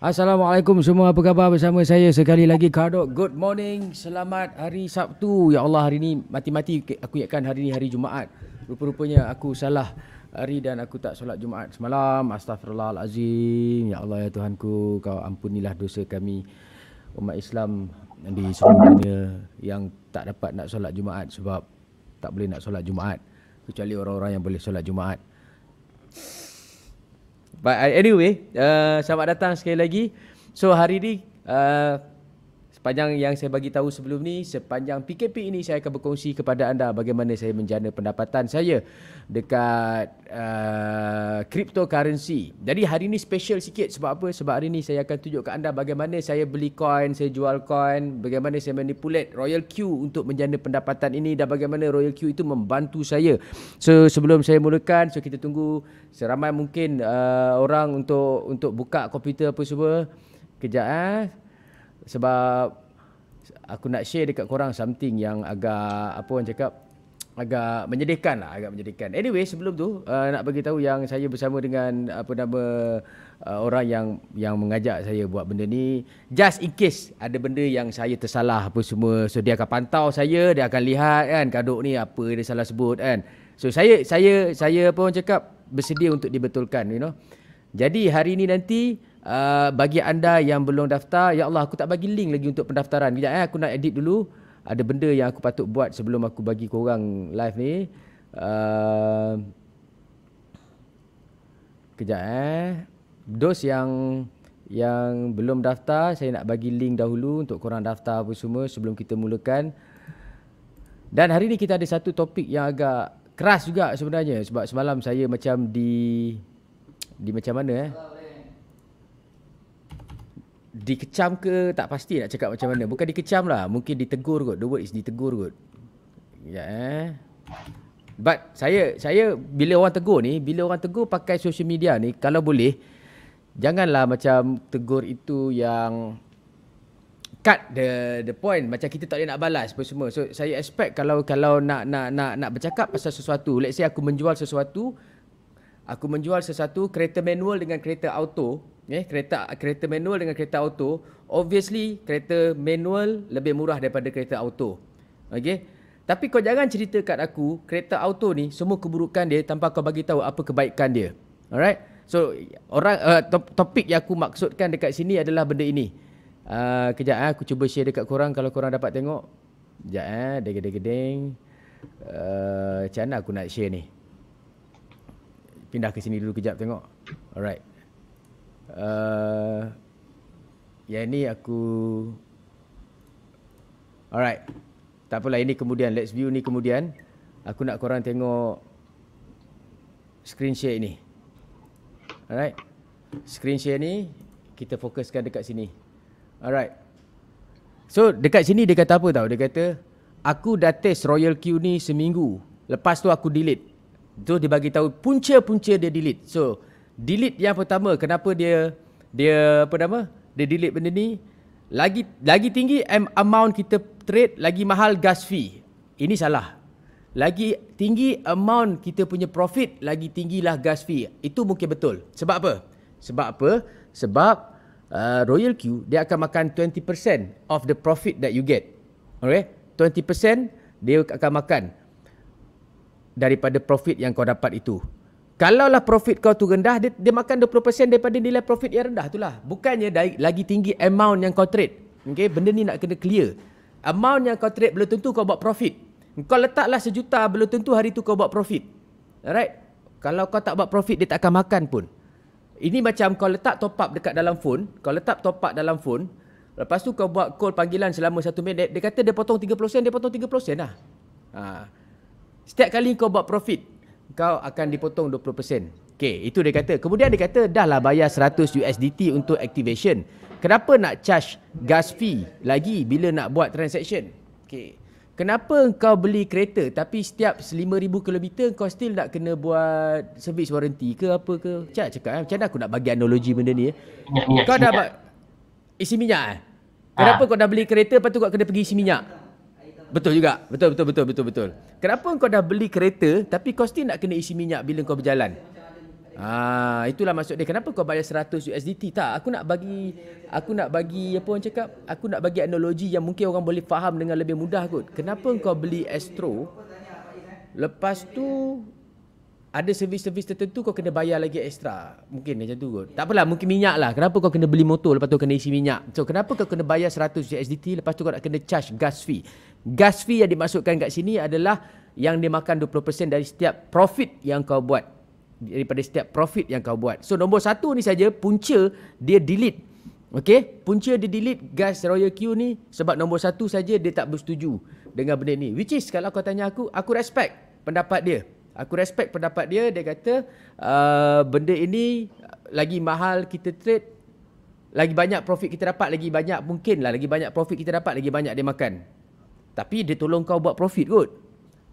Assalamualaikum semua apa khabar bersama saya sekali lagi Kadok Good morning selamat hari Sabtu Ya Allah hari ni mati-mati aku ingatkan hari ni hari Jumaat Rupa-rupanya aku salah hari dan aku tak solat Jumaat semalam Astaghfirullahalazim Ya Allah ya Tuhanku kau ampunilah dosa kami Umat Islam di seluruh dunia yang tak dapat nak solat Jumaat sebab tak boleh nak solat Jumaat Kecuali orang-orang yang boleh solat Jumaat But uh, anyway, uh, selamat datang sekali lagi. So hari ni uh, Sepanjang yang saya bagi tahu sebelum ni, sepanjang PKP ini saya akan berkongsi kepada anda bagaimana saya menjana pendapatan saya dekat uh, cryptocurrency. Jadi hari ini special sikit sebab apa? Sebab hari ini saya akan tunjuk ke anda bagaimana saya beli coin, saya jual coin, bagaimana saya manipulate Royal Q untuk menjana pendapatan ini dan bagaimana Royal Q itu membantu saya. So sebelum saya mulakan, so kita tunggu seramai mungkin uh, orang untuk untuk buka komputer apa semua. Kejap eh sebab aku nak share dekat korang something yang agak apa orang cakap agak menyedihkan lah agak menyedihkan anyway sebelum tu uh, nak bagi tahu yang saya bersama dengan apa nama uh, orang yang yang mengajak saya buat benda ni just in case ada benda yang saya tersalah apa semua so dia akan pantau saya dia akan lihat kan kadok ni apa dia salah sebut kan so saya saya saya apa orang cakap bersedia untuk dibetulkan you know jadi hari ni nanti Ah, bagi anda yang belum daftar, ya Allah aku tak bagi link lagi untuk pendaftaran. Kejap eh aku nak edit dulu. Ada benda yang aku patut buat sebelum aku bagi korang live ni. Uh, kejap eh. Dos yang yang belum daftar, saya nak bagi link dahulu untuk korang daftar apa semua sebelum kita mulakan. Dan hari ni kita ada satu topik yang agak keras juga sebenarnya sebab semalam saya macam di di macam mana eh? dikecam ke tak pasti nak cakap macam mana. Bukan dikecam lah. Mungkin ditegur kot. The word is ditegur kot. Ya yeah. But saya saya bila orang tegur ni, bila orang tegur pakai social media ni kalau boleh janganlah macam tegur itu yang cut the the point macam kita tak boleh nak balas apa semua. So saya expect kalau kalau nak nak nak nak bercakap pasal sesuatu, let's say aku menjual sesuatu, aku menjual sesuatu kereta manual dengan kereta auto, Eh, kereta kereta manual dengan kereta auto, obviously kereta manual lebih murah daripada kereta auto. Okay, Tapi kau jangan cerita kat aku kereta auto ni semua keburukan dia tanpa kau bagi tahu apa kebaikan dia. Alright? So orang uh, topik yang aku maksudkan dekat sini adalah benda ini. Uh, kejap eh, aku cuba share dekat korang kalau korang dapat tengok. Kejap eh, deg-deg-deg. Uh, mana aku nak share ni? Pindah ke sini dulu kejap tengok. Alright uh, yang ni aku alright tak apalah ini kemudian let's view ni kemudian aku nak korang tengok screen share ni alright screen share ni kita fokuskan dekat sini alright so dekat sini dia kata apa tau dia kata aku dah test royal q ni seminggu lepas tu aku delete tu so, dia bagi tahu punca-punca dia delete so delete yang pertama kenapa dia dia apa nama dia delete benda ni lagi lagi tinggi amount kita trade lagi mahal gas fee ini salah lagi tinggi amount kita punya profit lagi tinggilah gas fee itu mungkin betul sebab apa sebab apa sebab uh, royal q dia akan makan 20% of the profit that you get alright 20% dia akan makan daripada profit yang kau dapat itu Kalaulah profit kau tu rendah, dia, dia makan 20% daripada nilai profit yang rendah tu lah. Bukannya dari, lagi tinggi amount yang kau trade. Okay, benda ni nak kena clear. Amount yang kau trade belum tentu kau buat profit. Kau letaklah sejuta belum tentu hari tu kau buat profit. Alright? Kalau kau tak buat profit, dia tak akan makan pun. Ini macam kau letak top up dekat dalam phone. Kau letak top up dalam phone. Lepas tu kau buat call panggilan selama satu minit. Dia kata dia potong 30%, dia potong 30% lah. Ha. Setiap kali kau buat profit, kau akan dipotong 20%. Okey, itu dia kata. Kemudian dia kata dah lah bayar 100 USDT untuk activation. Kenapa nak charge gas fee lagi bila nak buat transaction? Okey. Kenapa kau beli kereta tapi setiap 5000 km kau still nak kena buat service warranty ke apa ke? Cak cakap eh? macam mana aku nak bagi analogi benda ni eh? kau dah minyak. isi minyak eh? Ah. Kenapa ha. kau dah beli kereta lepas tu kau kena pergi isi minyak? Betul juga. Betul betul betul betul betul. Kenapa kau dah beli kereta tapi kau still nak kena isi minyak bila kau berjalan? Ah, itulah maksud dia. Kenapa kau bayar 100 USDT? Tak, aku nak bagi aku nak bagi apa orang cakap? Aku nak bagi analogi yang mungkin orang boleh faham dengan lebih mudah kot. Kenapa kau beli Astro? Lepas tu ada servis-servis tertentu kau kena bayar lagi ekstra Mungkin macam tu kot. Tak apalah, mungkin minyak lah. Kenapa kau kena beli motor lepas tu kena isi minyak? So, kenapa kau kena bayar 100 USDT lepas tu kau nak kena charge gas fee? Gas fee yang dimasukkan kat sini adalah yang dia makan 20% dari setiap profit yang kau buat. Daripada setiap profit yang kau buat. So, nombor satu ni saja punca dia delete. Okay? Punca dia delete gas Royal Q ni sebab nombor satu saja dia tak bersetuju dengan benda ni. Which is, kalau kau tanya aku, aku respect pendapat dia. Aku respect pendapat dia Dia kata uh, Benda ini Lagi mahal kita trade Lagi banyak profit kita dapat Lagi banyak mungkin lah Lagi banyak profit kita dapat Lagi banyak dia makan Tapi dia tolong kau buat profit kot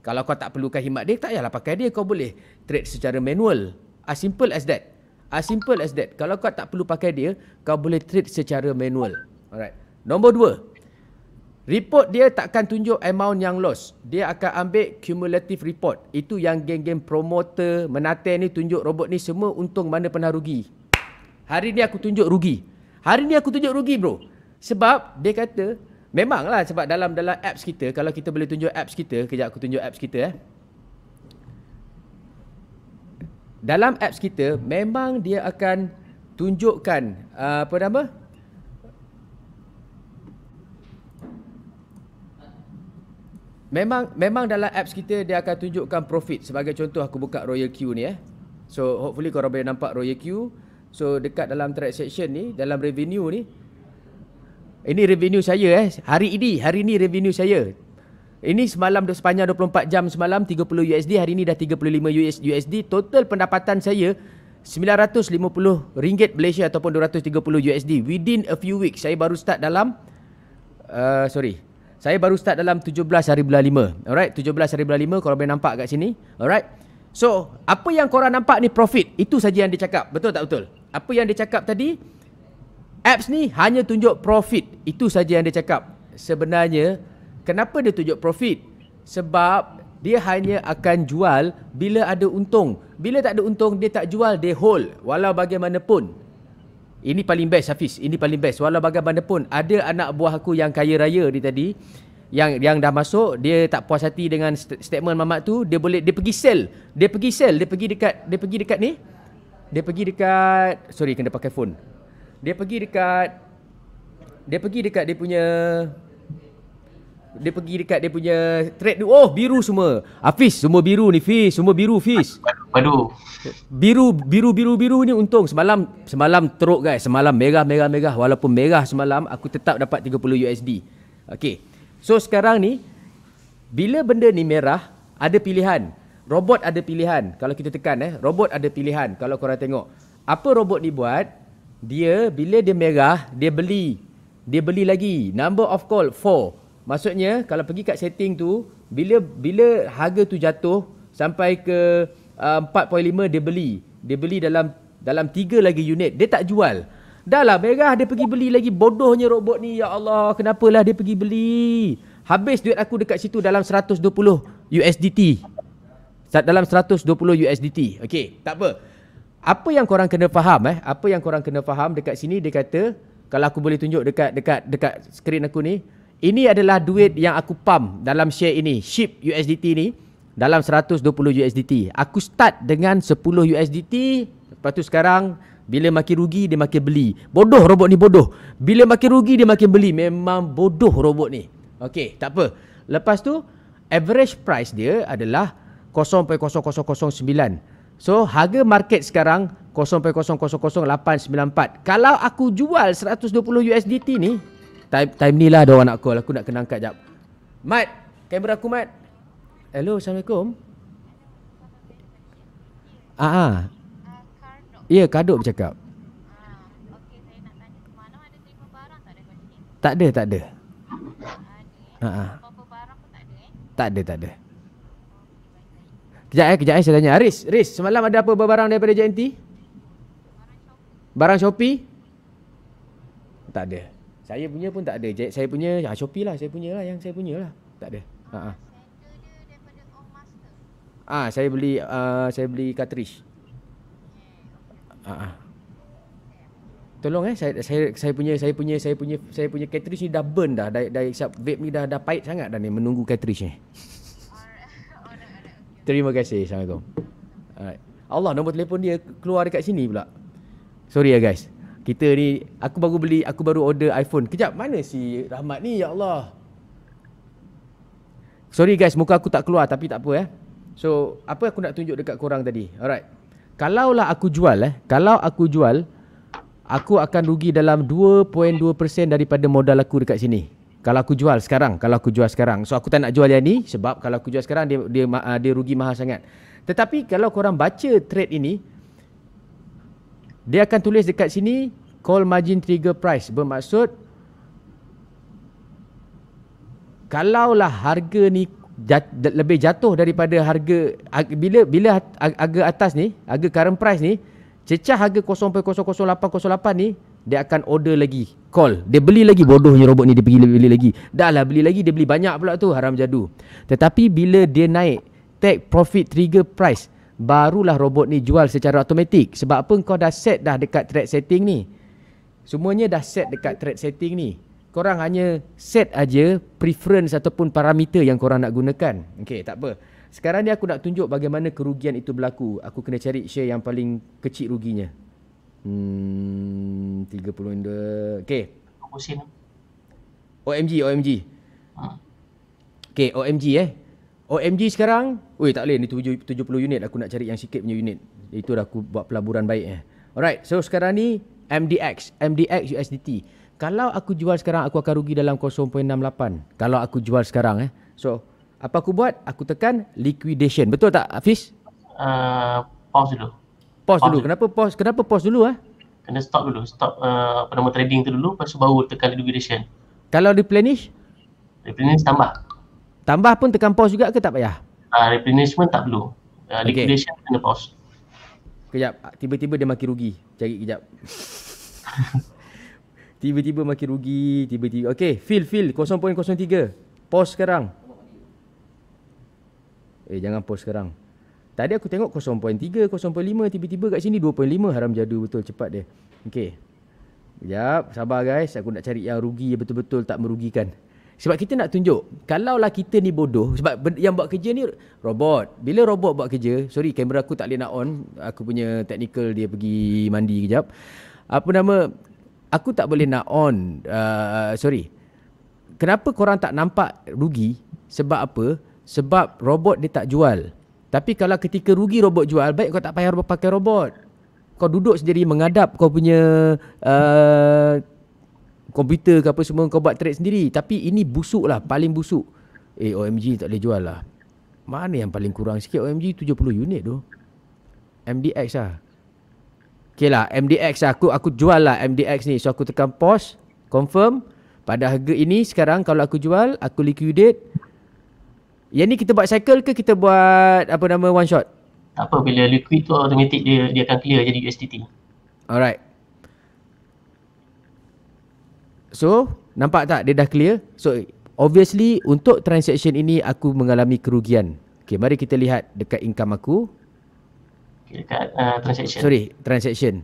Kalau kau tak perlukan himat dia Tak payahlah pakai dia Kau boleh trade secara manual As simple as that As simple as that Kalau kau tak perlu pakai dia Kau boleh trade secara manual Alright Nombor dua Report dia takkan tunjuk amount yang loss. Dia akan ambil cumulative report. Itu yang geng-geng promoter menata ni tunjuk robot ni semua untung mana pernah rugi. Hari ni aku tunjuk rugi. Hari ni aku tunjuk rugi bro. Sebab dia kata memanglah sebab dalam dalam apps kita kalau kita boleh tunjuk apps kita kejap aku tunjuk apps kita eh. Dalam apps kita memang dia akan tunjukkan uh, apa nama? Memang memang dalam apps kita dia akan tunjukkan profit. Sebagai contoh aku buka Royal Q ni eh. So hopefully korang boleh nampak Royal Q. So dekat dalam transaction ni, dalam revenue ni. Ini revenue saya eh. Hari ini, hari ni revenue saya. Ini semalam dah sepanjang 24 jam semalam 30 USD, hari ini dah 35 USD. Total pendapatan saya RM950 Malaysia ataupun 230 USD within a few weeks. Saya baru start dalam uh, sorry, saya baru start dalam 17 hari bulan 5. Alright, 17 hari bulan 5 korang boleh nampak kat sini. Alright. So, apa yang korang nampak ni profit. Itu saja yang dia cakap. Betul tak betul? Apa yang dia cakap tadi, apps ni hanya tunjuk profit. Itu saja yang dia cakap. Sebenarnya, kenapa dia tunjuk profit? Sebab dia hanya akan jual bila ada untung. Bila tak ada untung, dia tak jual, dia hold. Walau bagaimanapun. Ini paling best Hafiz, ini paling best. Walau bagaimanapun ada anak buah aku yang kaya raya ni tadi yang yang dah masuk dia tak puas hati dengan statement mamak tu dia boleh dia pergi sell dia pergi sell dia pergi dekat dia pergi dekat ni dia pergi dekat sorry kena pakai phone dia pergi dekat dia pergi dekat dia punya dia pergi dekat dia punya thread tu oh biru semua Hafiz ah, semua biru ni Hafiz semua biru Hafiz padu biru biru biru biru ni untung semalam semalam teruk guys semalam merah merah merah walaupun merah semalam aku tetap dapat 30 USD okey so sekarang ni bila benda ni merah ada pilihan robot ada pilihan kalau kita tekan eh robot ada pilihan kalau korang tengok apa robot ni buat dia bila dia merah dia beli dia beli lagi number of call 4 Maksudnya kalau pergi kat setting tu bila bila harga tu jatuh sampai ke uh, 4.5 dia beli. Dia beli dalam dalam 3 lagi unit dia tak jual. Dah lah merah dia pergi beli lagi bodohnya robot ni ya Allah Kenapa lah dia pergi beli. Habis duit aku dekat situ dalam 120 USDT. Dalam 120 USDT. Okey, tak apa. Apa yang korang kena faham eh? Apa yang korang kena faham dekat sini dia kata kalau aku boleh tunjuk dekat dekat dekat skrin aku ni ini adalah duit yang aku pump dalam share ini, ship USDT ni dalam 120 USDT. Aku start dengan 10 USDT, lepas tu sekarang bila makin rugi dia makin beli. Bodoh robot ni bodoh. Bila makin rugi dia makin beli. Memang bodoh robot ni. Okey, tak apa. Lepas tu average price dia adalah 0.0009. So harga market sekarang 0.00894. Kalau aku jual 120 USDT ni, Time, time ni lah dia orang nak call Aku nak kena angkat jap Mat Kamera aku Mat Hello Assalamualaikum Ah, ah. Uh, ya, kaduk bercakap. Tak ada, tak ada. Ha ah. Tak ada, tak ada. Kejap eh, kejap eh saya tanya Aris. Aris, semalam ada apa barang daripada JNT? Barang Shopee? Barang Shopee? Tak ada. Saya punya pun tak ada. Saya punya ya, Shopee lah. Saya punya lah. Yang saya punya lah. Tak ada. Ha -ha. Ah, ha, saya beli uh, saya beli cartridge. Ah. Tolong eh saya saya saya punya saya punya saya punya saya punya cartridge ni dah burn dah. Dah dah siap vape ni dah dah pahit sangat dah ni menunggu cartridge ni. Terima kasih. Assalamualaikum. Alright. Allah nombor telefon dia keluar dekat sini pula. Sorry ya guys kita ni aku baru beli aku baru order iPhone kejap mana si Rahmat ni ya Allah sorry guys muka aku tak keluar tapi tak apa eh so apa aku nak tunjuk dekat korang tadi alright kalaulah aku jual eh kalau aku jual aku akan rugi dalam 2.2% daripada modal aku dekat sini kalau aku jual sekarang kalau aku jual sekarang so aku tak nak jual yang ni sebab kalau aku jual sekarang dia dia dia rugi mahal sangat tetapi kalau korang baca trade ini dia akan tulis dekat sini call margin trigger price bermaksud kalaulah harga ni jat, lebih jatuh daripada harga bila bila harga atas ni, harga current price ni cecah harga 0.00808 ni dia akan order lagi call dia beli lagi bodohnya robot ni dia pergi beli lagi dah lah beli lagi dia beli banyak pula tu haram jadu tetapi bila dia naik take profit trigger price barulah robot ni jual secara automatik. Sebab apa kau dah set dah dekat thread setting ni. Semuanya dah set dekat thread setting ni. Korang hanya set aja preference ataupun parameter yang korang nak gunakan. Okey, tak apa. Sekarang ni aku nak tunjuk bagaimana kerugian itu berlaku. Aku kena cari share yang paling kecil ruginya. Hmm, 30 Okey. OMG, OMG. Ha. Okey, OMG eh. OMG sekarang Weh tak boleh ni 70 unit Aku nak cari yang sikit punya unit Itu dah aku buat pelaburan baik eh. Alright so sekarang ni MDX MDX USDT Kalau aku jual sekarang Aku akan rugi dalam 0.68 Kalau aku jual sekarang eh. So apa aku buat Aku tekan liquidation Betul tak Hafiz? Uh, pause dulu Pause, pause dulu. dulu. Kenapa pause? Kenapa pause dulu ah? Eh? Kena stop dulu. Stop uh, apa nama trading tu dulu lepas baru tekan liquidation. Kalau replenish? Replenish tambah. Tambah pun tekan pause juga ke tak payah? Uh, replenishment tak perlu. Uh, liquidation okay. kena pause. Kejap, tiba-tiba dia makin rugi. Cari kejap. tiba-tiba makin rugi, tiba-tiba. Okay, fill, fill. 0.03. Pause sekarang. Eh, jangan pause sekarang. Tadi aku tengok 0.3, 0.5. Tiba-tiba kat sini 2.5. Haram jadu betul cepat dia. Okay. Sekejap, sabar guys. Aku nak cari yang rugi betul-betul tak merugikan. Sebab kita nak tunjuk Kalaulah kita ni bodoh Sebab yang buat kerja ni Robot Bila robot buat kerja Sorry kamera aku tak boleh nak on Aku punya technical Dia pergi mandi kejap Apa nama Aku tak boleh nak on uh, Sorry Kenapa korang tak nampak rugi Sebab apa Sebab robot dia tak jual Tapi kalau ketika rugi robot jual Baik kau tak payah pakai robot Kau duduk sendiri mengadap Kau punya uh, komputer ke apa semua kau buat trade sendiri tapi ini busuk lah paling busuk eh OMG tak boleh jual lah mana yang paling kurang sikit OMG 70 unit tu MDX lah Okay lah MDX lah aku, aku jual lah MDX ni So aku tekan pause Confirm Pada harga ini sekarang kalau aku jual Aku liquidate Yang ni kita buat cycle ke kita buat Apa nama one shot Tak apa bila liquid tu automatic dia dia akan clear jadi USDT Alright So Nampak tak dia dah clear So Obviously Untuk transaction ini Aku mengalami kerugian Okay mari kita lihat Dekat income aku Dekat uh, transaction Sorry Transaction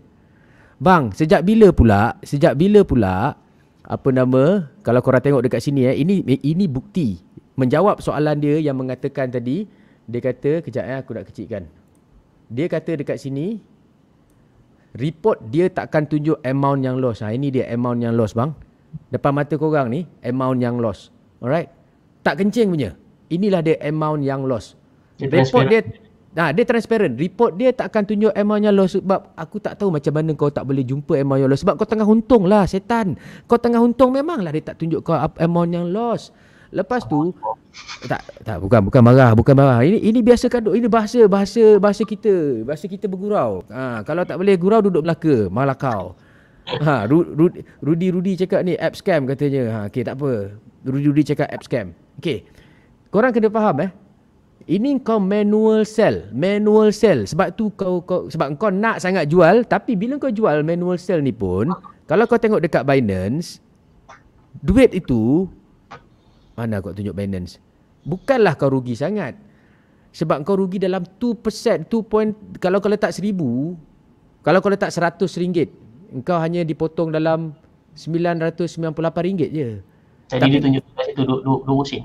Bang Sejak bila pula Sejak bila pula Apa nama Kalau korang tengok dekat sini eh, Ini ini bukti Menjawab soalan dia Yang mengatakan tadi Dia kata Kejap eh, aku nak kecilkan. Dia kata dekat sini Report dia takkan tunjuk amount yang loss. Ha, ini dia amount yang loss bang depan mata korang ni amount yang loss alright tak kencing punya inilah dia amount yang loss dia report dia nah ha, dia transparent report dia tak akan tunjuk amount yang loss sebab aku tak tahu macam mana kau tak boleh jumpa amount yang loss sebab kau tengah untung lah setan kau tengah untung memang lah dia tak tunjuk kau amount yang loss lepas tu tak tak bukan bukan marah bukan marah ini ini biasa kan ini bahasa bahasa bahasa kita bahasa kita bergurau ha, kalau tak boleh gurau duduk belaka malakau. Ha, Rudy, Rudy, cakap ni app scam katanya. Ha, okay, tak apa. Rudy, Rudy cakap app scam. Okay. Korang kena faham eh. Ini kau manual sell. Manual sell. Sebab tu kau, kau sebab kau nak sangat jual. Tapi bila kau jual manual sell ni pun, kalau kau tengok dekat Binance, duit itu, mana kau tunjuk Binance? Bukanlah kau rugi sangat. Sebab kau rugi dalam 2%, 2 point, kalau kau letak 1000 kalau kau letak 100 ringgit, engkau hanya dipotong dalam RM998 je. Tadi Tapi, dia tunjuk kat situ 2 sen.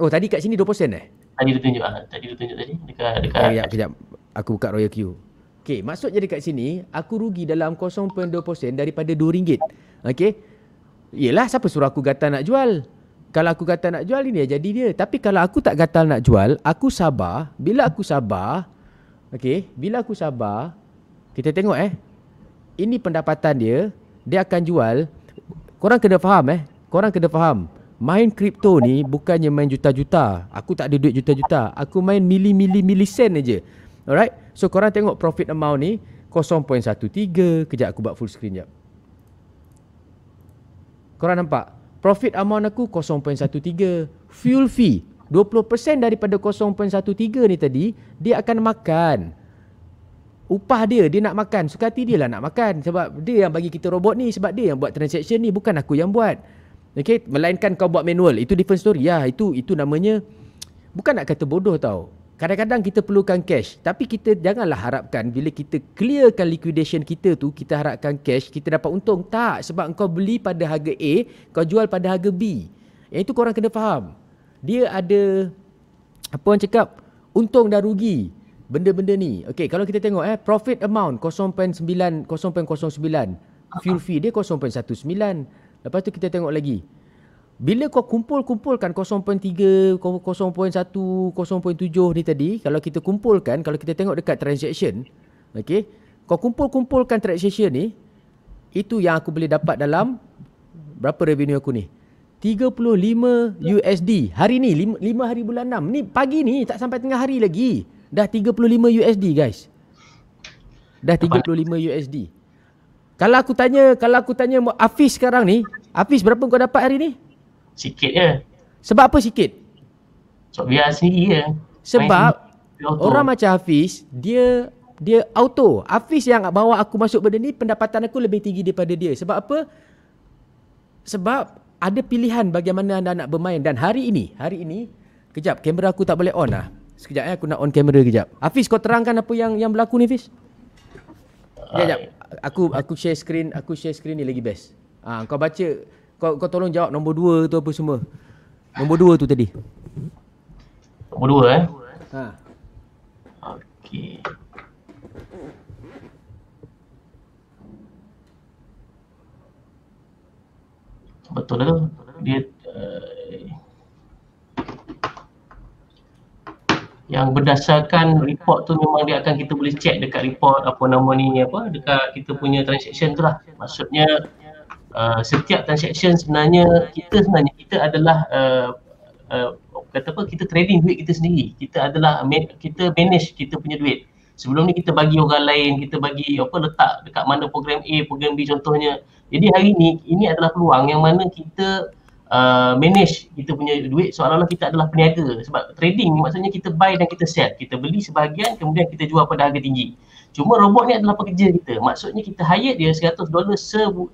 Oh, tadi kat sini 20 sen eh? Tadi dia tunjuk. Ah, tadi dia tunjuk tadi dekat dekat. Oh, ya, kejap. Aku buka Royal Q. Okey, maksudnya dekat sini aku rugi dalam 0.2 sen daripada RM2. Okey. Yelah, siapa suruh aku gatal nak jual? Kalau aku gatal nak jual, ini jadi dia. Tapi kalau aku tak gatal nak jual, aku sabar. Bila aku sabar, okay, bila aku sabar, kita tengok eh ini pendapatan dia, dia akan jual. Korang kena faham eh. Korang kena faham. Main kripto ni bukannya main juta-juta. Aku tak ada duit juta-juta. Aku main mili mili mili sen aja. Alright. So korang tengok profit amount ni 0.13. Kejap aku buat full screen jap. Korang nampak? Profit amount aku 0.13. Fuel fee 20% daripada 0.13 ni tadi dia akan makan upah dia dia nak makan suka hati dia lah nak makan sebab dia yang bagi kita robot ni sebab dia yang buat transaction ni bukan aku yang buat Okay, melainkan kau buat manual itu different story ya itu itu namanya bukan nak kata bodoh tau kadang-kadang kita perlukan cash tapi kita janganlah harapkan bila kita clearkan liquidation kita tu kita harapkan cash kita dapat untung tak sebab kau beli pada harga A kau jual pada harga B yang itu korang kena faham dia ada apa orang cakap untung dan rugi benda-benda ni. Okey, kalau kita tengok eh profit amount 0.9 0.09, ah, fuel ah. fee dia 0.19. Lepas tu kita tengok lagi. Bila kau kumpul-kumpulkan 0.3, 0.1, 0.7 ni tadi, kalau kita kumpulkan, kalau kita tengok dekat transaction, okey, kau kumpul-kumpulkan transaction ni, itu yang aku boleh dapat dalam berapa revenue aku ni? 35 USD hari ni 5 hari bulan 6 ni pagi ni tak sampai tengah hari lagi dah 35 USD guys. Dah 35 USD. Kalau aku tanya, kalau aku tanya Hafiz sekarang ni, Hafiz berapa kau dapat hari ni? Sikit je. Sebab apa sikit? So biar sendiri je. Sebab sendiri. orang macam Hafiz, dia dia auto. Hafiz yang bawa aku masuk benda ni, pendapatan aku lebih tinggi daripada dia. Sebab apa? Sebab ada pilihan bagaimana anda nak bermain. Dan hari ini, hari ini, kejap, kamera aku tak boleh on lah. Sekejap eh aku nak on camera kejap. Hafiz kau terangkan apa yang yang berlaku ni Hafiz. Sekejap, sekejap. Aku aku share screen, aku share screen ni lagi best. Ah ha, kau baca kau kau tolong jawab nombor 2 tu apa semua. Nombor 2 tu tadi. Nombor 2 eh. Ha. Okey. Betul tak? Dia eh, yang berdasarkan report tu memang dia akan kita boleh check dekat report apa nama ni apa dekat kita punya transaction tu lah maksudnya uh, setiap transaction sebenarnya kita sebenarnya kita adalah uh, uh, kata apa kita trading duit kita sendiri kita adalah kita manage kita punya duit sebelum ni kita bagi orang lain kita bagi apa letak dekat mana program A program B contohnya jadi hari ni ini adalah peluang yang mana kita Uh, manage kita punya duit seolah-olah kita adalah peniaga sebab trading maksudnya kita buy dan kita sell kita beli sebahagian kemudian kita jual pada harga tinggi cuma robot ni adalah pekerja kita maksudnya kita hire dia 100 dolar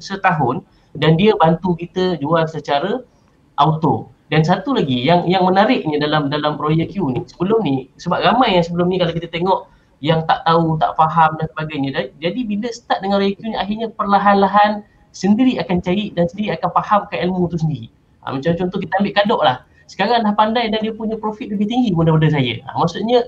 setahun dan dia bantu kita jual secara auto dan satu lagi yang yang menariknya dalam dalam Royal Q ni sebelum ni sebab ramai yang sebelum ni kalau kita tengok yang tak tahu, tak faham dan sebagainya. Jadi bila start dengan Royal Q ni akhirnya perlahan-lahan sendiri akan cari dan sendiri akan faham ke ilmu tu sendiri. Ha, macam contoh kita ambil kadok lah. Sekarang dah pandai dan dia punya profit lebih tinggi benda-benda saya. Ha, maksudnya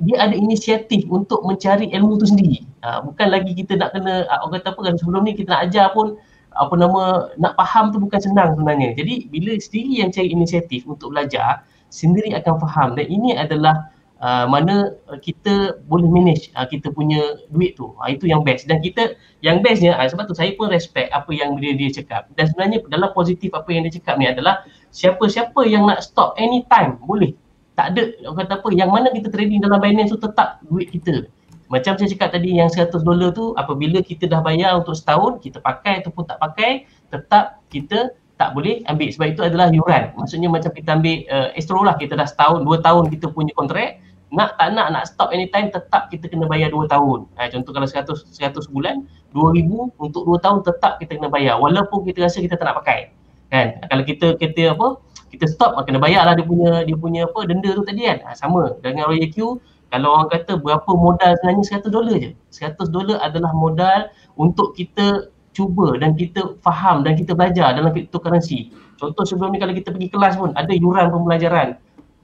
dia ada inisiatif untuk mencari ilmu tu sendiri. Ha, bukan lagi kita nak kena, ha, orang kata apa kan sebelum ni kita nak ajar pun apa nama nak faham tu bukan senang sebenarnya. Jadi bila sendiri yang cari inisiatif untuk belajar, sendiri akan faham dan ini adalah uh, mana kita boleh manage uh, kita punya duit tu. Uh, itu yang best dan kita yang bestnya uh, sebab tu saya pun respect apa yang dia dia cakap. Dan sebenarnya dalam positif apa yang dia cakap ni adalah siapa-siapa yang nak stop anytime boleh. Tak ada kata apa yang mana kita trading dalam Binance tu tetap duit kita. Macam saya cakap tadi yang 100 dolar tu apabila kita dah bayar untuk setahun kita pakai ataupun tak pakai tetap kita tak boleh ambil sebab itu adalah yuran. Maksudnya macam kita ambil uh, eh, astro lah kita dah setahun, dua tahun kita punya kontrak nak tak nak nak stop anytime tetap kita kena bayar 2 tahun. Eh, contoh kalau 100 100 bulan 2000 untuk 2 tahun tetap kita kena bayar walaupun kita rasa kita tak nak pakai. Kan? Kalau kita kita apa? Kita stop kena bayarlah dia punya dia punya apa denda tu tadi kan. Ha, sama dengan Royal Q kalau orang kata berapa modal sebenarnya 100 dolar je. 100 dolar adalah modal untuk kita cuba dan kita faham dan kita belajar dalam cryptocurrency. Contoh sebelum ni kalau kita pergi kelas pun ada yuran pembelajaran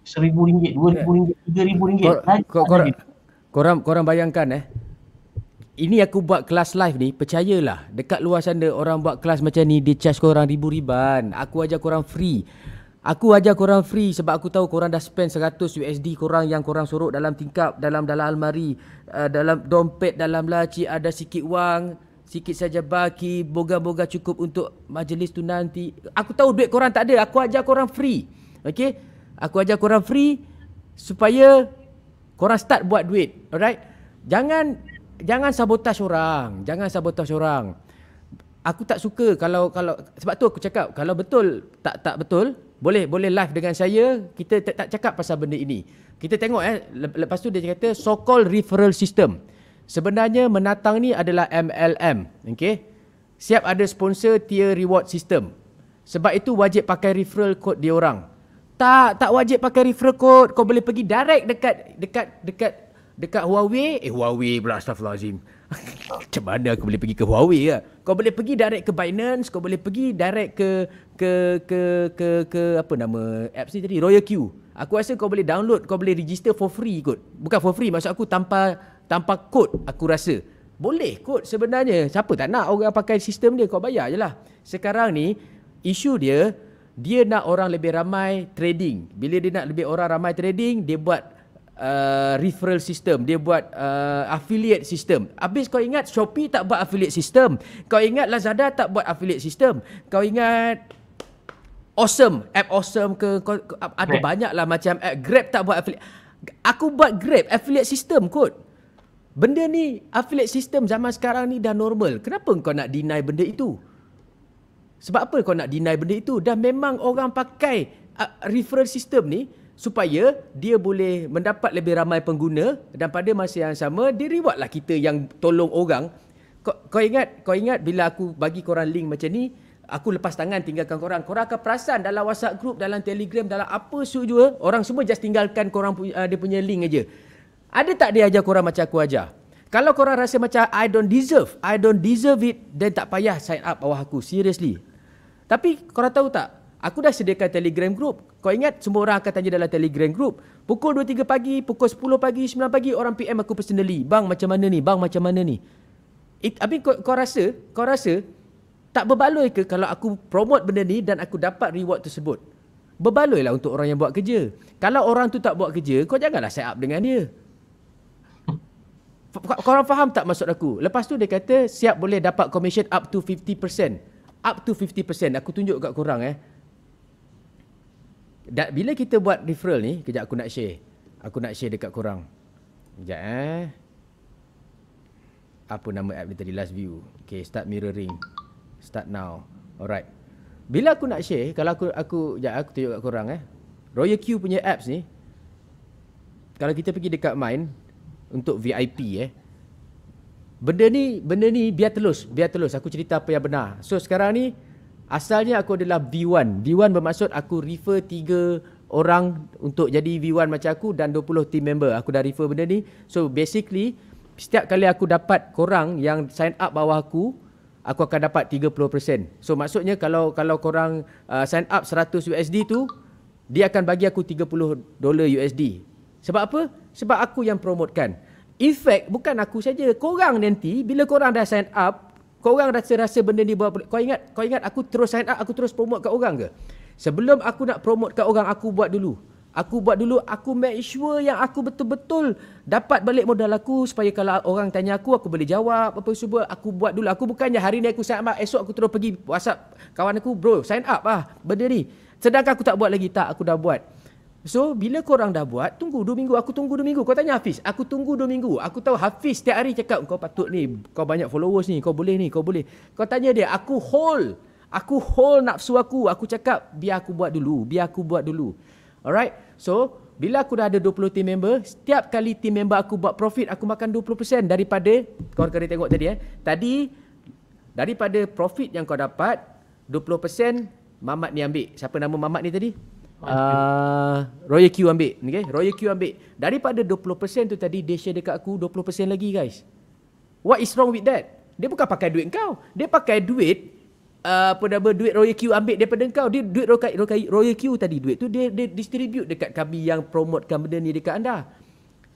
seribu ringgit, dua ribu eh. ringgit, tiga ribu ringgit. Korang, korang, korang bayangkan eh. Ini aku buat kelas live ni, percayalah. Dekat luar sana orang buat kelas macam ni, dia charge korang ribu riban. Aku ajar korang free. Aku ajar korang free sebab aku tahu korang dah spend 100 USD korang yang korang sorok dalam tingkap, dalam dalam almari, uh, dalam dompet, dalam laci ada sikit wang, sikit saja baki, boga-boga cukup untuk majlis tu nanti. Aku tahu duit korang tak ada, aku ajar korang free. Okay. Aku ajar korang free supaya korang start buat duit. Alright? Jangan jangan sabotaj orang. Jangan sabotaj orang. Aku tak suka kalau kalau sebab tu aku cakap kalau betul tak tak betul boleh boleh live dengan saya kita tak, tak cakap pasal benda ini. Kita tengok eh lepas tu dia kata so called referral system. Sebenarnya menatang ni adalah MLM. Okey. Siap ada sponsor tier reward system. Sebab itu wajib pakai referral code dia orang tak tak wajib pakai referral code kau boleh pergi direct dekat dekat dekat dekat Huawei eh Huawei pula astagfirullahalazim macam mana aku boleh pergi ke Huawei ke kau boleh pergi direct ke Binance kau boleh pergi direct ke ke ke ke, ke apa nama apps ni tadi Royal Q aku rasa kau boleh download kau boleh register for free kot bukan for free maksud aku tanpa tanpa kod aku rasa boleh kot sebenarnya siapa tak nak orang pakai sistem dia kau bayar je lah sekarang ni isu dia dia nak orang lebih ramai trading. Bila dia nak lebih orang ramai trading, dia buat uh, referral system, dia buat uh, affiliate system. Habis kau ingat Shopee tak buat affiliate system. Kau ingat Lazada tak buat affiliate system. Kau ingat Awesome, app Awesome ke, ke, ke ada banyak lah macam app Grab tak buat affiliate. Aku buat Grab affiliate system kot. Benda ni affiliate system zaman sekarang ni dah normal. Kenapa kau nak deny benda itu? Sebab apa kau nak deny benda itu? Dah memang orang pakai uh, referral system ni supaya dia boleh mendapat lebih ramai pengguna dan pada masa yang sama dia rewardlah kita yang tolong orang. Kau, kau ingat kau ingat bila aku bagi korang link macam ni, aku lepas tangan tinggalkan korang. Korang akan perasan dalam WhatsApp group, dalam Telegram, dalam apa sahaja orang semua just tinggalkan korang uh, dia punya link aja. Ada tak dia ajar korang macam aku ajar? Kalau korang rasa macam I don't deserve, I don't deserve it, then tak payah sign up bawah aku. Seriously, tapi korang tahu tak? Aku dah sediakan telegram group. Kau ingat semua orang akan tanya dalam telegram group. Pukul 2-3 pagi, pukul 10 pagi, 9 pagi, orang PM aku personally. Bang macam mana ni? Bang macam mana ni? It, habis kau, kau rasa, kau rasa tak berbaloi ke kalau aku promote benda ni dan aku dapat reward tersebut? Berbaloi lah untuk orang yang buat kerja. Kalau orang tu tak buat kerja, kau janganlah set up dengan dia. Kau orang faham tak maksud aku? Lepas tu dia kata siap boleh dapat commission up to 50% up to 50%. Aku tunjuk kat korang eh. Dan bila kita buat referral ni, kejap aku nak share. Aku nak share dekat korang. Kejap eh. Apa nama app ni tadi? Last View. Okay, start mirroring. Start now. Alright. Bila aku nak share, kalau aku, aku, kejap aku tunjuk kat korang eh. Royal Q punya apps ni, kalau kita pergi dekat mine, untuk VIP eh, Benda ni, benda ni biar telus, biar telus aku cerita apa yang benar. So sekarang ni asalnya aku adalah V1. V1 bermaksud aku refer tiga orang untuk jadi V1 macam aku dan 20 team member. Aku dah refer benda ni. So basically setiap kali aku dapat korang yang sign up bawah aku, aku akan dapat 30%. So maksudnya kalau kalau korang uh, sign up 100 USD tu, dia akan bagi aku 30 dolar USD. Sebab apa? Sebab aku yang promotekan. In fact, bukan aku saja korang nanti bila korang dah sign up korang dah rasa benda ni buat kau ingat kau ingat aku terus sign up aku terus promote kat orang ke sebelum aku nak promote kat orang aku buat dulu aku buat dulu aku make sure yang aku betul-betul dapat balik modal aku supaya kalau orang tanya aku aku boleh jawab apa semua aku buat dulu aku bukannya hari ni aku sign up esok aku terus pergi whatsapp kawan aku bro sign up lah benda ni sedangkan aku tak buat lagi tak aku dah buat So bila korang dah buat Tunggu 2 minggu Aku tunggu 2 minggu Kau tanya Hafiz Aku tunggu 2 minggu Aku tahu Hafiz setiap hari cakap Kau patut ni Kau banyak followers ni Kau boleh ni Kau boleh Kau tanya dia Aku hold Aku hold nafsu aku Aku cakap Biar aku buat dulu Biar aku buat dulu Alright So bila aku dah ada 20 team member, setiap kali team member aku buat profit, aku makan 20% daripada, kau kena tengok tadi eh. Tadi, daripada profit yang kau dapat, 20% Mamat ni ambil. Siapa nama Mamat ni tadi? Ah, Royal Q ambil okay? Royal Q ambil Daripada 20% tu tadi Dia share dekat aku 20% lagi guys What is wrong with that? Dia bukan pakai duit kau Dia pakai duit uh, Apa nama Duit Royal Q ambil daripada kau dia, Duit Royal, Q tadi Duit tu dia, dia distribute dekat kami Yang promotekan benda ni dekat anda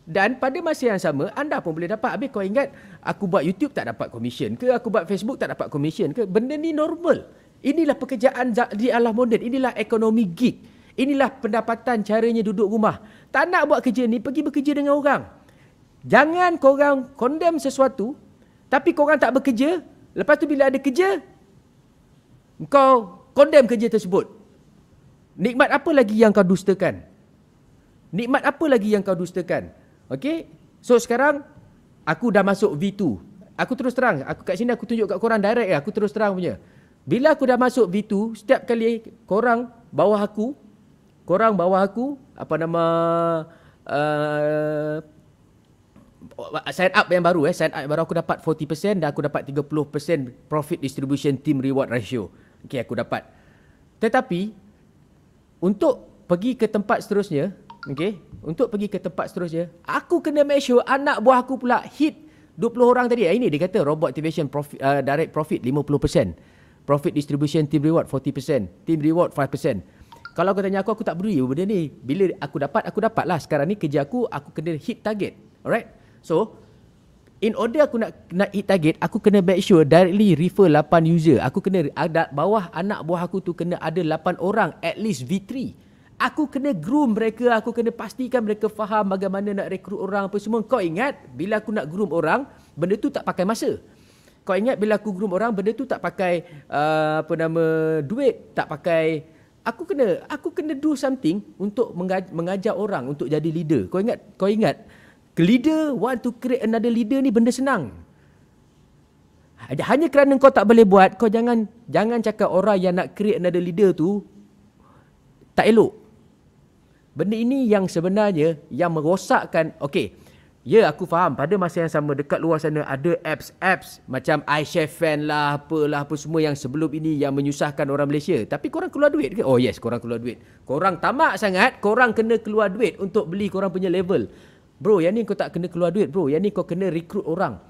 dan pada masa yang sama anda pun boleh dapat Habis kau ingat aku buat YouTube tak dapat komisen ke Aku buat Facebook tak dapat komisen ke Benda ni normal Inilah pekerjaan di alam moden. Inilah ekonomi geek Inilah pendapatan caranya duduk rumah. Tak nak buat kerja ni, pergi bekerja dengan orang. Jangan korang condemn sesuatu, tapi korang tak bekerja. Lepas tu bila ada kerja, kau condemn kerja tersebut. Nikmat apa lagi yang kau dustakan? Nikmat apa lagi yang kau dustakan? Okay? So sekarang, aku dah masuk V2. Aku terus terang, aku kat sini aku tunjuk kat korang direct Aku terus terang punya. Bila aku dah masuk V2, setiap kali korang bawah aku, korang bawah aku apa nama uh, sign up yang baru eh sign up baru aku dapat 40% dan aku dapat 30% profit distribution team reward ratio okey aku dapat tetapi untuk pergi ke tempat seterusnya okey untuk pergi ke tempat seterusnya aku kena make sure anak buah aku pula hit 20 orang tadi eh, ini dia kata robot activation profit uh, direct profit 50% profit distribution team reward 40% team reward 5% kalau aku tanya aku, aku tak peduli benda ni. Bila aku dapat, aku dapat lah. Sekarang ni kerja aku, aku kena hit target. Alright? So, in order aku nak nak hit target, aku kena make sure directly refer 8 user. Aku kena, ada, bawah anak buah aku tu kena ada 8 orang, at least V3. Aku kena groom mereka, aku kena pastikan mereka faham bagaimana nak rekrut orang apa semua. Kau ingat, bila aku nak groom orang, benda tu tak pakai masa. Kau ingat bila aku groom orang, benda tu tak pakai uh, apa nama duit, tak pakai aku kena aku kena do something untuk mengajar orang untuk jadi leader. Kau ingat kau ingat leader want to create another leader ni benda senang. Hanya kerana kau tak boleh buat, kau jangan jangan cakap orang yang nak create another leader tu tak elok. Benda ini yang sebenarnya yang merosakkan okey Ya aku faham pada masa yang sama dekat luar sana ada apps-apps macam iShare Fan lah apalah apa semua yang sebelum ini yang menyusahkan orang Malaysia. Tapi korang keluar duit ke? Oh yes korang keluar duit. Korang tamak sangat korang kena keluar duit untuk beli korang punya level. Bro yang ni kau tak kena keluar duit bro. Yang ni kau kena rekrut orang.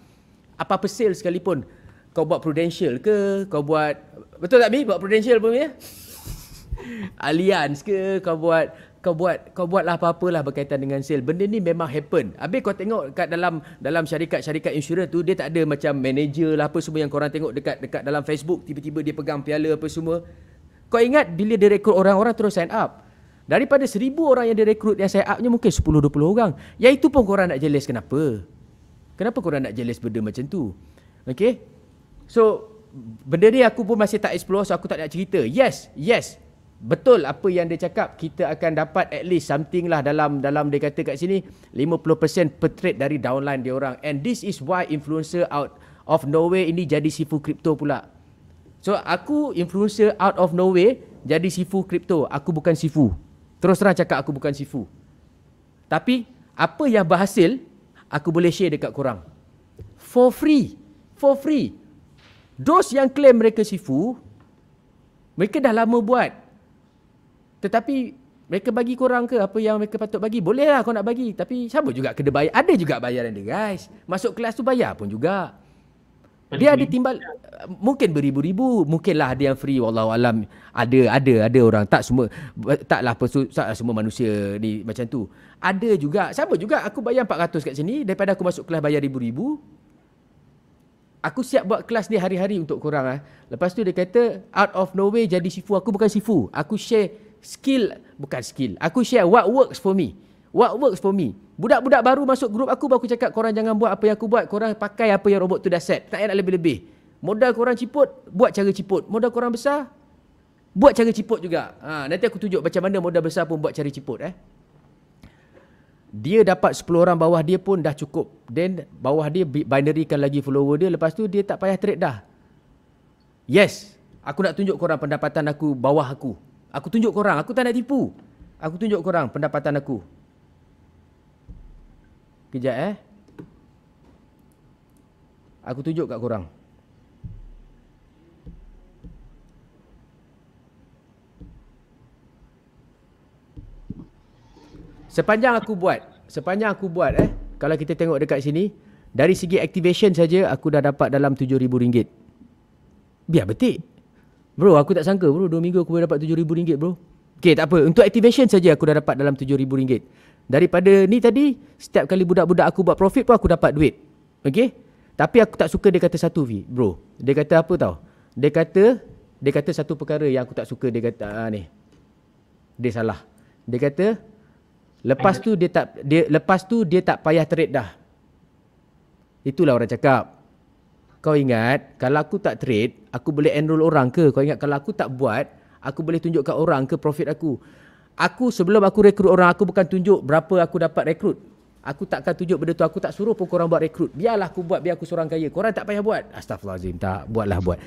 Apa-apa sale sekalipun. Kau buat prudential ke? Kau buat... Betul tak Mi? Buat prudential pun ya? Alliance ke? Kau buat kau buat kau buatlah apa-apalah berkaitan dengan sale. Benda ni memang happen. Habis kau tengok kat dalam dalam syarikat-syarikat insurans tu dia tak ada macam manager lah apa semua yang kau orang tengok dekat dekat dalam Facebook tiba-tiba dia pegang piala apa semua. Kau ingat bila dia rekrut orang-orang terus sign up. Daripada seribu orang yang direkrut yang sign upnya mungkin 10 20 orang. Ya itu pun kau orang nak jelas kenapa? Kenapa kau orang nak jelas benda macam tu? Okay. So benda ni aku pun masih tak explore so aku tak nak cerita. Yes, yes, betul apa yang dia cakap kita akan dapat at least something lah dalam dalam dia kata kat sini 50% per trade dari downline dia orang and this is why influencer out of nowhere ini jadi sifu crypto pula so aku influencer out of nowhere jadi sifu crypto aku bukan sifu terus terang cakap aku bukan sifu tapi apa yang berhasil aku boleh share dekat korang for free for free those yang claim mereka sifu mereka dah lama buat tetapi mereka bagi kurang ke apa yang mereka patut bagi? Bolehlah kau nak bagi. Tapi siapa juga kena bayar. Ada juga bayaran dia guys. Masuk kelas tu bayar pun juga. Dia ada timbal mungkin beribu-ribu, mungkinlah ada yang free wallahu alam. Ada ada ada orang tak semua taklah tak semua manusia ni macam tu. Ada juga sama juga aku bayar 400 kat sini daripada aku masuk kelas bayar ribu-ribu. Aku siap buat kelas ni hari-hari untuk korang ah. Lepas tu dia kata out of nowhere jadi sifu aku bukan sifu. Aku share skill bukan skill aku share what works for me what works for me budak-budak baru masuk grup aku baru aku cakap korang jangan buat apa yang aku buat korang pakai apa yang robot tu dah set tak nak lebih-lebih modal korang ciput buat cara ciput modal korang besar buat cara ciput juga ha, nanti aku tunjuk macam mana modal besar pun buat cara ciput eh dia dapat 10 orang bawah dia pun dah cukup then bawah dia binarykan lagi follower dia lepas tu dia tak payah trade dah yes aku nak tunjuk korang pendapatan aku bawah aku Aku tunjuk korang, aku tak nak tipu. Aku tunjuk korang pendapatan aku. Kejap eh. Aku tunjuk kat korang. Sepanjang aku buat, sepanjang aku buat eh, kalau kita tengok dekat sini, dari segi activation saja aku dah dapat dalam RM7,000. Biar betik. Bro, aku tak sangka bro dua minggu aku boleh dapat tujuh ribu ringgit, bro Okay, tak apa Untuk activation saja aku dah dapat dalam tujuh ribu ringgit. Daripada ni tadi Setiap kali budak-budak aku buat profit pun aku dapat duit Okay Tapi aku tak suka dia kata satu V Bro Dia kata apa tau Dia kata Dia kata satu perkara yang aku tak suka Dia kata uh, ni Dia salah Dia kata Lepas tu dia tak dia Lepas tu dia tak payah trade dah Itulah orang cakap kau ingat kalau aku tak trade aku boleh enroll orang ke kau ingat kalau aku tak buat aku boleh tunjukkan orang ke profit aku aku sebelum aku rekrut orang aku bukan tunjuk berapa aku dapat rekrut aku takkan tunjuk benda tu aku tak suruh pun korang buat rekrut biarlah aku buat biar aku seorang kaya korang tak payah buat astagfirullahalazim tak buatlah buat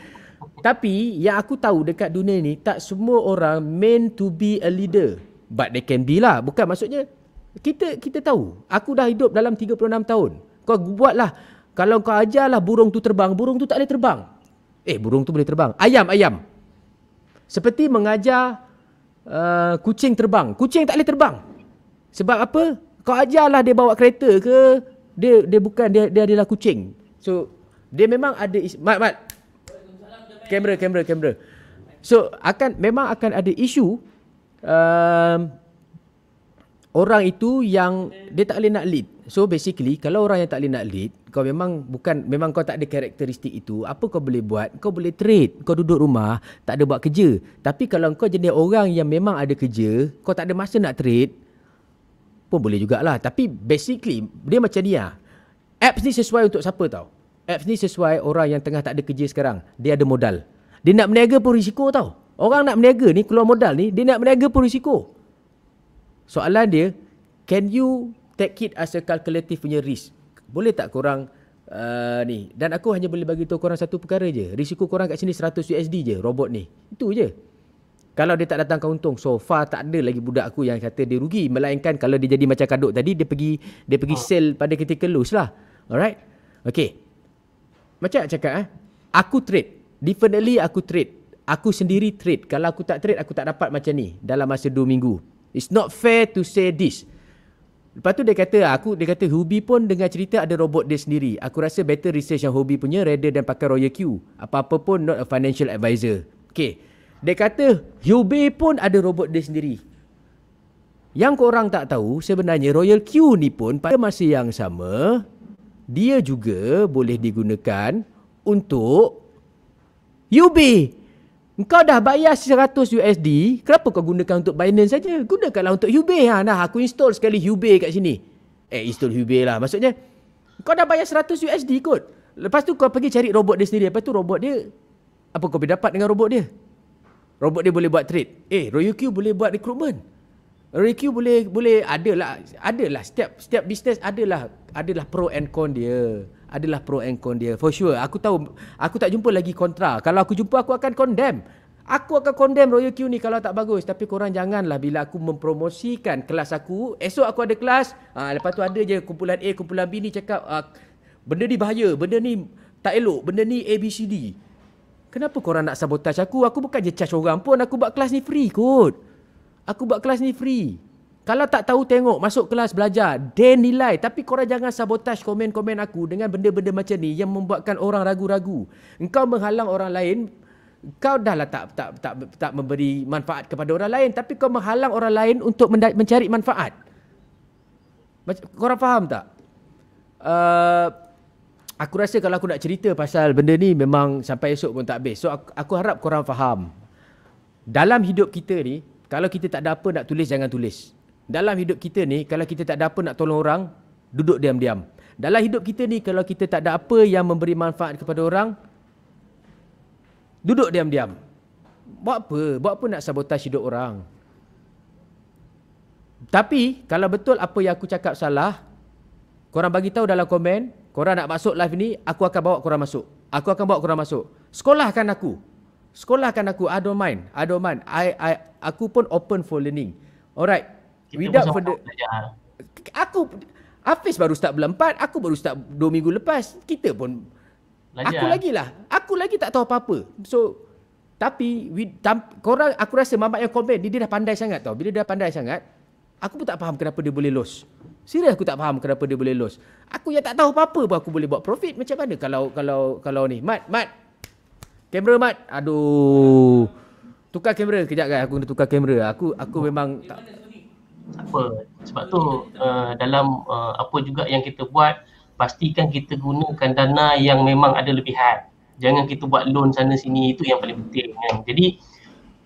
tapi yang aku tahu dekat dunia ni tak semua orang meant to be a leader but they can be lah bukan maksudnya kita kita tahu aku dah hidup dalam 36 tahun kau buatlah kalau kau ajarlah burung tu terbang, burung tu tak boleh terbang. Eh, burung tu boleh terbang. Ayam, ayam. Seperti mengajar uh, kucing terbang. Kucing tak boleh terbang. Sebab apa? Kau ajarlah dia bawa kereta ke? Dia dia bukan dia dia adalah kucing. So dia memang ada isu. mat mat. Kamera kamera kamera. So akan memang akan ada isu uh, orang itu yang dia tak boleh nak lead. So basically kalau orang yang tak boleh nak lead, kau memang bukan memang kau tak ada karakteristik itu, apa kau boleh buat? Kau boleh trade, kau duduk rumah, tak ada buat kerja. Tapi kalau kau jadi orang yang memang ada kerja, kau tak ada masa nak trade pun boleh jugalah. Tapi basically dia macam ni ah. Apps ni sesuai untuk siapa tau? Apps ni sesuai orang yang tengah tak ada kerja sekarang. Dia ada modal. Dia nak berniaga pun risiko tau. Orang nak berniaga ni keluar modal ni, dia nak berniaga pun risiko. Soalan dia, can you take it as a calculative punya risk. Boleh tak korang uh, ni? Dan aku hanya boleh bagi tahu korang satu perkara je. Risiko korang kat sini 100 USD je robot ni. Itu je. Kalau dia tak datang kau untung, so far tak ada lagi budak aku yang kata dia rugi. Melainkan kalau dia jadi macam kadok tadi, dia pergi dia pergi ah. sale pada ketika lose lah. Alright? Okay. Macam nak cakap eh? Aku trade. Definitely aku trade. Aku sendiri trade. Kalau aku tak trade, aku tak dapat macam ni dalam masa 2 minggu. It's not fair to say this. Lepas tu dia kata aku dia kata hobi pun dengar cerita ada robot dia sendiri. Aku rasa better research yang hobi punya rather dan pakai Royal Q. Apa-apa pun not a financial advisor. Okay. Dia kata hobi pun ada robot dia sendiri. Yang korang tak tahu sebenarnya Royal Q ni pun pada masa yang sama dia juga boleh digunakan untuk Hubi. Kau dah bayar 100 USD, kenapa kau gunakan untuk Binance saja? Gunakanlah untuk Hubei. Ha, nah, aku install sekali Hubei kat sini. Eh, install Hubei lah. Maksudnya, kau dah bayar 100 USD kot. Lepas tu kau pergi cari robot dia sendiri. Lepas tu robot dia, apa kau boleh dapat dengan robot dia? Robot dia boleh buat trade. Eh, RoyoQ boleh buat recruitment. RoyoQ boleh, boleh, adalah, adalah. Setiap setiap bisnes adalah, adalah pro and con Dia adalah pro and con dia for sure aku tahu aku tak jumpa lagi kontra kalau aku jumpa aku akan condemn aku akan condemn Royal Q ni kalau tak bagus tapi korang janganlah bila aku mempromosikan kelas aku esok aku ada kelas ha, lepas tu ada je kumpulan A kumpulan B ni cakap ha, benda ni bahaya benda ni tak elok benda ni A B C D kenapa korang nak sabotaj aku aku bukan je charge orang pun aku buat kelas ni free kot aku buat kelas ni free kalau tak tahu tengok masuk kelas belajar, dia nilai tapi kau jangan sabotaj komen-komen aku dengan benda-benda macam ni yang membuatkan orang ragu-ragu. Engkau menghalang orang lain, kau dah lah tak, tak tak tak memberi manfaat kepada orang lain tapi kau menghalang orang lain untuk mencari manfaat. Kau faham tak? Uh, aku rasa kalau aku nak cerita pasal benda ni memang sampai esok pun tak habis. So aku, aku harap kau faham. Dalam hidup kita ni kalau kita tak ada apa nak tulis jangan tulis. Dalam hidup kita ni kalau kita tak ada apa nak tolong orang, duduk diam-diam. Dalam hidup kita ni kalau kita tak ada apa yang memberi manfaat kepada orang, duduk diam-diam. Buat apa? Buat apa nak sabotaj hidup orang? Tapi kalau betul apa yang aku cakap salah, korang bagi tahu dalam komen, korang nak masuk live ni, aku akan bawa korang masuk. Aku akan bawa korang masuk. Sekolahkan aku. Sekolahkan aku. I don't mind. I don't mind. I, I, aku pun open for learning. Alright kita Without pun the... Aku Hafiz baru start bulan empat, Aku baru start dua minggu lepas Kita pun Belajar. Aku lagi lah Aku lagi tak tahu apa-apa So Tapi we, tam, Korang Aku rasa mamak yang komen Dia, dia dah pandai sangat tau Bila dia dah pandai sangat Aku pun tak faham kenapa dia boleh lose Serius aku tak faham kenapa dia boleh lose Aku yang tak tahu apa-apa pun aku boleh buat profit Macam mana kalau Kalau kalau ni Mat Mat Kamera Mat Aduh Tukar kamera Kejap kan aku kena tukar kamera Aku aku memang tak, apa sebab tu uh, dalam uh, apa juga yang kita buat pastikan kita gunakan dana yang memang ada lebihan jangan kita buat loan sana sini itu yang paling penting kan jadi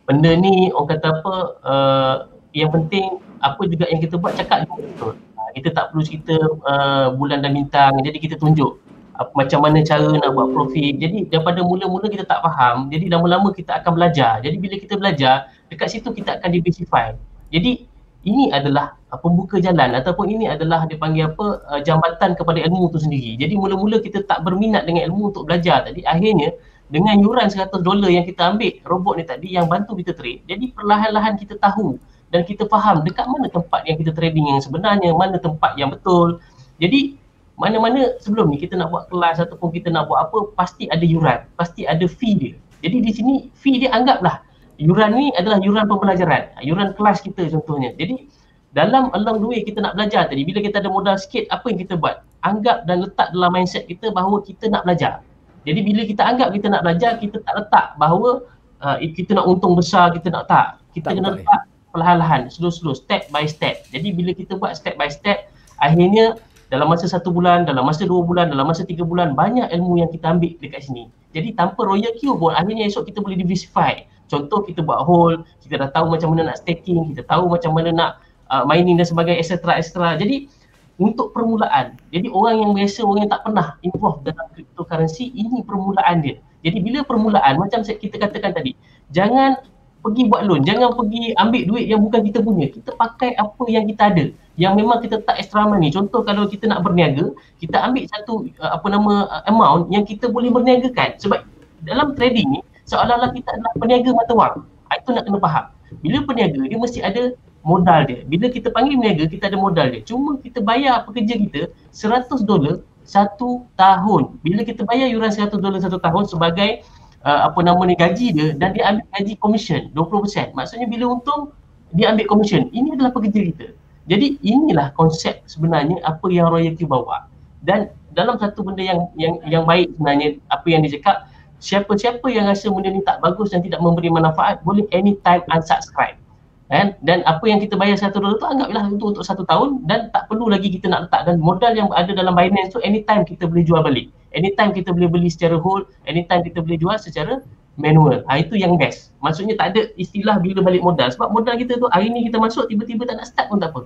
benda ni orang kata apa uh, yang penting apa juga yang kita buat cakap betul uh, kita tak perlu cerita uh, bulan dan bintang jadi kita tunjuk uh, macam mana cara nak buat profit jadi daripada mula-mula kita tak faham jadi lama-lama kita akan belajar jadi bila kita belajar dekat situ kita akan diversify jadi ini adalah uh, pembuka jalan ataupun ini adalah dia panggil apa uh, jambatan kepada ilmu itu sendiri. Jadi mula-mula kita tak berminat dengan ilmu untuk belajar tadi akhirnya dengan yuran 100 dolar yang kita ambil robot ni tadi yang bantu kita trade. Jadi perlahan-lahan kita tahu dan kita faham dekat mana tempat yang kita trading yang sebenarnya, mana tempat yang betul. Jadi mana-mana sebelum ni kita nak buat kelas ataupun kita nak buat apa pasti ada yuran, pasti ada fee dia. Jadi di sini fee dia anggaplah yuran ni adalah yuran pembelajaran. Ha, yuran kelas kita contohnya. Jadi dalam along the way kita nak belajar tadi, bila kita ada modal sikit, apa yang kita buat? Anggap dan letak dalam mindset kita bahawa kita nak belajar. Jadi bila kita anggap kita nak belajar, kita tak letak bahawa uh, kita nak untung besar, kita nak tak. Kita tak kena boleh. letak perlahan-lahan, slow-slow, step by step. Jadi bila kita buat step by step, akhirnya dalam masa satu bulan, dalam masa dua bulan, dalam masa tiga bulan, banyak ilmu yang kita ambil dekat sini. Jadi tanpa Royal Q pun, akhirnya esok kita boleh diversify contoh kita buat hold, kita dah tahu macam mana nak staking, kita tahu macam mana nak uh, mining dan sebagainya etc etc. Jadi untuk permulaan. Jadi orang yang biasa orang yang tak pernah involved dalam cryptocurrency ini permulaan dia. Jadi bila permulaan macam kita katakan tadi, jangan pergi buat loan, jangan pergi ambil duit yang bukan kita punya. Kita pakai apa yang kita ada yang memang kita tak extra money. Contoh kalau kita nak berniaga, kita ambil satu uh, apa nama uh, amount yang kita boleh berniagakan. Sebab dalam trading ni seolah-olah kita nak peniaga mata wang. Ah, itu nak kena faham. Bila peniaga, dia mesti ada modal dia. Bila kita panggil peniaga, kita ada modal dia. Cuma kita bayar pekerja kita seratus dolar satu tahun. Bila kita bayar yuran seratus dolar satu tahun sebagai uh, apa nama ni gaji dia dan dia ambil gaji komisen 20%. Maksudnya bila untung dia ambil komisen. Ini adalah pekerja kita. Jadi inilah konsep sebenarnya apa yang royalty bawa. Dan dalam satu benda yang yang yang baik sebenarnya apa yang dia cakap siapa-siapa yang rasa benda ni tak bagus dan tidak memberi manfaat boleh anytime unsubscribe kan dan apa yang kita bayar satu dolar tu anggaplah itu untuk satu tahun dan tak perlu lagi kita nak letak dan modal yang ada dalam Binance tu anytime kita boleh jual balik anytime kita boleh beli secara hold anytime kita boleh jual secara manual ha, itu yang best maksudnya tak ada istilah bila balik modal sebab modal kita tu hari ni kita masuk tiba-tiba tak nak start pun tak apa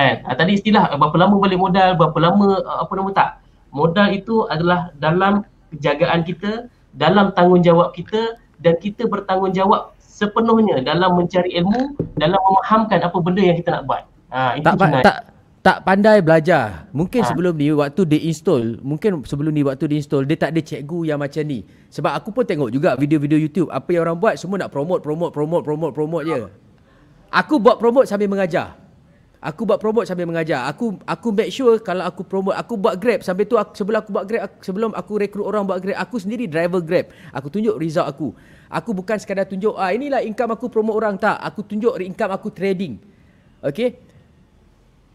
kan ha, tadi istilah eh, berapa lama balik modal berapa lama eh, apa nama tak modal itu adalah dalam kejagaan kita dalam tanggungjawab kita dan kita bertanggungjawab sepenuhnya dalam mencari ilmu dalam memahamkan apa benda yang kita nak buat. Ha itu tak, jenayah. tak tak pandai belajar. Mungkin ha. sebelum ni waktu dia install, mungkin sebelum ni waktu dia install dia tak ada cikgu yang macam ni. Sebab aku pun tengok juga video-video YouTube apa yang orang buat semua nak promote promote promote promote promote je. Ah. Aku buat promote sambil mengajar. Aku buat promote sambil mengajar. Aku aku make sure kalau aku promote aku buat Grab sampai tu aku, sebelum aku buat Grab aku, sebelum aku rekrut orang buat Grab aku sendiri driver Grab. Aku tunjuk result aku. Aku bukan sekadar tunjuk ah inilah income aku promote orang tak. Aku tunjuk income aku trading. Okay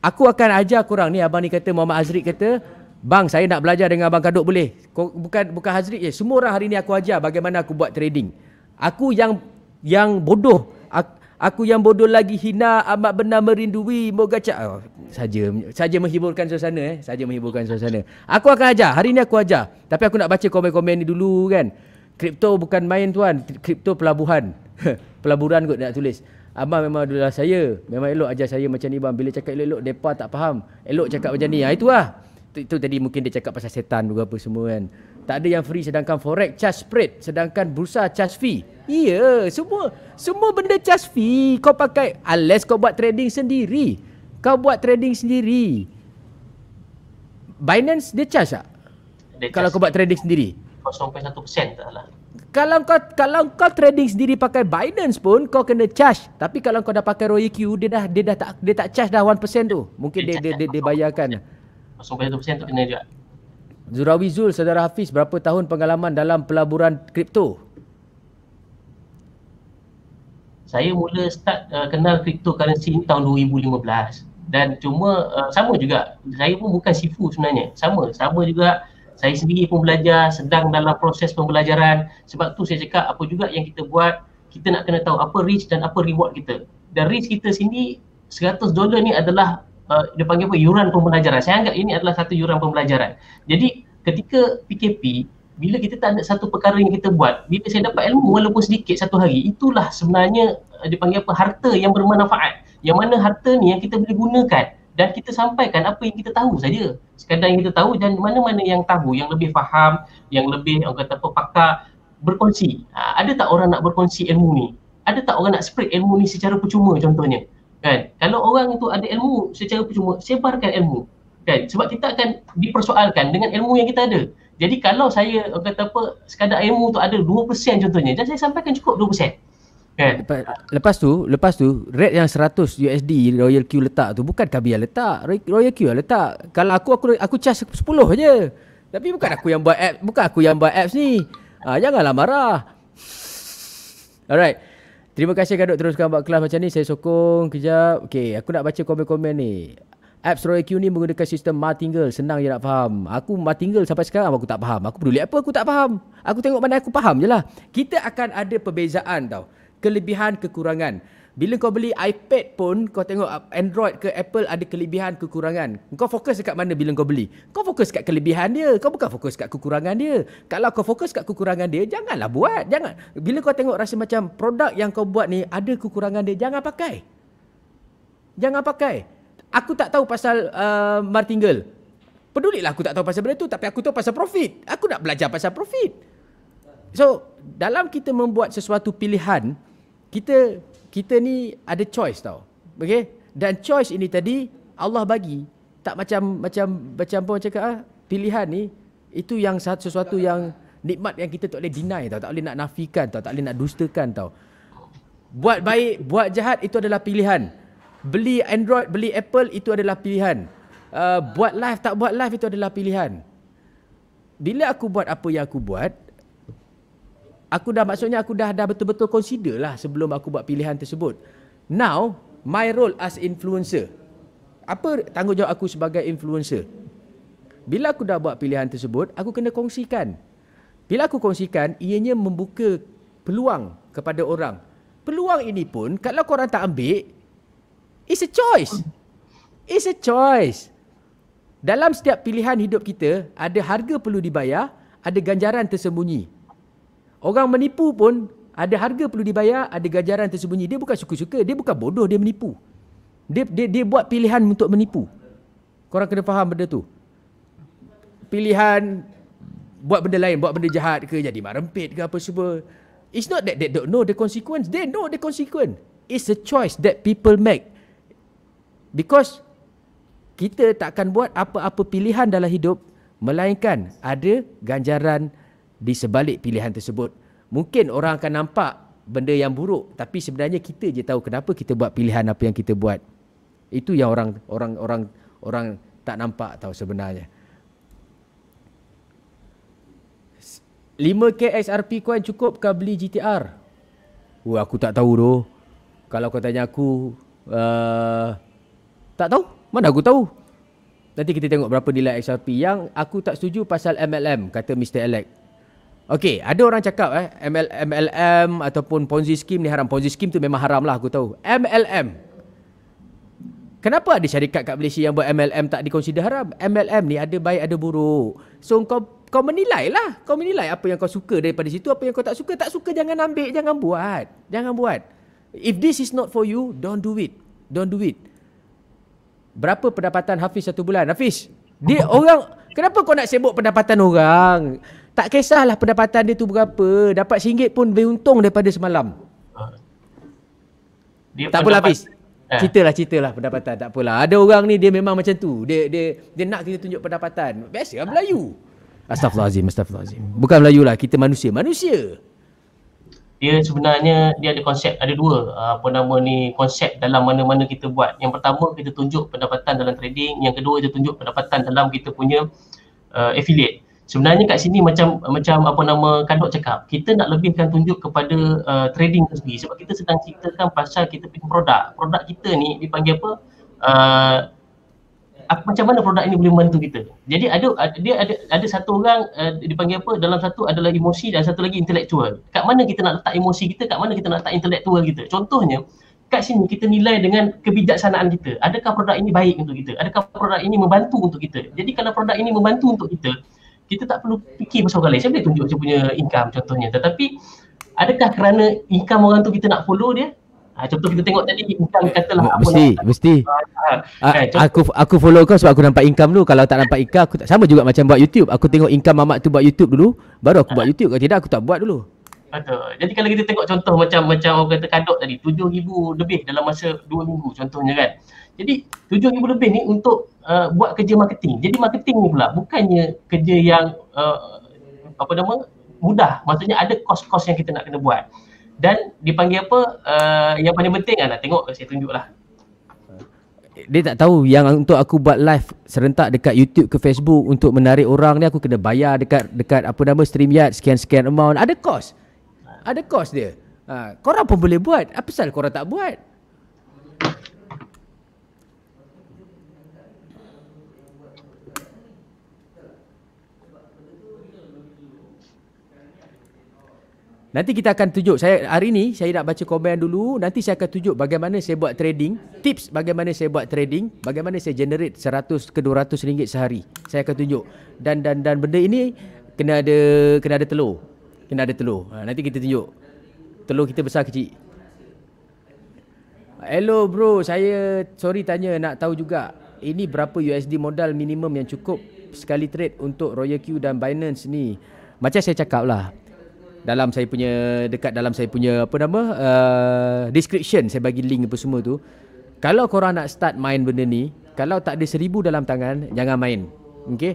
Aku akan ajar korang ni abang ni kata Muhammad Azri kata Bang, saya nak belajar dengan Abang Kaduk boleh. Bukan bukan Hazrik je. Semua orang hari ni aku ajar bagaimana aku buat trading. Aku yang yang bodoh. Aku, Aku yang bodoh lagi hina amat benar merindui moga cak oh, saja saja menghiburkan suasana eh saja menghiburkan suasana. Aku akan ajar. Hari ni aku ajar. Tapi aku nak baca komen-komen ni dulu kan. Kripto bukan main tuan. Kripto pelabuhan. Pelaburan kot nak tulis. Abang memang adalah saya. Memang elok ajar saya macam ni bang. Bila cakap elok-elok depa tak faham. Elok cakap macam ni. Ha itulah. Itu, itu tadi mungkin dia cakap pasal setan juga apa semua kan. Tak ada yang free sedangkan forex charge spread sedangkan bursa charge fee. Ya, yeah, semua semua benda charge fee. Kau pakai unless kau buat trading sendiri. Kau buat trading sendiri. Binance dia charge tak? Dia kalau charge kau buat trading sendiri. 0.1% tak lah. Kalau kau kalau kau trading sendiri pakai Binance pun kau kena charge. Tapi kalau kau dah pakai Royal Q dia dah dia dah tak dia tak charge dah 1% tu. Mungkin dia dia dia, dia, dia bayarkan. 0.1% tu kena juga. Zurawi Zul, saudara Hafiz, berapa tahun pengalaman dalam pelaburan kripto? Saya mula start uh, kenal cryptocurrency ini tahun 2015 dan cuma uh, sama juga saya pun bukan sifu sebenarnya sama sama juga saya sendiri pun belajar sedang dalam proses pembelajaran sebab tu saya cakap apa juga yang kita buat kita nak kena tahu apa risk dan apa reward kita dan risk kita sendiri 100 dolar ni adalah uh, dia panggil apa yuran pembelajaran. Saya anggap ini adalah satu yuran pembelajaran. Jadi ketika PKP bila kita tak ada satu perkara yang kita buat, bila saya dapat ilmu walaupun sedikit satu hari, itulah sebenarnya uh, dia panggil apa harta yang bermanfaat. Yang mana harta ni yang kita boleh gunakan dan kita sampaikan apa yang kita tahu saja. Sekadar yang kita tahu dan mana-mana yang tahu, yang lebih faham, yang lebih orang kata apa pakar berkongsi. Uh, ada tak orang nak berkongsi ilmu ni? Ada tak orang nak spread ilmu ni secara percuma contohnya? kan kalau orang itu ada ilmu secara percuma sebarkan ilmu kan sebab kita akan dipersoalkan dengan ilmu yang kita ada jadi kalau saya kata apa sekadar ilmu tu ada 2% contohnya jadi saya sampaikan cukup 2% kan lepas, lepas tu lepas tu rate yang 100 USD Royal Q letak tu bukan kami yang letak Royal Q yang letak kalau aku aku aku charge 10 je tapi bukan aku yang buat app bukan aku yang buat apps ni ha, janganlah marah alright Terima kasih Kak teruskan buat kelas macam ni. Saya sokong. Kejap. Okay, aku nak baca komen-komen ni. Apps Royal Q ni menggunakan sistem Martingale. Senang je nak faham. Aku Martingale sampai sekarang aku tak faham. Aku peduli apa aku tak faham. Aku tengok mana aku faham je lah. Kita akan ada perbezaan tau. Kelebihan, kekurangan. Bila kau beli iPad pun kau tengok Android ke Apple ada kelebihan kekurangan. Kau fokus dekat mana bila kau beli? Kau fokus kat kelebihan dia, kau bukan fokus kat kekurangan dia. Kalau kau fokus kat kekurangan dia, janganlah buat. Jangan. Bila kau tengok rasa macam produk yang kau buat ni ada kekurangan dia, jangan pakai. Jangan pakai. Aku tak tahu pasal uh, martingale. lah. aku tak tahu pasal benda tu tapi aku tahu pasal profit. Aku nak belajar pasal profit. So, dalam kita membuat sesuatu pilihan, kita kita ni ada choice tau. Okey? Dan choice ini tadi Allah bagi. Tak macam macam macam pun cakap ah, pilihan ni itu yang satu sesuatu yang nikmat yang kita tak boleh deny tau, tak boleh nak nafikan tau, tak boleh nak dustakan tau. Buat baik, buat jahat itu adalah pilihan. Beli Android, beli Apple itu adalah pilihan. Uh, buat live, tak buat live itu adalah pilihan. Bila aku buat apa yang aku buat, aku dah maksudnya aku dah dah betul-betul consider lah sebelum aku buat pilihan tersebut. Now, my role as influencer. Apa tanggungjawab aku sebagai influencer? Bila aku dah buat pilihan tersebut, aku kena kongsikan. Bila aku kongsikan, ianya membuka peluang kepada orang. Peluang ini pun, kalau korang tak ambil, it's a choice. It's a choice. Dalam setiap pilihan hidup kita, ada harga perlu dibayar, ada ganjaran tersembunyi. Orang menipu pun ada harga perlu dibayar, ada gajaran tersembunyi. Dia bukan suka-suka, dia bukan bodoh dia menipu. Dia dia dia buat pilihan untuk menipu. Korang kena faham benda tu. Pilihan buat benda lain, buat benda jahat ke jadi marempit ke apa semua. It's not that they don't know the consequence. They know the consequence. It's a choice that people make. Because kita takkan buat apa-apa pilihan dalam hidup melainkan ada ganjaran di sebalik pilihan tersebut. Mungkin orang akan nampak benda yang buruk tapi sebenarnya kita je tahu kenapa kita buat pilihan apa yang kita buat. Itu yang orang orang orang orang tak nampak tahu sebenarnya. 5K XRP coin cukup ke beli GTR? Wah, oh, aku tak tahu doh. Kalau kau tanya aku, uh, tak tahu. Mana aku tahu? Nanti kita tengok berapa nilai XRP. Yang aku tak setuju pasal MLM, kata Mr. Alec. Okay, ada orang cakap eh, ML, MLM ataupun Ponzi Scheme ni haram. Ponzi Scheme tu memang haram lah aku tahu. MLM. Kenapa ada syarikat kat Malaysia yang buat MLM tak dikonsider haram? MLM ni ada baik, ada buruk. So, kau, kau menilai lah. Kau menilai apa yang kau suka daripada situ, apa yang kau tak suka. Tak suka, jangan ambil, jangan buat. Jangan buat. If this is not for you, don't do it. Don't do it. Berapa pendapatan Hafiz satu bulan? Hafiz, dia orang... Kenapa kau nak sebut pendapatan orang? Tak kisahlah pendapatan dia tu berapa. Dapat singgit pun lebih untung daripada semalam. Ha. Dia tak apalah Hafiz. Eh. cerita lah pendapatan. Tak apalah. Ada orang ni dia memang macam tu. Dia dia dia nak kita tunjuk pendapatan. Biasa kan Melayu. Astagfirullahalazim, astagfirullahalazim. Bukan Melayu lah, kita manusia, manusia. Dia sebenarnya dia ada konsep ada dua uh, apa nama ni konsep dalam mana-mana kita buat. Yang pertama kita tunjuk pendapatan dalam trading, yang kedua kita tunjuk pendapatan dalam kita punya uh, affiliate sebenarnya kat sini macam macam apa nama Kadok cakap kita nak lebihkan tunjuk kepada uh, trading tu sendiri sebab kita sedang ceritakan pasal kita punya produk produk kita ni dipanggil apa uh, apa, macam mana produk ini boleh membantu kita jadi ada dia ada ada satu orang uh, dipanggil apa dalam satu adalah emosi dan satu lagi intelektual kat mana kita nak letak emosi kita kat mana kita nak letak intelektual kita contohnya kat sini kita nilai dengan kebijaksanaan kita adakah produk ini baik untuk kita adakah produk ini membantu untuk kita jadi kalau produk ini membantu untuk kita kita tak perlu fikir pasal orang lain. Saya boleh tunjuk macam punya income contohnya. Tetapi adakah kerana income orang tu kita nak follow dia? Ha, contoh kita tengok tadi income katalah M- mesti nak, lah. mesti. Ha, ha. Ha, aku aku follow kau sebab aku nampak income dulu. Kalau tak nampak income aku tak sama juga macam buat YouTube. Aku tengok income mamak tu buat YouTube dulu baru aku ha. buat YouTube. Kalau tidak aku tak buat dulu. Betul. Jadi kalau kita tengok contoh macam macam orang kata kadok tadi ribu lebih dalam masa dua minggu contohnya kan. Jadi tujuh ribu lebih ni untuk uh, buat kerja marketing. Jadi marketing ni pula bukannya kerja yang uh, apa nama mudah. Maksudnya ada kos-kos yang kita nak kena buat. Dan dipanggil apa uh, yang paling penting kan? Lah. Tengok saya tunjuklah. Dia tak tahu yang untuk aku buat live serentak dekat YouTube ke Facebook untuk menarik orang ni aku kena bayar dekat dekat apa nama StreamYard sekian-sekian amount. Ada kos. Ada kos dia. Ha, korang pun boleh buat. Apa salah korang tak buat? Nanti kita akan tunjuk. Saya hari ni saya nak baca komen dulu. Nanti saya akan tunjuk bagaimana saya buat trading, tips bagaimana saya buat trading, bagaimana saya generate 100 ke 200 ringgit sehari. Saya akan tunjuk. Dan dan dan benda ini kena ada kena ada telur. Kena ada telur. Ha, nanti kita tunjuk. Telur kita besar kecil. Hello bro, saya sorry tanya nak tahu juga. Ini berapa USD modal minimum yang cukup sekali trade untuk Royal Q dan Binance ni? Macam saya cakap lah, dalam saya punya dekat dalam saya punya apa nama uh, description saya bagi link apa semua tu kalau korang nak start main benda ni kalau tak ada seribu dalam tangan jangan main okey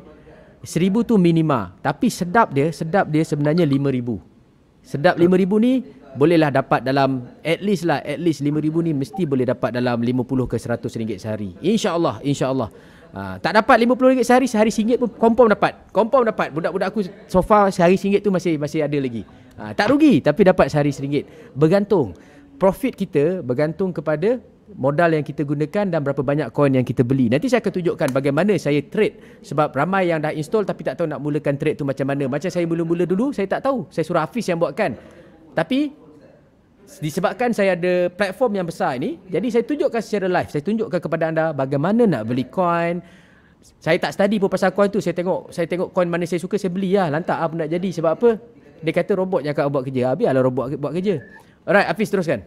seribu tu minima tapi sedap dia sedap dia sebenarnya lima ribu sedap lima ribu ni bolehlah dapat dalam at least lah at least lima ribu ni mesti boleh dapat dalam lima puluh ke seratus ringgit sehari insyaallah insyaallah Uh, tak dapat lima puluh ringgit sehari, sehari rm pun confirm dapat. Confirm dapat. Budak-budak aku so far sehari rm tu masih masih ada lagi. Ha, tak rugi tapi dapat sehari seringgit. Bergantung. Profit kita bergantung kepada modal yang kita gunakan dan berapa banyak coin yang kita beli. Nanti saya akan tunjukkan bagaimana saya trade sebab ramai yang dah install tapi tak tahu nak mulakan trade tu macam mana. Macam saya mula-mula dulu, saya tak tahu. Saya suruh Hafiz yang buatkan. Tapi disebabkan saya ada platform yang besar ini, jadi saya tunjukkan secara live. Saya tunjukkan kepada anda bagaimana nak beli coin. Saya tak study pun pasal coin tu. Saya tengok saya tengok coin mana saya suka, saya beli lah. Lantak apa nak jadi. Sebab apa? Dia kata robot yang akan buat kerja. Biarlah robot buat kerja. Alright, Hafiz teruskan.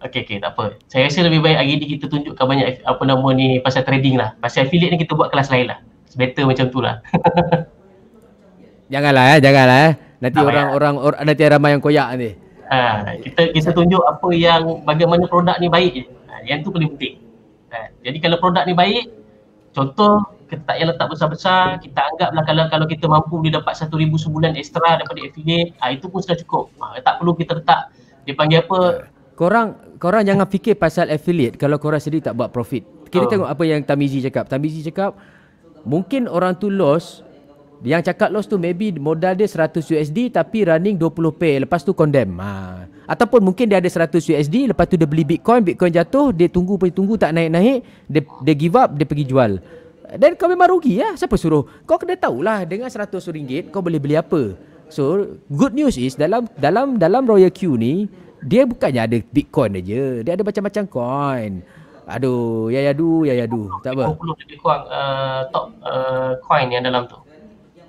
Okay, okay, tak apa. Saya rasa lebih baik hari ni kita tunjukkan banyak apa nama ni pasal trading lah. Pasal affiliate ni kita buat kelas lain lah. Better macam tu lah. janganlah eh, janganlah eh. Nanti tak orang, orang, or, nanti ramai yang koyak nanti. Ha, kita kita tunjuk apa yang bagaimana produk ni baik. Ha, yang tu paling penting. Ha, jadi kalau produk ni baik, contoh kita tak payah letak besar-besar kita anggaplah kalau kalau kita mampu dia dapat satu ribu sebulan ekstra daripada affiliate ha, itu pun sudah cukup ha, tak perlu kita letak dia panggil apa ya. korang korang jangan fikir pasal affiliate kalau korang sendiri tak buat profit kita oh. tengok apa yang Tamizi cakap Tamizi cakap mungkin orang tu loss yang cakap loss tu maybe modal dia 100 USD tapi running 20 pay lepas tu condemn ha. ataupun mungkin dia ada 100 USD lepas tu dia beli bitcoin bitcoin jatuh dia tunggu pergi tunggu tak naik-naik dia, dia give up dia pergi jual dan kau memang rugi lah Siapa suruh Kau kena tahulah Dengan seratus ringgit Kau boleh beli apa So Good news is Dalam dalam dalam Royal Q ni Dia bukannya ada Bitcoin aja Dia ada macam-macam coin Aduh Ya ya du Ya ya du Tak apa 20 lebih kurang Top eh, coin yang dalam tu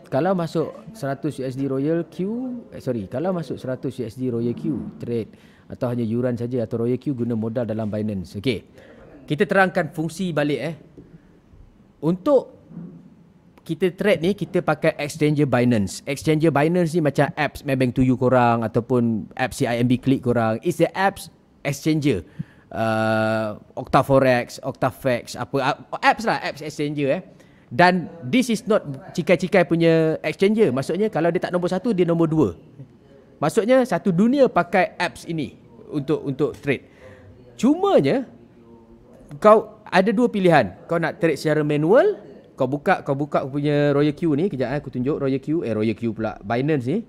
kalau masuk 100 USD Royal Q, eh, sorry, kalau masuk 100 USD Royal Q trade atau hanya yuran saja atau Royal Q guna modal dalam Binance. Okey. Kita terangkan fungsi balik eh. Untuk kita trade ni kita pakai exchanger Binance. Exchanger Binance ni macam apps Maybank to you korang ataupun apps CIMB Click korang. It's the apps exchanger. Uh, Octaforex Forex, apa uh, apps lah apps exchanger eh. Dan this is not cikai-cikai punya exchanger. Maksudnya kalau dia tak nombor satu, dia nombor dua. Maksudnya satu dunia pakai apps ini untuk untuk trade. Cumanya kau ada dua pilihan. Kau nak trade secara manual, kau buka kau buka kau punya Royal Q ni. Kejap eh aku tunjuk Royal Q. Eh Royal Q pula Binance ni.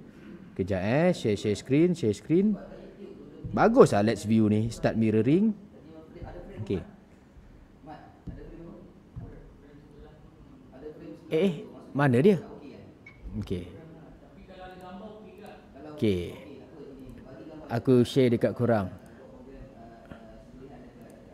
Kejap eh share share screen, share screen. Baguslah. let's view ni. Start mirroring. Okay. Eh, eh, mana dia? Okay. Okay. Aku share dekat korang.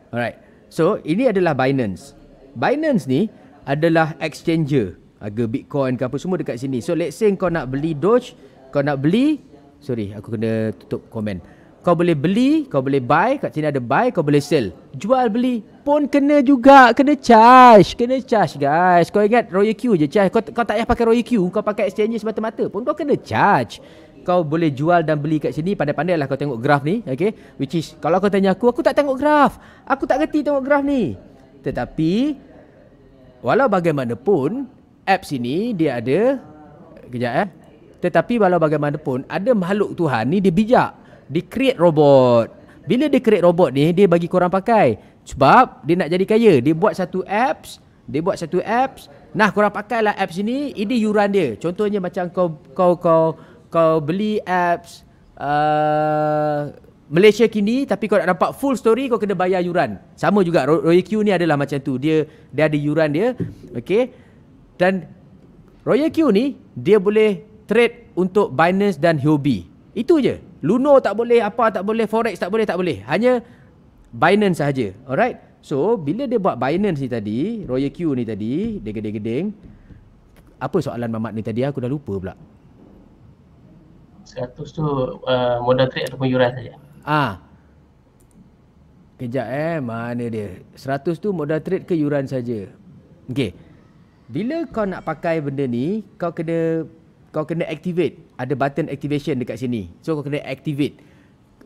Alright. So ini adalah Binance. Binance ni adalah exchanger harga Bitcoin ke apa semua dekat sini. So let's say kau nak beli Doge, kau nak beli sorry aku kena tutup komen. Kau boleh beli, kau boleh buy, kat sini ada buy, kau boleh sell. Jual beli pun kena juga, kena charge, kena charge guys. Kau ingat Royal Q je charge. Kau, kau tak payah pakai Royal Q, kau pakai exchanger semata-mata pun kau kena charge kau boleh jual dan beli kat sini pandai-pandai lah kau tengok graf ni okay? which is kalau kau tanya aku aku tak tengok graf aku tak kerti tengok graf ni tetapi walau bagaimanapun apps ini dia ada kejap eh tetapi walau bagaimanapun ada makhluk Tuhan ni dia bijak dia create robot bila dia create robot ni dia bagi korang pakai sebab dia nak jadi kaya dia buat satu apps dia buat satu apps nah korang pakailah apps ini ini yuran dia contohnya macam kau kau kau kau beli apps uh, Malaysia kini tapi kau nak dapat full story kau kena bayar yuran. Sama juga Q ni adalah macam tu. Dia dia ada yuran dia. Okey. Dan Q ni dia boleh trade untuk Binance dan Huobi. Itu je. Luno tak boleh, apa tak boleh, Forex tak boleh, tak boleh. Hanya Binance sahaja. Alright. So, bila dia buat Binance ni tadi, Q ni tadi, dia gede-gedeng. Apa soalan Mamat ni tadi? Aku dah lupa pula. 100 tu uh, modal trade ataupun yuran saja. Ah. Kejap eh, mana dia? 100 tu modal trade ke yuran saja? Okey. Bila kau nak pakai benda ni, kau kena kau kena activate. Ada button activation dekat sini. So kau kena activate.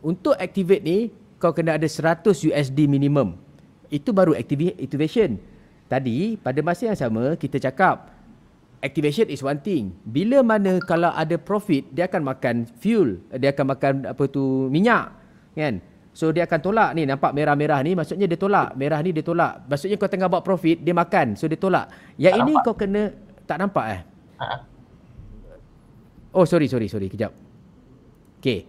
Untuk activate ni, kau kena ada 100 USD minimum. Itu baru activate activation. Tadi pada masa yang sama kita cakap activation is one thing. Bila mana kalau ada profit, dia akan makan fuel, dia akan makan apa tu minyak, kan? So dia akan tolak ni nampak merah-merah ni maksudnya dia tolak. Merah ni dia tolak. Maksudnya kau tengah buat profit, dia makan. So dia tolak. Yang tak ini nampak. kau kena tak nampak eh? Oh sorry sorry sorry kejap. Okay.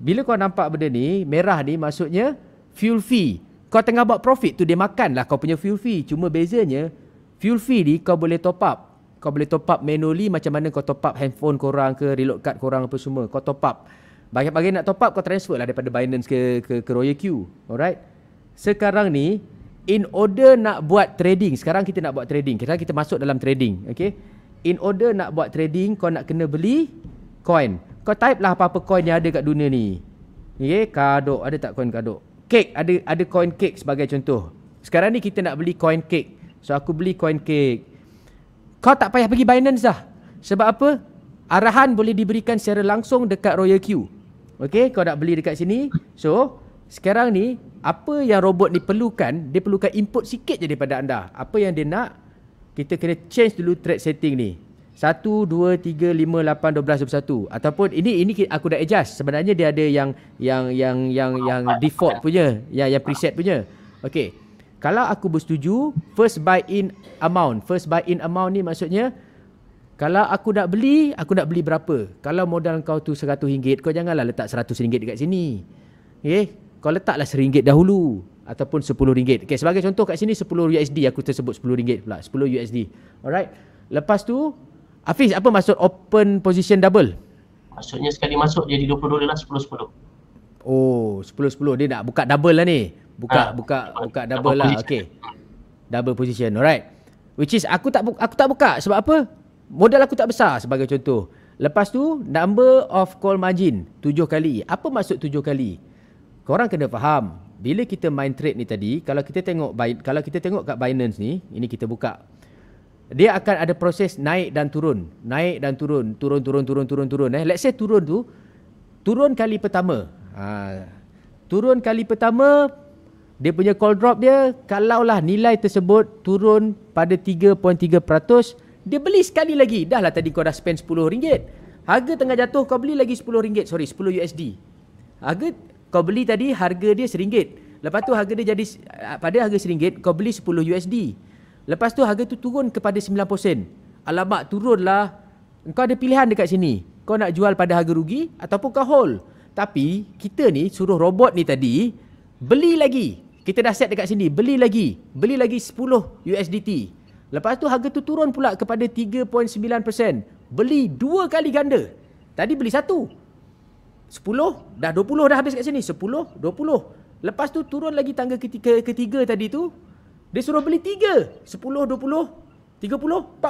Bila kau nampak benda ni, merah ni maksudnya fuel fee. Kau tengah buat profit tu dia makan lah kau punya fuel fee. Cuma bezanya fuel fee ni kau boleh top up kau boleh top up manually macam mana kau top up handphone korang ke reload card korang apa semua kau top up banyak bagi nak top up kau transfer lah daripada Binance ke ke, ke Royal Q alright sekarang ni in order nak buat trading sekarang kita nak buat trading kita kita masuk dalam trading okey in order nak buat trading kau nak kena beli coin kau type lah apa-apa coin yang ada kat dunia ni okey kadok ada tak coin kadok cake ada ada coin cake sebagai contoh sekarang ni kita nak beli coin cake so aku beli coin cake kau tak payah pergi Binance dah. Sebab apa? Arahan boleh diberikan secara langsung dekat Royal Q. Okay, kau nak beli dekat sini. So, sekarang ni, apa yang robot ni perlukan, dia perlukan input sikit je daripada anda. Apa yang dia nak, kita kena change dulu trade setting ni. 1, 2, 3, 5, 8, 12, 21. Ataupun ini ini aku dah adjust. Sebenarnya dia ada yang yang yang yang yang default punya. Yang, yang preset punya. Okay. Kalau aku bersetuju first buy in amount. First buy in amount ni maksudnya kalau aku nak beli, aku nak beli berapa? Kalau modal kau tu RM100, kau janganlah letak RM100 dekat sini. Okey, kau letaklah RM1 dahulu ataupun RM10. Okay, sebagai contoh kat sini 10 USD aku tersebut RM10 pula, 10 USD. Alright. Lepas tu Hafiz, apa maksud open position double? Maksudnya sekali masuk jadi 20 dolar 10 10. Oh, 10 10 dia nak buka double lah ni buka ha. buka buka double, double lah okey double position alright which is aku tak aku tak buka sebab apa modal aku tak besar sebagai contoh lepas tu number of call margin tujuh kali apa maksud tujuh kali Kau orang kena faham bila kita main trade ni tadi kalau kita tengok kalau kita tengok kat Binance ni ini kita buka dia akan ada proses naik dan turun naik dan turun turun turun turun turun turun eh let's say turun tu turun kali pertama ha, turun kali pertama dia punya call drop dia kalaulah nilai tersebut turun pada 3.3% dia beli sekali lagi dah lah tadi kau dah spend RM10 harga tengah jatuh kau beli lagi RM10 sorry 10 USD harga kau beli tadi harga dia RM1 lepas tu harga dia jadi ah, pada harga RM1 kau beli 10 USD lepas tu harga tu turun kepada 90 sen turun lah. kau ada pilihan dekat sini kau nak jual pada harga rugi ataupun kau hold tapi kita ni suruh robot ni tadi beli lagi kita dah set dekat sini beli lagi beli lagi 10 USDT lepas tu harga tu turun pula kepada 3.9% beli dua kali ganda tadi beli satu 10 dah 20 dah habis kat sini 10 20 lepas tu turun lagi tangga ketiga ketiga tadi tu dia suruh beli 3 10 20 30 40 50 60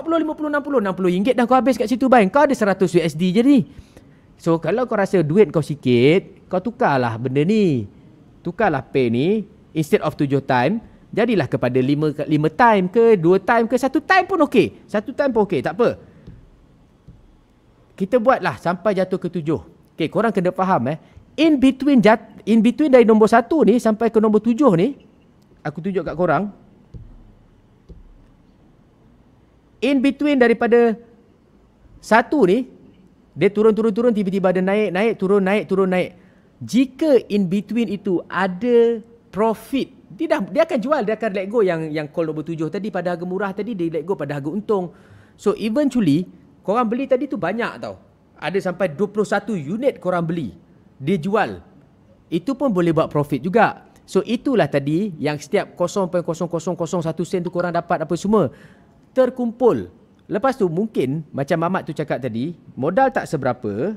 RM60 dah kau habis kat situ bang kau ada 100 USD je ni so kalau kau rasa duit kau sikit kau tukarlah benda ni tukarlah pay ni instead of tujuh time jadilah kepada lima lima time ke dua time ke satu time pun okey satu time pun okey tak apa kita buatlah sampai jatuh ke tujuh okey korang kena faham eh in between jat, in between dari nombor satu ni sampai ke nombor tujuh ni aku tunjuk kat korang in between daripada satu ni dia turun turun turun tiba-tiba ada naik naik turun naik turun naik jika in between itu ada profit dia dah dia akan jual dia akan let go yang yang call nombor 7 tadi pada harga murah tadi dia let go pada harga untung so eventually korang beli tadi tu banyak tau ada sampai 21 unit korang beli dia jual itu pun boleh buat profit juga so itulah tadi yang setiap 0.0001 sen tu korang dapat apa semua terkumpul lepas tu mungkin macam mamat tu cakap tadi modal tak seberapa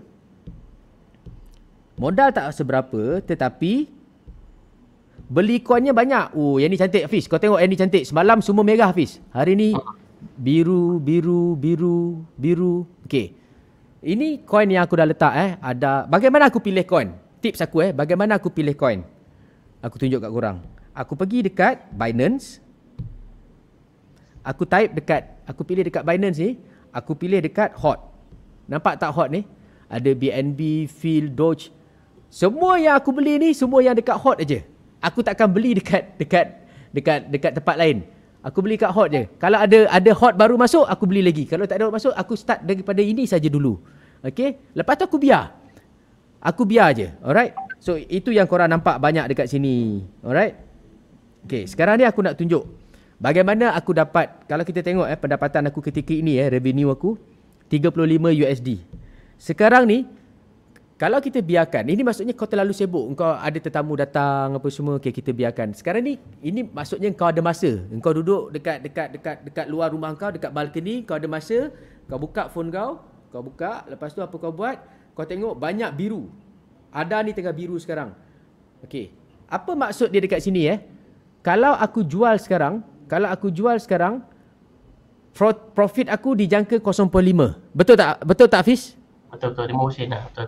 modal tak seberapa tetapi Beli coinnya banyak. Oh, yang ni cantik Hafiz. Kau tengok yang ni cantik. Semalam semua merah Hafiz. Hari ni ah. biru, biru, biru, biru. Okey. Ini koin yang aku dah letak eh. Ada bagaimana aku pilih koin? Tips aku eh, bagaimana aku pilih koin? Aku tunjuk kat korang. Aku pergi dekat Binance. Aku type dekat, aku pilih dekat Binance ni. Aku pilih dekat hot. Nampak tak hot ni? Ada BNB, Phil, Doge. Semua yang aku beli ni, semua yang dekat hot aje aku tak akan beli dekat dekat dekat dekat tempat lain. Aku beli kat hot je. Kalau ada ada hot baru masuk, aku beli lagi. Kalau tak ada hot masuk, aku start daripada ini saja dulu. Okey? Lepas tu aku biar. Aku biar aje. Alright? So itu yang korang nampak banyak dekat sini. Alright? Okey, sekarang ni aku nak tunjuk bagaimana aku dapat kalau kita tengok eh pendapatan aku ketika ini eh revenue aku 35 USD. Sekarang ni kalau kita biarkan, ini maksudnya kau terlalu sibuk. Engkau ada tetamu datang apa semua. okay kita biarkan. Sekarang ni ini maksudnya kau ada masa. Engkau duduk dekat dekat dekat dekat luar rumah kau, dekat balkoni, kau ada masa, kau buka phone kau, kau buka, lepas tu apa kau buat? Kau tengok banyak biru. Ada ni tengah biru sekarang. Okey. Apa maksud dia dekat sini eh? Kalau aku jual sekarang, kalau aku jual sekarang profit aku dijangka 0.5. Betul tak? Betul tak Fis? Betul betul 5% lah. Betul.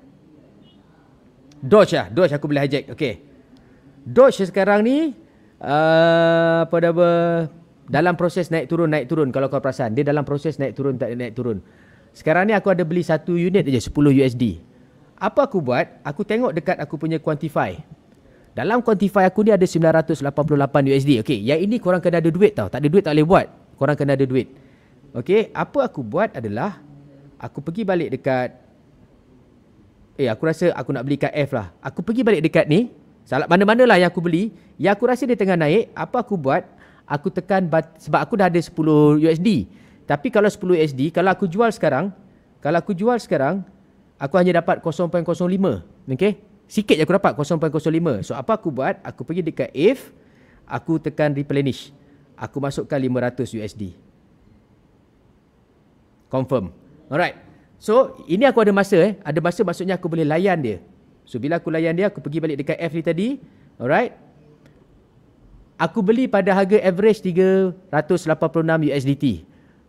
Dodge lah Dodge aku boleh hijack Okay Dodge sekarang ni uh, Apa uh, apa Dalam proses naik turun Naik turun Kalau kau perasan Dia dalam proses naik turun Tak naik turun Sekarang ni aku ada beli Satu unit je 10 USD Apa aku buat Aku tengok dekat Aku punya quantify Dalam quantify aku ni Ada 988 USD Okay Yang ini korang kena ada duit tau Tak ada duit tak boleh buat Korang kena ada duit Okay Apa aku buat adalah Aku pergi balik dekat Eh aku rasa aku nak belikan F lah Aku pergi balik dekat ni Salah mana-mana lah yang aku beli Yang aku rasa dia tengah naik Apa aku buat Aku tekan bat- Sebab aku dah ada 10 USD Tapi kalau 10 USD Kalau aku jual sekarang Kalau aku jual sekarang Aku hanya dapat 0.05 Okay Sikit je aku dapat 0.05 So apa aku buat Aku pergi dekat F, Aku tekan replenish Aku masukkan 500 USD Confirm Alright So ini aku ada masa eh. Ada masa maksudnya aku boleh layan dia. So bila aku layan dia aku pergi balik dekat F ni tadi. Alright. Aku beli pada harga average 386 USDT.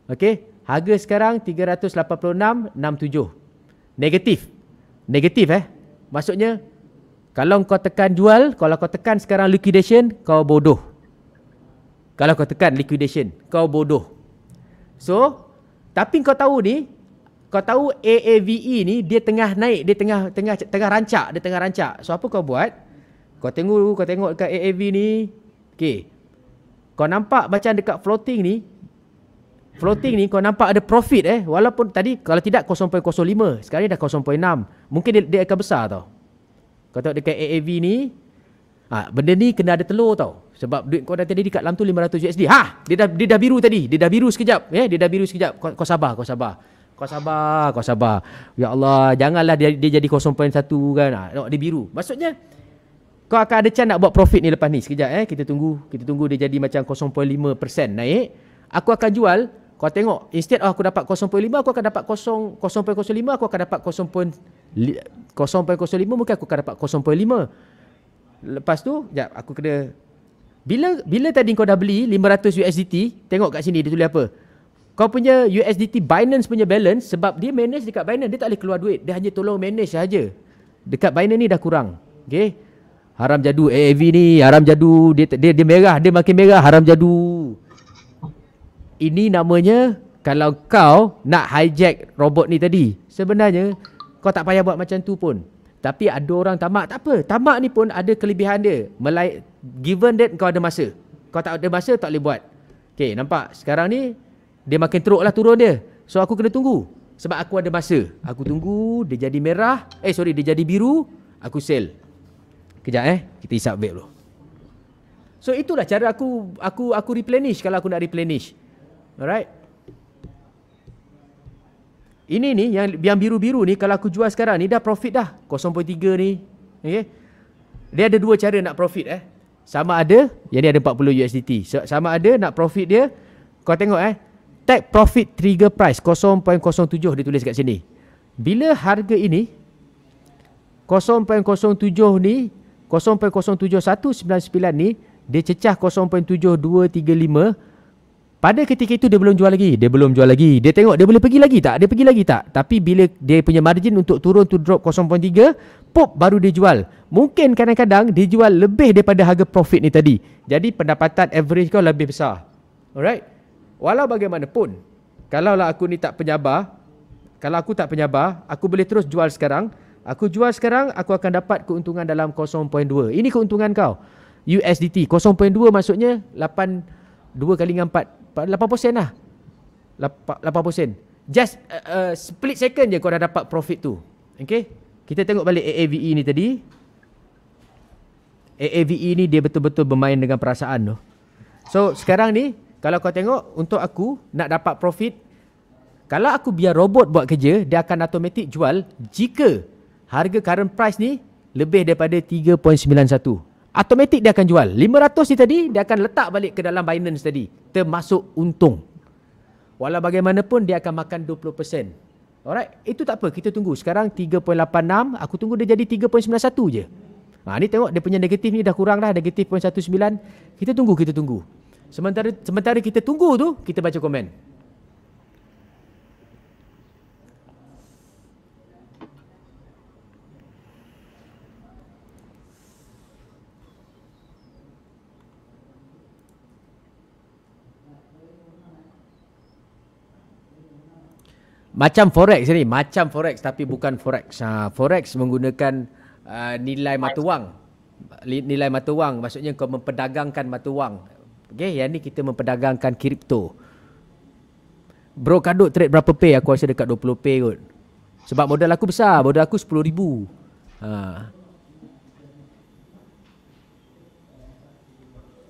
Okay. Harga sekarang 386.67. Negatif. Negatif eh. Maksudnya kalau kau tekan jual, kalau kau tekan sekarang liquidation, kau bodoh. Kalau kau tekan liquidation, kau bodoh. So, tapi kau tahu ni, kau tahu AAVE ni dia tengah naik, dia tengah tengah tengah rancak, dia tengah rancak. So apa kau buat? Kau tengok dulu, kau tengok dekat AAV e ni. Okey. Kau nampak macam dekat floating ni Floating ni kau nampak ada profit eh Walaupun tadi kalau tidak 0.05 Sekarang ni dah 0.6 Mungkin dia, dia akan besar tau Kau tengok dekat AAV e ni ha, Benda ni kena ada telur tau Sebab duit kau dah tadi dekat dalam tu 500 USD Ha! Dia dah, dia dah biru tadi Dia dah biru sekejap eh? Dia dah biru sekejap kau, kau sabar, kau sabar kau sabar, kau sabar. Ya Allah, janganlah dia, dia jadi 0.1 kan. Ah, tengok dia biru. Maksudnya kau akan ada chance nak buat profit ni lepas ni sekejap eh. Kita tunggu, kita tunggu dia jadi macam 0.5% naik. Aku akan jual kau tengok instead aku dapat 0.5 aku akan dapat 0.05 aku akan dapat 0.05 mungkin aku akan dapat 0.5 lepas tu jap aku kena bila bila tadi kau dah beli 500 USDT tengok kat sini dia tulis apa kau punya USDT Binance punya balance sebab dia manage dekat Binance dia tak boleh keluar duit dia hanya tolong manage saja dekat Binance ni dah kurang okay? haram jadu AAV ni haram jadu dia dia, dia merah dia makin merah haram jadu ini namanya kalau kau nak hijack robot ni tadi sebenarnya kau tak payah buat macam tu pun tapi ada orang tamak tak apa tamak ni pun ada kelebihan dia Melay- given that kau ada masa kau tak ada masa tak boleh buat Okay, nampak sekarang ni dia makin teruk lah turun dia So aku kena tunggu Sebab aku ada masa Aku tunggu Dia jadi merah Eh sorry dia jadi biru Aku sell Kejap eh Kita isap vape dulu So itulah cara aku Aku aku replenish Kalau aku nak replenish Alright Ini ni yang, yang biru-biru ni Kalau aku jual sekarang ni Dah profit dah 0.3 ni Okay Dia ada dua cara nak profit eh Sama ada Yang ni ada 40 USDT so, Sama ada nak profit dia Kau tengok eh Take profit trigger price 0.07 ditulis kat sini. Bila harga ini 0.07 ni 0.07199 ni dia cecah 0.7235 pada ketika itu dia belum jual lagi dia belum jual lagi dia tengok dia boleh pergi lagi tak dia pergi lagi tak tapi bila dia punya margin untuk turun tu drop 0.3 pop baru dia jual mungkin kadang-kadang dia jual lebih daripada harga profit ni tadi jadi pendapatan average kau lebih besar alright Walau bagaimanapun, kalaulah aku ni tak penyabar, kalau aku tak penyabar, aku boleh terus jual sekarang. Aku jual sekarang, aku akan dapat keuntungan dalam 0.2. Ini keuntungan kau. USDT 0.2 maksudnya 8 2 kali 4 8% lah. 8%. Just uh, uh, split second je kau dah dapat profit tu. Okay? Kita tengok balik AAVE ni tadi. AAVE ni dia betul-betul bermain dengan perasaan tu. So sekarang ni kalau kau tengok untuk aku nak dapat profit kalau aku biar robot buat kerja dia akan automatik jual jika harga current price ni lebih daripada 3.91. Automatik dia akan jual. 500 ni tadi dia akan letak balik ke dalam Binance tadi termasuk untung. Walau bagaimanapun dia akan makan 20%. Alright, itu tak apa. Kita tunggu. Sekarang 3.86, aku tunggu dia jadi 3.91 je. Ha, ni tengok dia punya negatif ni dah kurang dah, negatif 0.19. Kita tunggu, kita tunggu. Sementara sementara kita tunggu tu, kita baca komen. Macam forex ni, macam forex tapi bukan forex. Ha, forex menggunakan uh, nilai mata wang. Nilai mata wang maksudnya kau memperdagangkan mata wang Okay, yang ni kita memperdagangkan kripto. Bro kadut trade berapa pay? Aku rasa dekat 20 pay kot. Sebab modal aku besar. Modal aku 10,000. Ha.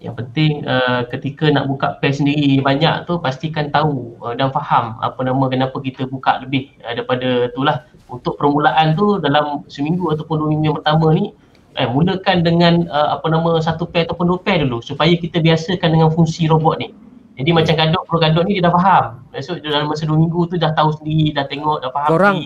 Yang penting uh, ketika nak buka pay sendiri banyak tu pastikan tahu uh, dan faham apa nama kenapa kita buka lebih uh, daripada itulah. Untuk permulaan tu dalam seminggu ataupun dua minggu yang pertama ni eh, mulakan dengan uh, apa nama satu pair ataupun dua pair dulu supaya kita biasakan dengan fungsi robot ni. Jadi hmm. macam gadok pro gadok ni dia dah faham. Maksud dalam masa dua minggu tu dah tahu sendiri, dah tengok, dah faham. Korang,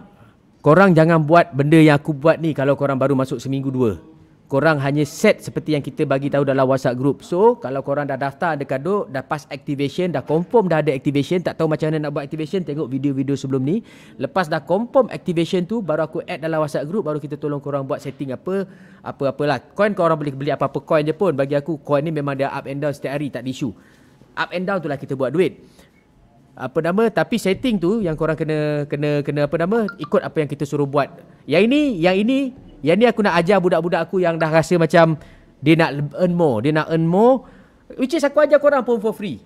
korang jangan buat benda yang aku buat ni kalau korang baru masuk seminggu dua korang hanya set seperti yang kita bagi tahu dalam WhatsApp group. So, kalau korang dah daftar ada Duk, dah pass activation, dah confirm dah ada activation, tak tahu macam mana nak buat activation, tengok video-video sebelum ni. Lepas dah confirm activation tu, baru aku add dalam WhatsApp group, baru kita tolong korang buat setting apa, apa-apalah. Coin korang boleh beli apa-apa coin je pun. Bagi aku, coin ni memang dia up and down setiap hari, tak ada isu. Up and down tu lah kita buat duit. Apa nama, tapi setting tu yang korang kena, kena, kena apa nama, ikut apa yang kita suruh buat. Yang ini, yang ini, yang ni aku nak ajar budak-budak aku yang dah rasa macam dia nak earn more, dia nak earn more. Which is aku ajar korang pun for free.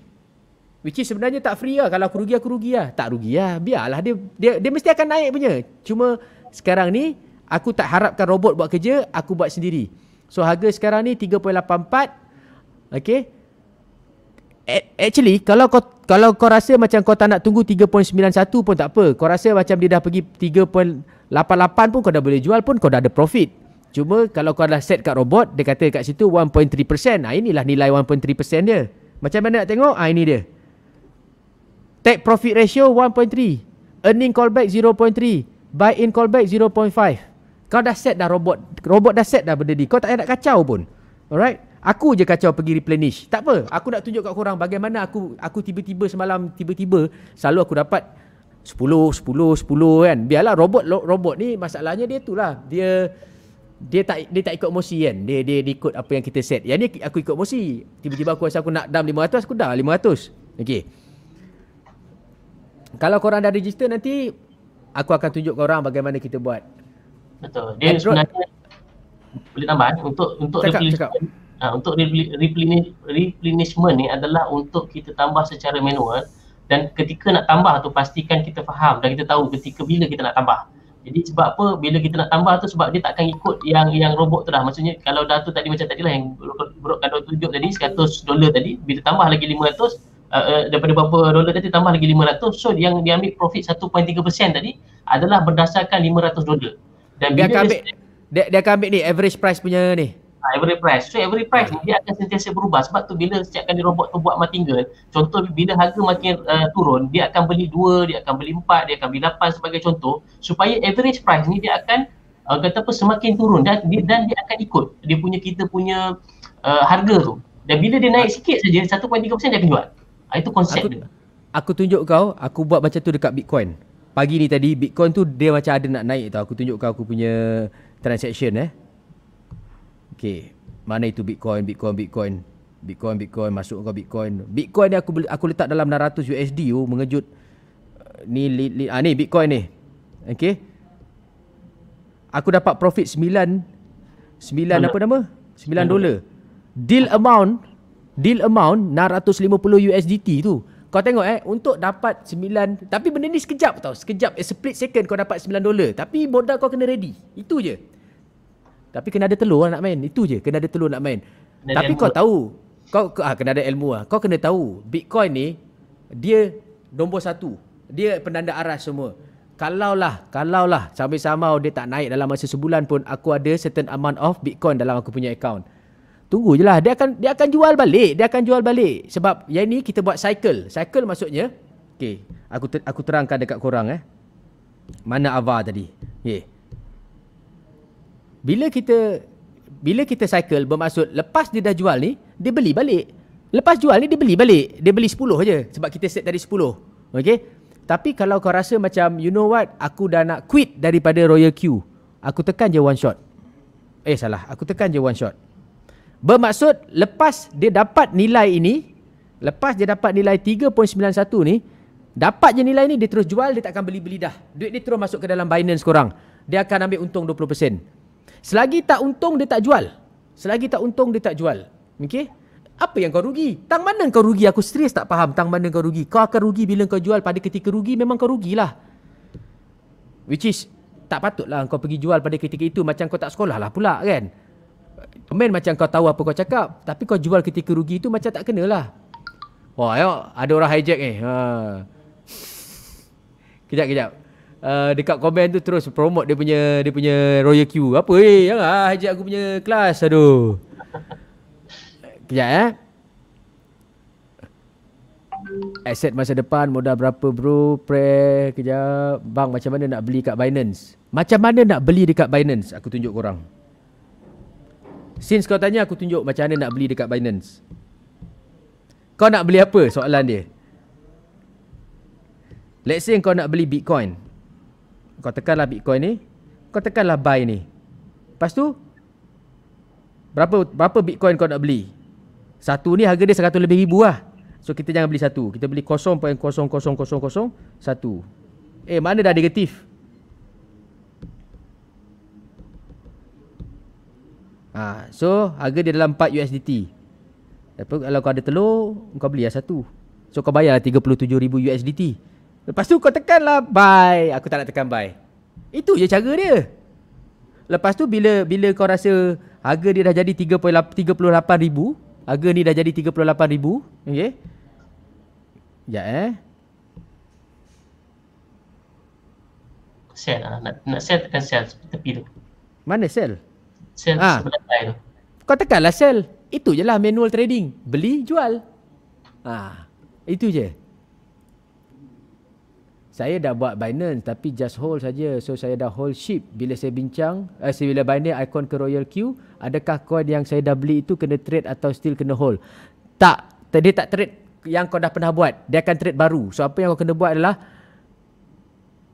Which is sebenarnya tak free lah. Kalau aku rugi, aku rugi lah. Tak rugi lah. Biarlah dia, dia, dia mesti akan naik punya. Cuma sekarang ni, aku tak harapkan robot buat kerja, aku buat sendiri. So harga sekarang ni 3.84. Okay. A- actually, kalau kau kalau kau rasa macam kau tak nak tunggu 3.91 pun tak apa. Kau rasa macam dia dah pergi 3. 88 pun kau dah boleh jual pun kau dah ada profit. Cuma kalau kau dah set kat robot, dia kata kat situ 1.3%. Ha, ah, inilah nilai 1.3% dia. Macam mana nak tengok? Ha, ini dia. Take profit ratio 1.3. Earning callback 0.3. Buy in callback 0.5. Kau dah set dah robot. Robot dah set dah benda ni. Kau tak payah nak kacau pun. Alright? Aku je kacau pergi replenish. Tak apa. Aku nak tunjuk kat korang bagaimana aku aku tiba-tiba semalam tiba-tiba selalu aku dapat 10 10 10 kan biarlah robot robot ni masalahnya dia tu lah. dia dia tak dia tak ikut emosi kan dia, dia dia ikut apa yang kita set yang ni aku ikut emosi tiba-tiba aku rasa aku nak dam 500 aku dah 500 okey kalau korang dah register nanti aku akan tunjuk korang bagaimana kita buat betul dia Android. sebenarnya boleh tambah eh. untuk untuk cakap, replenishment, cakap. Uh, untuk replenishment ni adalah untuk kita tambah secara manual dan ketika nak tambah tu pastikan kita faham dan kita tahu ketika bila kita nak tambah jadi sebab apa bila kita nak tambah tu sebab dia takkan ikut yang yang robot tu dah maksudnya kalau dah tu tadi macam tadi lah yang bro kalau tunjuk tadi 100 dolar tadi bila tambah lagi 500 uh, uh, daripada berapa dolar tadi tambah lagi 500 so yang dia ambil profit 1.3% tadi adalah berdasarkan 500 dolar dan dia akan ambil dia, dia akan ambil ni average price punya ni Ha, every price. So every price hmm. dia akan sentiasa berubah sebab tu bila setiap kali robot tu buat mati contoh bila harga makin uh, turun, dia akan beli dua, dia akan beli empat, dia akan beli lapan sebagai contoh supaya average price ni dia akan uh, kata apa semakin turun dan dia, dan dia akan ikut dia punya kita punya uh, harga tu. Dan bila dia naik sikit saja 1.3% dia akan jual. Ha, itu konsep aku, dia. Aku tunjuk kau, aku buat macam tu dekat Bitcoin. Pagi ni tadi Bitcoin tu dia macam ada nak naik tau. Aku tunjuk kau aku punya transaction eh. Okay Mana itu Bitcoin Bitcoin Bitcoin Bitcoin Bitcoin Masuk kau Bitcoin Bitcoin ni aku beli, aku letak dalam 600 USD tu oh, Mengejut eh, Ni li, li, ah, ni Bitcoin ni okey? Aku dapat profit 9 9 mana? apa nama 9 dolar Deal amount Deal amount 650 USDT tu kau tengok eh untuk dapat 9 tapi benda ni sekejap tau sekejap a eh, split second kau dapat 9 dolar tapi modal kau kena ready itu je tapi kena ada telur lah nak main. Itu je kena ada telur nak main. Kena Tapi kau tahu. Kau ke, ah, kena ada ilmu lah. Kau kena tahu. Bitcoin ni dia nombor satu. Dia penanda aras semua. Kalaulah, kalaulah sambil sama dia tak naik dalam masa sebulan pun aku ada certain amount of Bitcoin dalam aku punya account. Tunggu je lah. Dia akan, dia akan jual balik. Dia akan jual balik. Sebab yang ni kita buat cycle. Cycle maksudnya. Okay. Aku, ter, aku terangkan dekat korang eh. Mana Ava tadi? Okay bila kita bila kita cycle bermaksud lepas dia dah jual ni dia beli balik lepas jual ni dia beli balik dia beli 10 aja sebab kita set dari 10 okey tapi kalau kau rasa macam you know what aku dah nak quit daripada Royal Q aku tekan je one shot eh salah aku tekan je one shot bermaksud lepas dia dapat nilai ini lepas dia dapat nilai 3.91 ni dapat je nilai ni dia terus jual dia takkan beli-beli dah duit dia terus masuk ke dalam Binance korang dia akan ambil untung Selagi tak untung dia tak jual. Selagi tak untung dia tak jual. Okey? Apa yang kau rugi? Tang mana kau rugi? Aku serius tak faham tang mana kau rugi. Kau akan rugi bila kau jual pada ketika rugi memang kau rugilah. Which is tak patutlah kau pergi jual pada ketika itu macam kau tak sekolah lah pula kan? Main macam kau tahu apa kau cakap tapi kau jual ketika rugi itu macam tak lah. Wah, ayo ada orang hijack ni. Eh. Ha. Kejap kejap uh, dekat komen tu terus promote dia punya dia punya Royal Q. Apa eh? Jangan ya ah haji aku punya kelas. Aduh. Kejap eh. Aset masa depan modal berapa bro? Pre kejap. Bang macam mana nak beli kat Binance? Macam mana nak beli dekat Binance? Aku tunjuk orang. Since kau tanya aku tunjuk macam mana nak beli dekat Binance. Kau nak beli apa soalan dia? Let's say kau nak beli Bitcoin. Kau tekanlah Bitcoin ni. Kau tekanlah buy ni. Lepas tu berapa berapa Bitcoin kau nak beli? Satu ni harga dia 100 lebih ribu lah. So kita jangan beli satu. Kita beli 0.0001. Eh mana dah negatif? Ha, so harga dia dalam 4 USDT. Lepas, kalau kau ada telur, kau beli lah satu. So kau bayar 37,000 lah USDT. Lepas tu kau tekanlah buy. Aku tak nak tekan buy. Itu je cara dia. Lepas tu bila bila kau rasa harga dia dah jadi 3.38 ribu. Harga ni dah jadi 38 ribu. Okay. Sekejap ya, eh. sell lah. Nak, nak sell tekan sell tepi tu. Mana sell? Sell ha. sebelah tu. Kau tekan lah sell. Itu je lah manual trading. Beli, jual. Ah, ha. Itu je. Uh, saya dah buat Binance tapi just hold saja. So saya dah hold ship bila saya bincang eh bila Binance icon ke Royal Q, adakah coin yang saya dah beli itu kena trade atau still kena hold? Tak, dia tak trade yang kau dah pernah buat. Dia akan trade baru. So apa yang kau kena buat adalah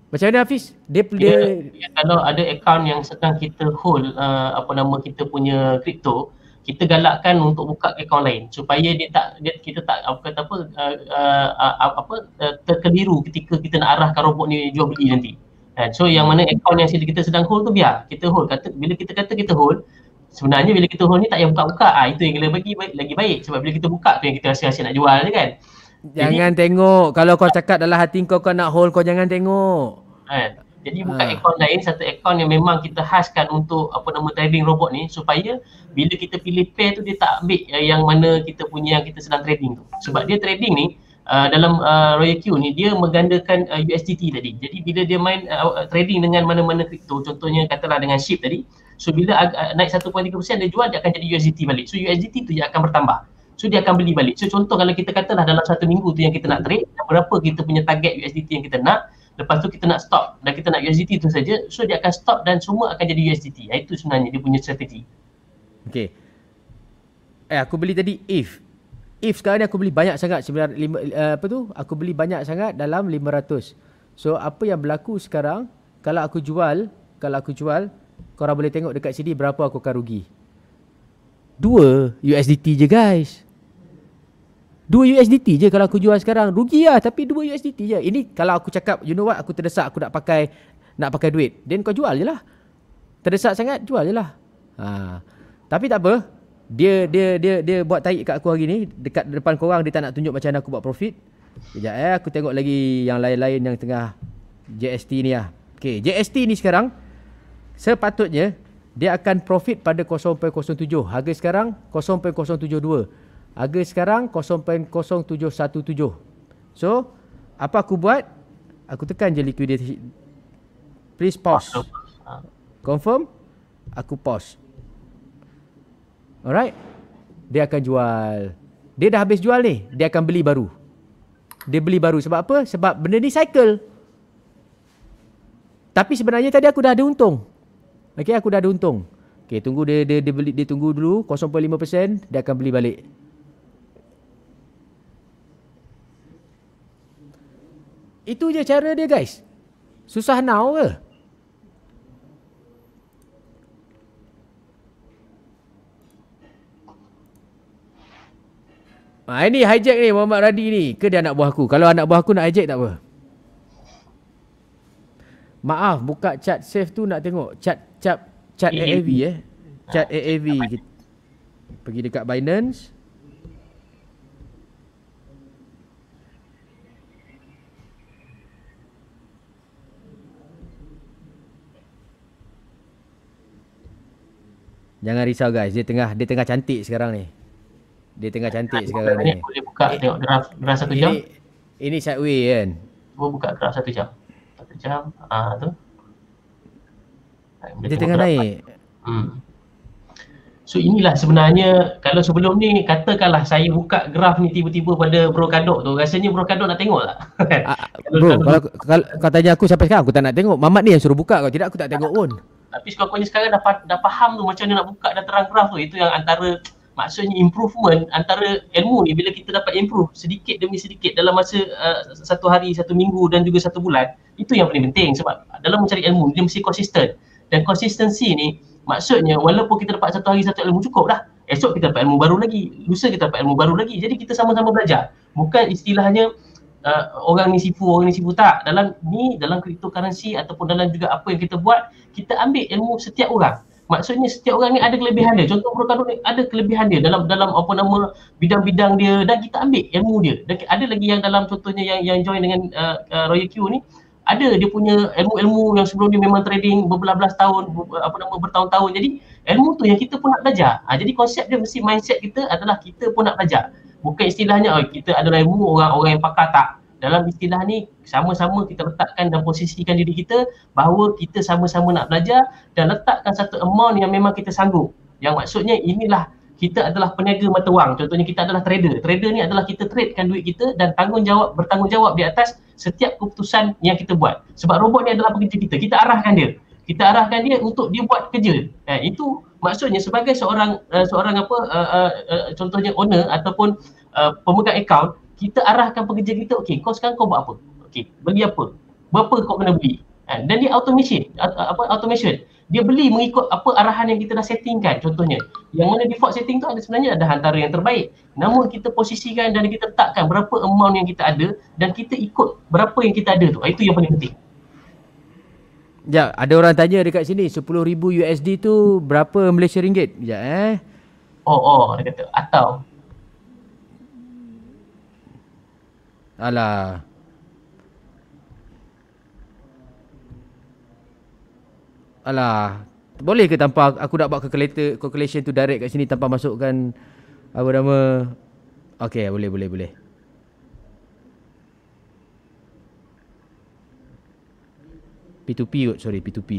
macam mana Hafiz? Dia, dia, dia, dia kalau ada account yang sedang kita hold uh, apa nama kita punya crypto, kita galakkan untuk buka akaun lain supaya dia tak dia, kita tak apa kata apa uh, uh, uh, apa uh, terkeliru ketika kita nak arahkan robot ni jual beli nanti. And so yang mana akaun yang kita sedang hold tu biar kita hold kata bila kita kata kita hold sebenarnya bila kita hold ni tak yang buka-buka ah itu yang lagi bagi baik, lagi baik sebab bila kita buka tu yang kita rasa-rasa nak jual je kan. Jangan Jadi, tengok kalau kau cakap dalam hati kau kau nak hold kau jangan tengok. Kan. Jadi ha. bukan uh. akaun lain, satu akaun yang memang kita khaskan untuk apa nama trading robot ni supaya bila kita pilih pair tu dia tak ambil yang mana kita punya yang kita sedang trading tu. Sebab dia trading ni uh, dalam uh, Royal Q ni dia menggandakan uh, USDT tadi. Jadi bila dia main uh, uh trading dengan mana-mana crypto, contohnya katalah dengan SHIB tadi, so bila ag- uh, naik 1.3% dia jual dia akan jadi USDT balik. So USDT tu dia akan bertambah. So dia akan beli balik. So contoh kalau kita katalah dalam satu minggu tu yang kita nak trade, berapa kita punya target USDT yang kita nak, lepas tu kita nak stop dan kita nak USDT tu saja so dia akan stop dan semua akan jadi USDT ah, itu sebenarnya dia punya strategi okey eh aku beli tadi if e if e sekarang ni aku beli banyak sangat sebenarnya eh, apa tu aku beli banyak sangat dalam 500 so apa yang berlaku sekarang kalau aku jual kalau aku jual korang boleh tengok dekat sini berapa aku akan rugi 2 USDT je guys 2 USDT je kalau aku jual sekarang Rugi lah tapi 2 USDT je Ini kalau aku cakap you know what aku terdesak aku nak pakai Nak pakai duit Then kau jual je lah Terdesak sangat jual je lah ha. Tapi tak apa dia dia dia dia buat taik kat aku hari ni dekat depan korang dia tak nak tunjuk macam mana aku buat profit. Kejap eh aku tengok lagi yang lain-lain yang tengah JST ni ah. Okay, JST ni sekarang sepatutnya dia akan profit pada 0.07. Harga sekarang 0.072. Harga sekarang 0.0717. So, apa aku buat? Aku tekan je liquidity. Please pause. Ha. Confirm? Aku pause. Alright? Dia akan jual. Dia dah habis jual ni. Dia akan beli baru. Dia beli baru sebab apa? Sebab benda ni cycle. Tapi sebenarnya tadi aku dah ada untung. Okay, aku dah ada untung. Okay, tunggu dia, dia, dia beli. Dia tunggu dulu 0.5%. Dia akan beli balik. Itu je cara dia guys. Susah now ke? Ha, ini hijack ni Muhammad Radi ni ke dia anak buah aku? Kalau anak buah aku nak hijack tak apa. Maaf buka chat safe tu nak tengok chat chat chat AAV eh. Chat AAV. Pergi dekat Binance. Jangan risau guys. Dia tengah dia tengah cantik sekarang ni. Dia tengah cantik nah, sekarang ni. Boleh buka eh, tengok draft draft satu ini, jam. Ini sideway kan. Cuba buka graf satu jam. Satu jam. Ah tu. Dia, dia tengah naik. Hmm. So inilah sebenarnya kalau sebelum ni katakanlah saya buka graf ni tiba-tiba pada Bro Kadok tu rasanya Bro Kadok nak tengok tak? Ah, ah, bro kalau, kalau, kalau, aku sampai sekarang aku tak nak tengok. Mamat ni yang suruh buka kalau tidak aku tak tengok pun. Tapi sekurang ni sekarang dah, dah faham tu macam mana nak buka dan terang graf tu. Itu yang antara maksudnya improvement antara ilmu ni bila kita dapat improve sedikit demi sedikit dalam masa uh, satu hari, satu minggu dan juga satu bulan. Itu yang paling penting sebab dalam mencari ilmu dia mesti konsisten. Dan konsistensi ni maksudnya walaupun kita dapat satu hari satu ilmu cukup lah. Esok kita dapat ilmu baru lagi. Lusa kita dapat ilmu baru lagi. Jadi kita sama-sama belajar. Bukan istilahnya uh, orang ni sifu, orang ni sipu tak. Dalam ni, dalam cryptocurrency ataupun dalam juga apa yang kita buat, kita ambil ilmu setiap orang. Maksudnya setiap orang ni ada kelebihan dia. Contoh Bro ni ada kelebihan dia dalam dalam apa nama bidang-bidang dia dan kita ambil ilmu dia. Dan ada lagi yang dalam contohnya yang yang join dengan uh, uh, Royal Q ni ada dia punya ilmu-ilmu yang sebelum ni memang trading berbelas-belas tahun apa nama bertahun-tahun. Jadi ilmu tu yang kita pun nak belajar. Ha, jadi konsep dia mesti mindset kita adalah kita pun nak belajar bukan istilahnya oh, kita adalah ilmu orang-orang yang pakar tak dalam istilah ni sama-sama kita letakkan dan posisikan diri kita bahawa kita sama-sama nak belajar dan letakkan satu amount yang memang kita sanggup yang maksudnya inilah kita adalah peniaga mata wang contohnya kita adalah trader trader ni adalah kita tradekan duit kita dan tanggungjawab bertanggungjawab di atas setiap keputusan yang kita buat sebab robot ni adalah pekerja kita kita arahkan dia kita arahkan dia untuk dia buat kerja eh, itu maksudnya sebagai seorang uh, seorang apa uh, uh, uh, contohnya owner ataupun uh, pemegang account kita arahkan pekerja kita okey kau sekarang kau buat apa okey beli apa berapa kau kena beli dan dia automation apa automation dia beli mengikut apa arahan yang kita dah settingkan contohnya yang mana default setting tu sebenarnya ada antara yang terbaik namun kita posisikan dan kita letakkan berapa amount yang kita ada dan kita ikut berapa yang kita ada tu ah, itu yang paling penting Ya, ada orang tanya dekat sini 10000 USD tu berapa Malaysia ringgit? Ya eh. Oh, oh, dia kata atau Alah. Alah, boleh ke tanpa aku nak buat calculator calculation tu direct kat sini tanpa masukkan apa nama? Okey, boleh boleh boleh. P2P kot sorry P2P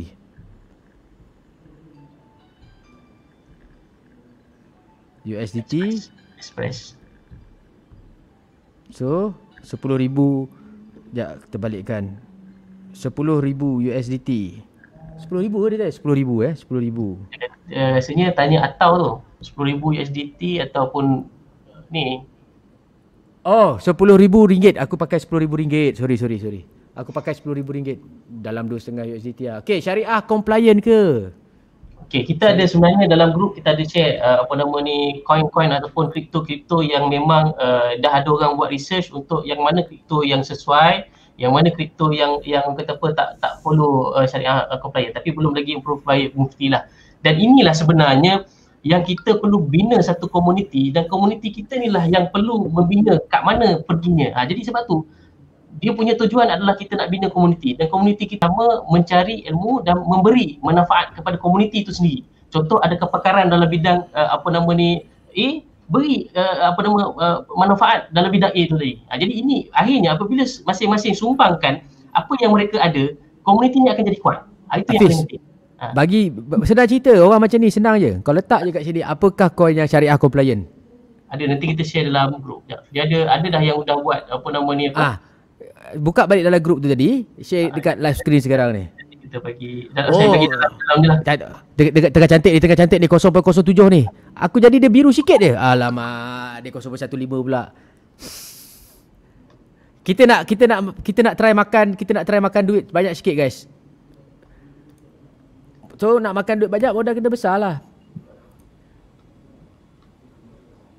USDT Express, Express. So 10,000 Sekejap kita sepuluh ribu USDT sepuluh ribu ada dia tanya? 10,000 eh 10,000 Rasanya uh, tanya atau tu ribu USDT ataupun ni Oh, sepuluh ribu ringgit aku pakai sepuluh ribu ringgit Sorry, sorry, sorry. Aku pakai rm ringgit dalam 2.5 USDT lah. Okay, syariah compliant ke? Okay, kita ada sebenarnya dalam grup kita ada share uh, apa nama ni coin-coin ataupun kripto-kripto yang memang uh, dah ada orang buat research untuk yang mana kripto yang sesuai yang mana kripto yang yang kata apa tak tak follow uh, syariah uh, compliant tapi belum lagi improve by mufti lah dan inilah sebenarnya yang kita perlu bina satu komuniti dan komuniti kita inilah yang perlu membina kat mana perginya ha, jadi sebab tu dia punya tujuan adalah kita nak bina komuniti dan komuniti kita mencari ilmu dan memberi manfaat kepada komuniti itu sendiri. Contoh ada kepakaran dalam bidang uh, apa nama ni A beri uh, apa nama uh, manfaat dalam bidang A itu tadi. Ha, jadi ini akhirnya apabila masing-masing sumbangkan apa yang mereka ada, komuniti ini akan jadi kuat. Ha, itu Hafiz. yang penting. Ha. Bagi sedar cerita orang macam ni senang je. Kau letak je kat sini apakah kau yang syariah compliant? Ada nanti kita share dalam group. Ya, dia ada ada dah yang dah buat apa nama ni Ha buka balik dalam grup tu tadi share ha, dekat ya. live screen sekarang ni kita bagi dah, oh. saya bagi dalam dalam lah. tengah cantik ni tengah cantik ni 0.07 ni aku jadi dia biru sikit dia alamak dia 0.15 pula kita nak kita nak kita nak try makan kita nak try makan duit banyak sikit guys So nak makan duit banyak modal kena besar lah.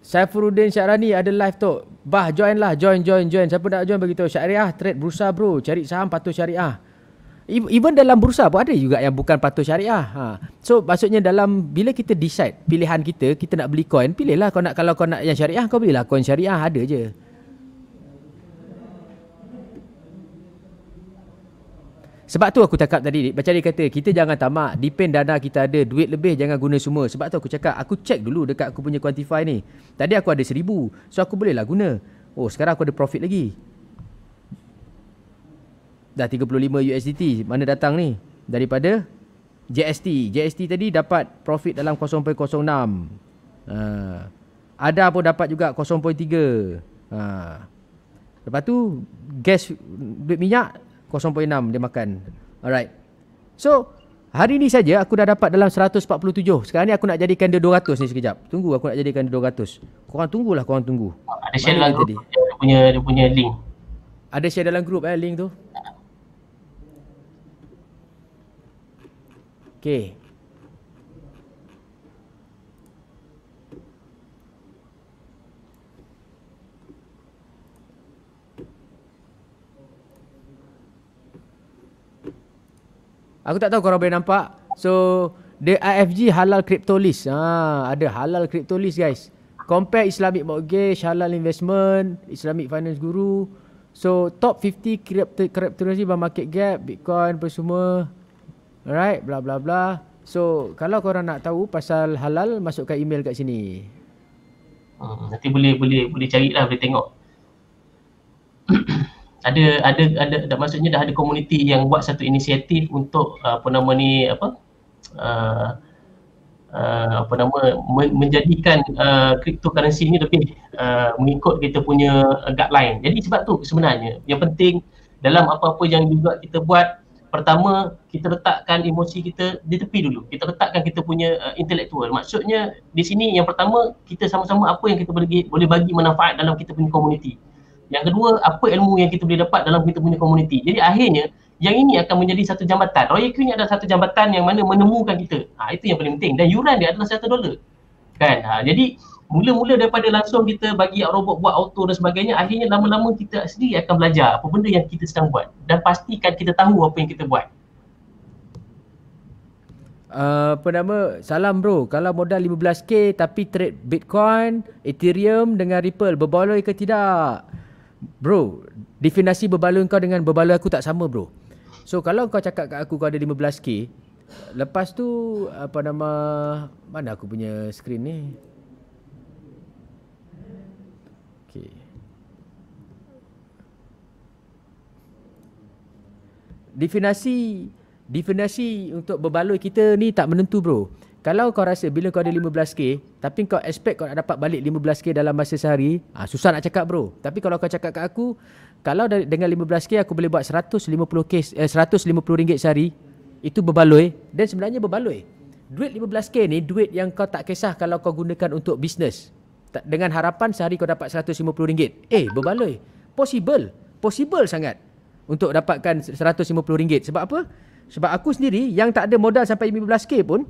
Saifuddin Syarani ada live tu. Bah join lah, join join join. Siapa nak join bagi tahu syariah trade bursa bro, cari saham patuh syariah. Even dalam bursa pun ada juga yang bukan patuh syariah. Ha. So maksudnya dalam bila kita decide pilihan kita, kita nak beli coin, pilihlah kau nak kalau kau nak yang syariah kau belilah coin syariah ada je. Sebab tu aku cakap tadi Macam dia kata Kita jangan tamak Depend dana kita ada Duit lebih jangan guna semua Sebab tu aku cakap Aku check dulu dekat aku punya quantify ni Tadi aku ada seribu So aku bolehlah guna Oh sekarang aku ada profit lagi Dah 35 USDT Mana datang ni Daripada JST JST tadi dapat profit dalam 0.06 uh, ha. Ada pun dapat juga 0.3 uh, ha. Lepas tu Gas Duit minyak 0.6 dia makan. Alright. So, hari ni saja aku dah dapat dalam 147. Sekarang ni aku nak jadikan dia 200 ni sekejap. Tunggu aku nak jadikan dia 200. Korang tunggulah, korang tunggu. Ada share dalam tadi. Dia punya dia punya link. Ada share dalam grup eh link tu. Ya. Okay. Aku tak tahu korang boleh nampak. So, the IFG halal crypto list. Ha, ada halal crypto list guys. Compare Islamic Mortgage, Halal Investment, Islamic Finance Guru. So, top 50 crypto cryptocurrency by market gap, Bitcoin apa semua. Alright, bla bla bla. So, kalau korang nak tahu pasal halal, masukkan email kat sini. Hmm, nanti boleh boleh boleh carilah, boleh tengok. ada ada ada, ada maksudnya dah ada komuniti yang buat satu inisiatif untuk uh, apa nama ni apa uh, uh, apa nama menjadikan uh, cryptocurrency ni lebih uh, mengikut kita punya guideline. Jadi sebab tu sebenarnya yang penting dalam apa-apa yang juga kita buat pertama kita letakkan emosi kita di tepi dulu. Kita letakkan kita punya uh, intellectual. Maksudnya di sini yang pertama kita sama-sama apa yang kita boleh boleh bagi manfaat dalam kita punya komuniti. Yang kedua, apa ilmu yang kita boleh dapat dalam kita punya komuniti. Jadi akhirnya, yang ini akan menjadi satu jambatan. Royal Queen ni adalah satu jambatan yang mana menemukan kita. Ha, itu yang paling penting. Dan yuran dia adalah satu dolar. Kan? Ha, jadi, mula-mula daripada langsung kita bagi robot buat auto dan sebagainya, akhirnya lama-lama kita sendiri akan belajar apa benda yang kita sedang buat. Dan pastikan kita tahu apa yang kita buat. Uh, apa nama salam bro kalau modal 15k tapi trade bitcoin ethereum dengan ripple berboleh ke tidak Bro, definasi berbaloi kau dengan berbaloi aku tak sama, bro. So kalau kau cakap kat aku kau ada 15k, lepas tu apa nama mana aku punya screen ni? Okay. Definasi definasi untuk berbaloi kita ni tak menentu, bro. Kalau kau rasa bila kau ada 15k tapi kau expect kau nak dapat balik 15k dalam masa sehari, ha, susah nak cakap bro. Tapi kalau kau cakap kat aku, kalau dengan 15k aku boleh buat 150k eh, 150 ringgit sehari, itu berbaloi dan sebenarnya berbaloi. Duit 15k ni duit yang kau tak kisah kalau kau gunakan untuk bisnes. Dengan harapan sehari kau dapat 150 ringgit. Eh, berbaloi. Possible. Possible sangat untuk dapatkan 150 ringgit. Sebab apa? Sebab aku sendiri yang tak ada modal sampai 15k pun,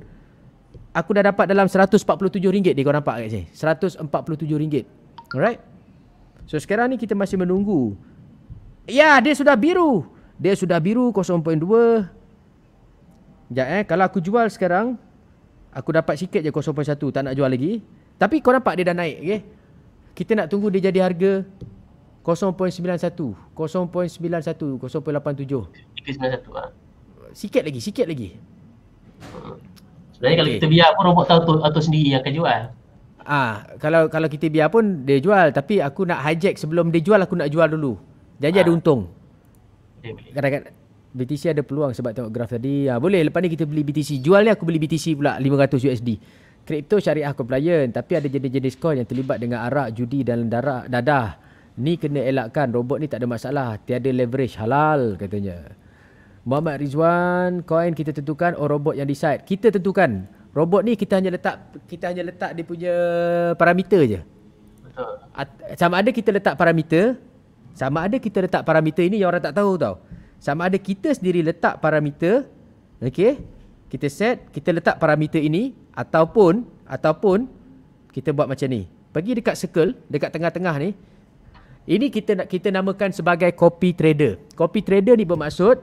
aku dah dapat dalam RM147 ni kau nampak kat sini. RM147. Alright. So sekarang ni kita masih menunggu. Ya, yeah, dia sudah biru. Dia sudah biru 0.2. Sekejap eh. Kalau aku jual sekarang. Aku dapat sikit je 0.1. Tak nak jual lagi. Tapi korang nampak dia dah naik. Okay? Kita nak tunggu dia jadi harga 0.91. 0.91. 0.87. 0.91 lah. Sikit lagi. Sikit lagi. Hmm. Sebenarnya kalau kita biar pun robot tahu atau sendiri yang akan jual. Ah, kalau kalau kita biar pun dia jual tapi aku nak hijack sebelum dia jual aku nak jual dulu. Jadi ah. ada untung. Okay, boleh. BTC ada peluang sebab tengok graf tadi. Ah, boleh lepas ni kita beli BTC. Jual ni aku beli BTC pula 500 USD. Kripto syariah compliant tapi ada jenis-jenis coin yang terlibat dengan arak, judi dan darah, dadah. Ni kena elakkan. Robot ni tak ada masalah. Tiada leverage halal katanya. Muhammad Rizwan, koin kita tentukan or oh, robot yang decide. Kita tentukan. Robot ni kita hanya letak kita hanya letak dia punya parameter je. Betul. sama ada kita letak parameter, sama ada kita letak parameter ini yang orang tak tahu tau. Sama ada kita sendiri letak parameter, okay? Kita set, kita letak parameter ini ataupun ataupun kita buat macam ni. Pergi dekat circle dekat tengah-tengah ni. Ini kita nak kita namakan sebagai copy trader. Copy trader ni bermaksud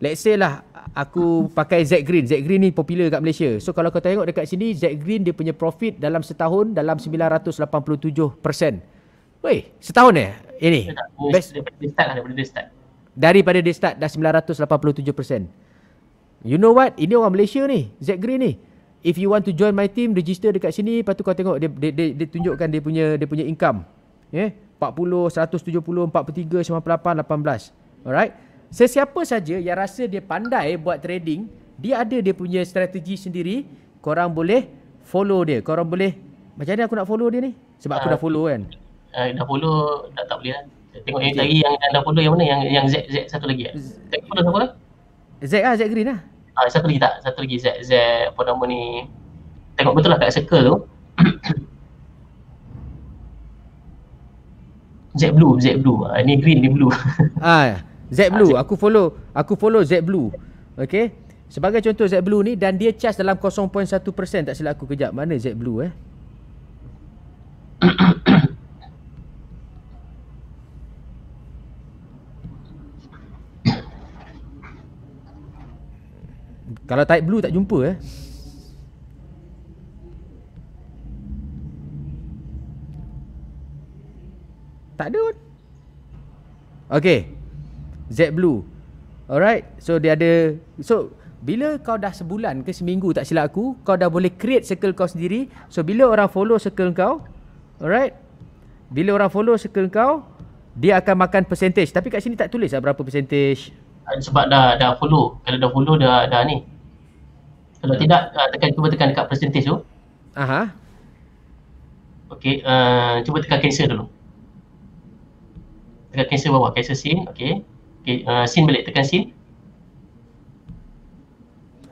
Let's say lah aku pakai Z Green. Z Green ni popular kat Malaysia. So kalau kau tengok dekat sini Z Green dia punya profit dalam setahun dalam 987%. Weh, setahun eh? Ini. Best lah, dia start Daripada dia start dah 987%. You know what? Ini orang Malaysia ni, Z Green ni. If you want to join my team, register dekat sini, lepas tu kau tengok dia dia, dia, dia tunjukkan dia punya dia punya income. Ya, yeah? 40, 170, 43, 98, 18. Alright? Sesiapa saja yang rasa dia pandai buat trading, dia ada dia punya strategi sendiri. Korang boleh follow dia. Korang boleh macam mana aku nak follow dia ni? Sebab aku uh, dah follow kan. Uh, dah follow dah tak boleh lah. Tengok yang tadi yang dah follow yang mana yang yang Z Z satu lagi ah. Kan? Tak follow siapa Z ah Z Green lah. Ah satu lagi tak, satu lagi Z Z apa nama ni? Tengok betul lah kat circle tu. Z blue, Z blue. ini ah, green ni blue. Ah. Ya. Ah, Z Blue, aku follow, aku follow Z Blue. Okey. Sebagai contoh Z Blue ni dan dia charge dalam 0.1% tak silap aku kejap. Mana Z Blue eh? Kalau type blue tak jumpa eh. Tak ada pun. Okey. Z Blue. Alright. So dia ada so bila kau dah sebulan ke seminggu tak silap aku, kau dah boleh create circle kau sendiri. So bila orang follow circle kau, alright? Bila orang follow circle kau, dia akan makan percentage. Tapi kat sini tak tulis lah berapa percentage. Sebab dah dah follow. Kalau dah follow dah dah ni. Kalau hmm. tidak ah, tekan cuba tekan dekat percentage tu. Aha. Okey, uh, cuba tekan cancel dulu. Tekan cancel bawah, cancel sini, Okey. Okey, uh, scene balik tekan scene.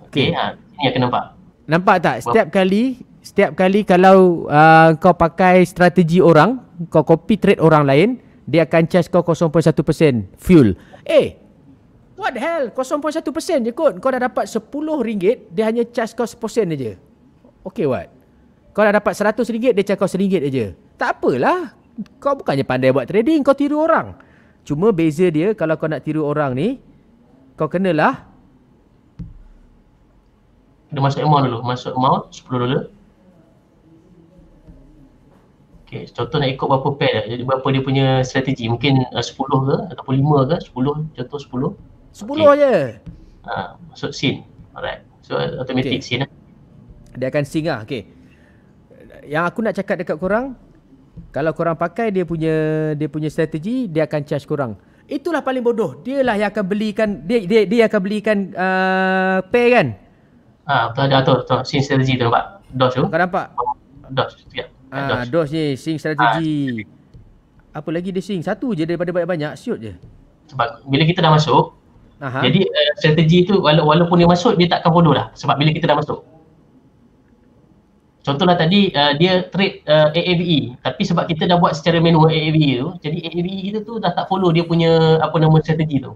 Okey, okay. ha, ini akan nampak. Nampak tak? Setiap kali, setiap kali kalau uh, kau pakai strategi orang, kau copy trade orang lain, dia akan charge kau 0.1% fuel. Eh, what the hell? 0.1% je kot. Kau dah dapat RM10, dia hanya charge kau 1 je. Okay, what? Kau dah dapat RM100, dia charge kau RM1 je. Tak apalah. Kau bukannya pandai buat trading, kau tiru orang. Cuma beza dia kalau kau nak tiru orang ni kau kenalah dia masuk amount dulu, masuk amount 10 dolar. Okey, contoh nak ikut berapa pair dah. Jadi berapa dia punya strategi? Mungkin uh, 10 ke ataupun 5 ke? 10, contoh 10. 10 aje. Okay. uh, masuk scene. Alright. So automatic okay. scene lah. Dia akan sing lah. Okey. Yang aku nak cakap dekat korang, kalau korang pakai dia punya dia punya strategi dia akan charge kurang. Itulah paling bodoh. Dialah yang akan belikan dia dia dia akan belikan a uh, pay kan? Ah betul ada tu tu sing strategy tu nampak. Dodge tu. Kau nampak? Dodge. Ya. Ah Dodge ni sing strategy. Ah. Apa lagi dia sing? Satu je daripada banyak-banyak shoot je. Sebab bila kita dah masuk Aha. Jadi uh, strategi tu wala- walaupun dia masuk dia takkan bodoh lah. sebab bila kita dah masuk. Contohlah tadi uh, dia trade uh, AAVE tapi sebab kita dah buat secara manual AAVE tu jadi AAVE kita tu dah tak follow dia punya apa nama strategi tu.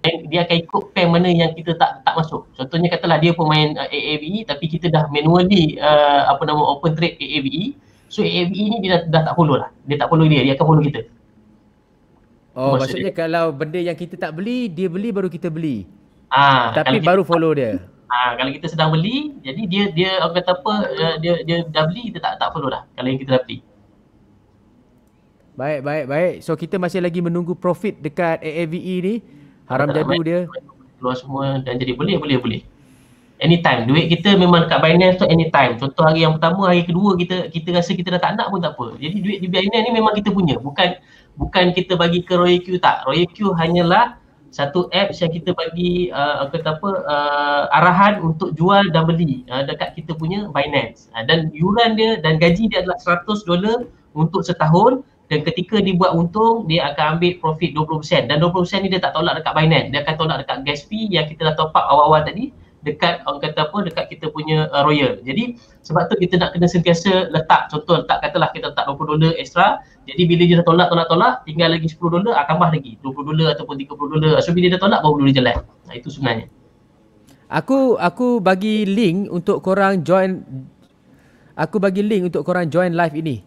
Dan dia akan ikut pair mana yang kita tak tak masuk. Contohnya katalah dia pemain uh, AAVE tapi kita dah manually uh, apa nama open trade AAVE. So AAVE ni dia dah, dah tak follow lah. Dia tak follow dia, dia akan follow kita. Oh maksudnya, maksudnya kalau benda yang kita tak beli, dia beli baru kita beli. Ah tapi baru follow dia. Ah kalau kita sedang beli, jadi dia dia orang kata apa dia dia dah beli kita tak tak perlu dah kalau yang kita dah beli. Baik, baik, baik. So kita masih lagi menunggu profit dekat AAVE ni. Haram jadu dia. Keluar semua dan jadi boleh, boleh, boleh. Anytime. Duit kita memang dekat Binance tu anytime. Contoh hari yang pertama, hari kedua kita kita rasa kita dah tak nak pun tak apa. Jadi duit di Binance ni memang kita punya. Bukan bukan kita bagi ke Royal Q tak. Royal Q hanyalah satu apps yang kita bagi uh, kata apa uh, arahan untuk jual dan beli uh, dekat kita punya Binance uh, dan yuran dia dan gaji dia adalah 100 dolar untuk setahun dan ketika dia buat untung dia akan ambil profit 20% dan 20% ni dia tak tolak dekat Binance dia akan tolak dekat gas fee yang kita dah top up awal-awal tadi dekat orang kata apa dekat kita punya uh, royal. Jadi sebab tu kita nak kena sentiasa letak contoh letak katalah kita letak 20 dolar extra. Jadi bila dia dah tolak tolak tolak tinggal lagi 10 dolar ah, tambah lagi 20 dolar ataupun 30 dolar. So bila dia dah tolak baru boleh jalan. Nah, itu sebenarnya. Aku aku bagi link untuk korang join aku bagi link untuk korang join live ini.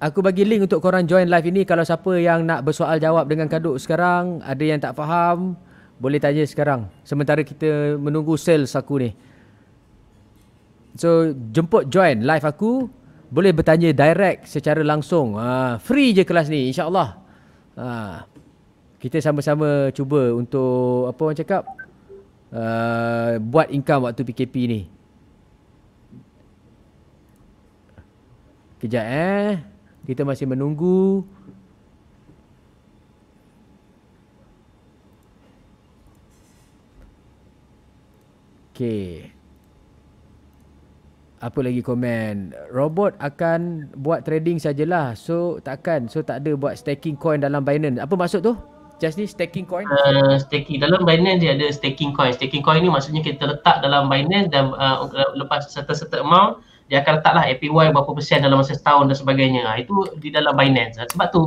Aku bagi link untuk korang join live ini Kalau siapa yang nak bersoal jawab dengan kaduk sekarang Ada yang tak faham Boleh tanya sekarang Sementara kita menunggu sales aku ni So jemput join live aku Boleh bertanya direct secara langsung ha, Free je kelas ni insyaAllah ha, Kita sama-sama cuba untuk Apa orang cakap uh, Buat income waktu PKP ni Kejap eh kita masih menunggu Okay. Apa lagi komen? Robot akan buat trading sajalah. So takkan. So tak ada buat staking coin dalam Binance. Apa maksud tu? Just ni staking coin? Uh, staking. Dalam Binance dia ada staking coin. Staking coin ni maksudnya kita letak dalam Binance dan uh, lepas certain-certain amount dia akan letaklah APY berapa persen dalam masa setahun dan sebagainya. Ha, itu di dalam Binance. Ha, sebab tu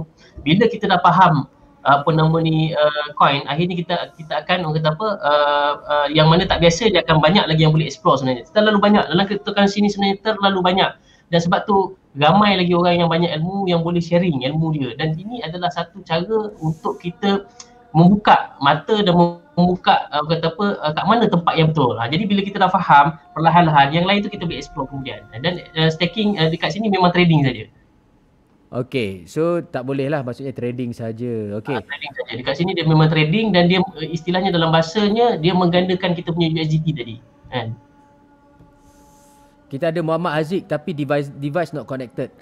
bila kita dah faham ha, apa nama ni uh, coin akhirnya kita kita akan orang kata apa uh, uh, yang mana tak biasa dia akan banyak lagi yang boleh explore sebenarnya. Terlalu banyak dalam kan sini sebenarnya terlalu banyak. Dan sebab tu ramai lagi orang yang banyak ilmu yang boleh sharing ilmu dia dan ini adalah satu cara untuk kita membuka mata dan mem- membuka uh, eh, kata apa uh, kat mana tempat yang betul. Ha, jadi bila kita dah faham perlahan-lahan yang lain tu kita boleh explore kemudian. Eh, dan uh, staking uh, dekat sini memang trading saja. Okay, so tak boleh lah maksudnya trading saja. Okay. Ha, ah, trading saja. Dekat sini dia memang trading dan dia istilahnya dalam bahasanya dia menggandakan kita punya USDT tadi. Kan? Kita ada Muhammad Aziz tapi device device not connected.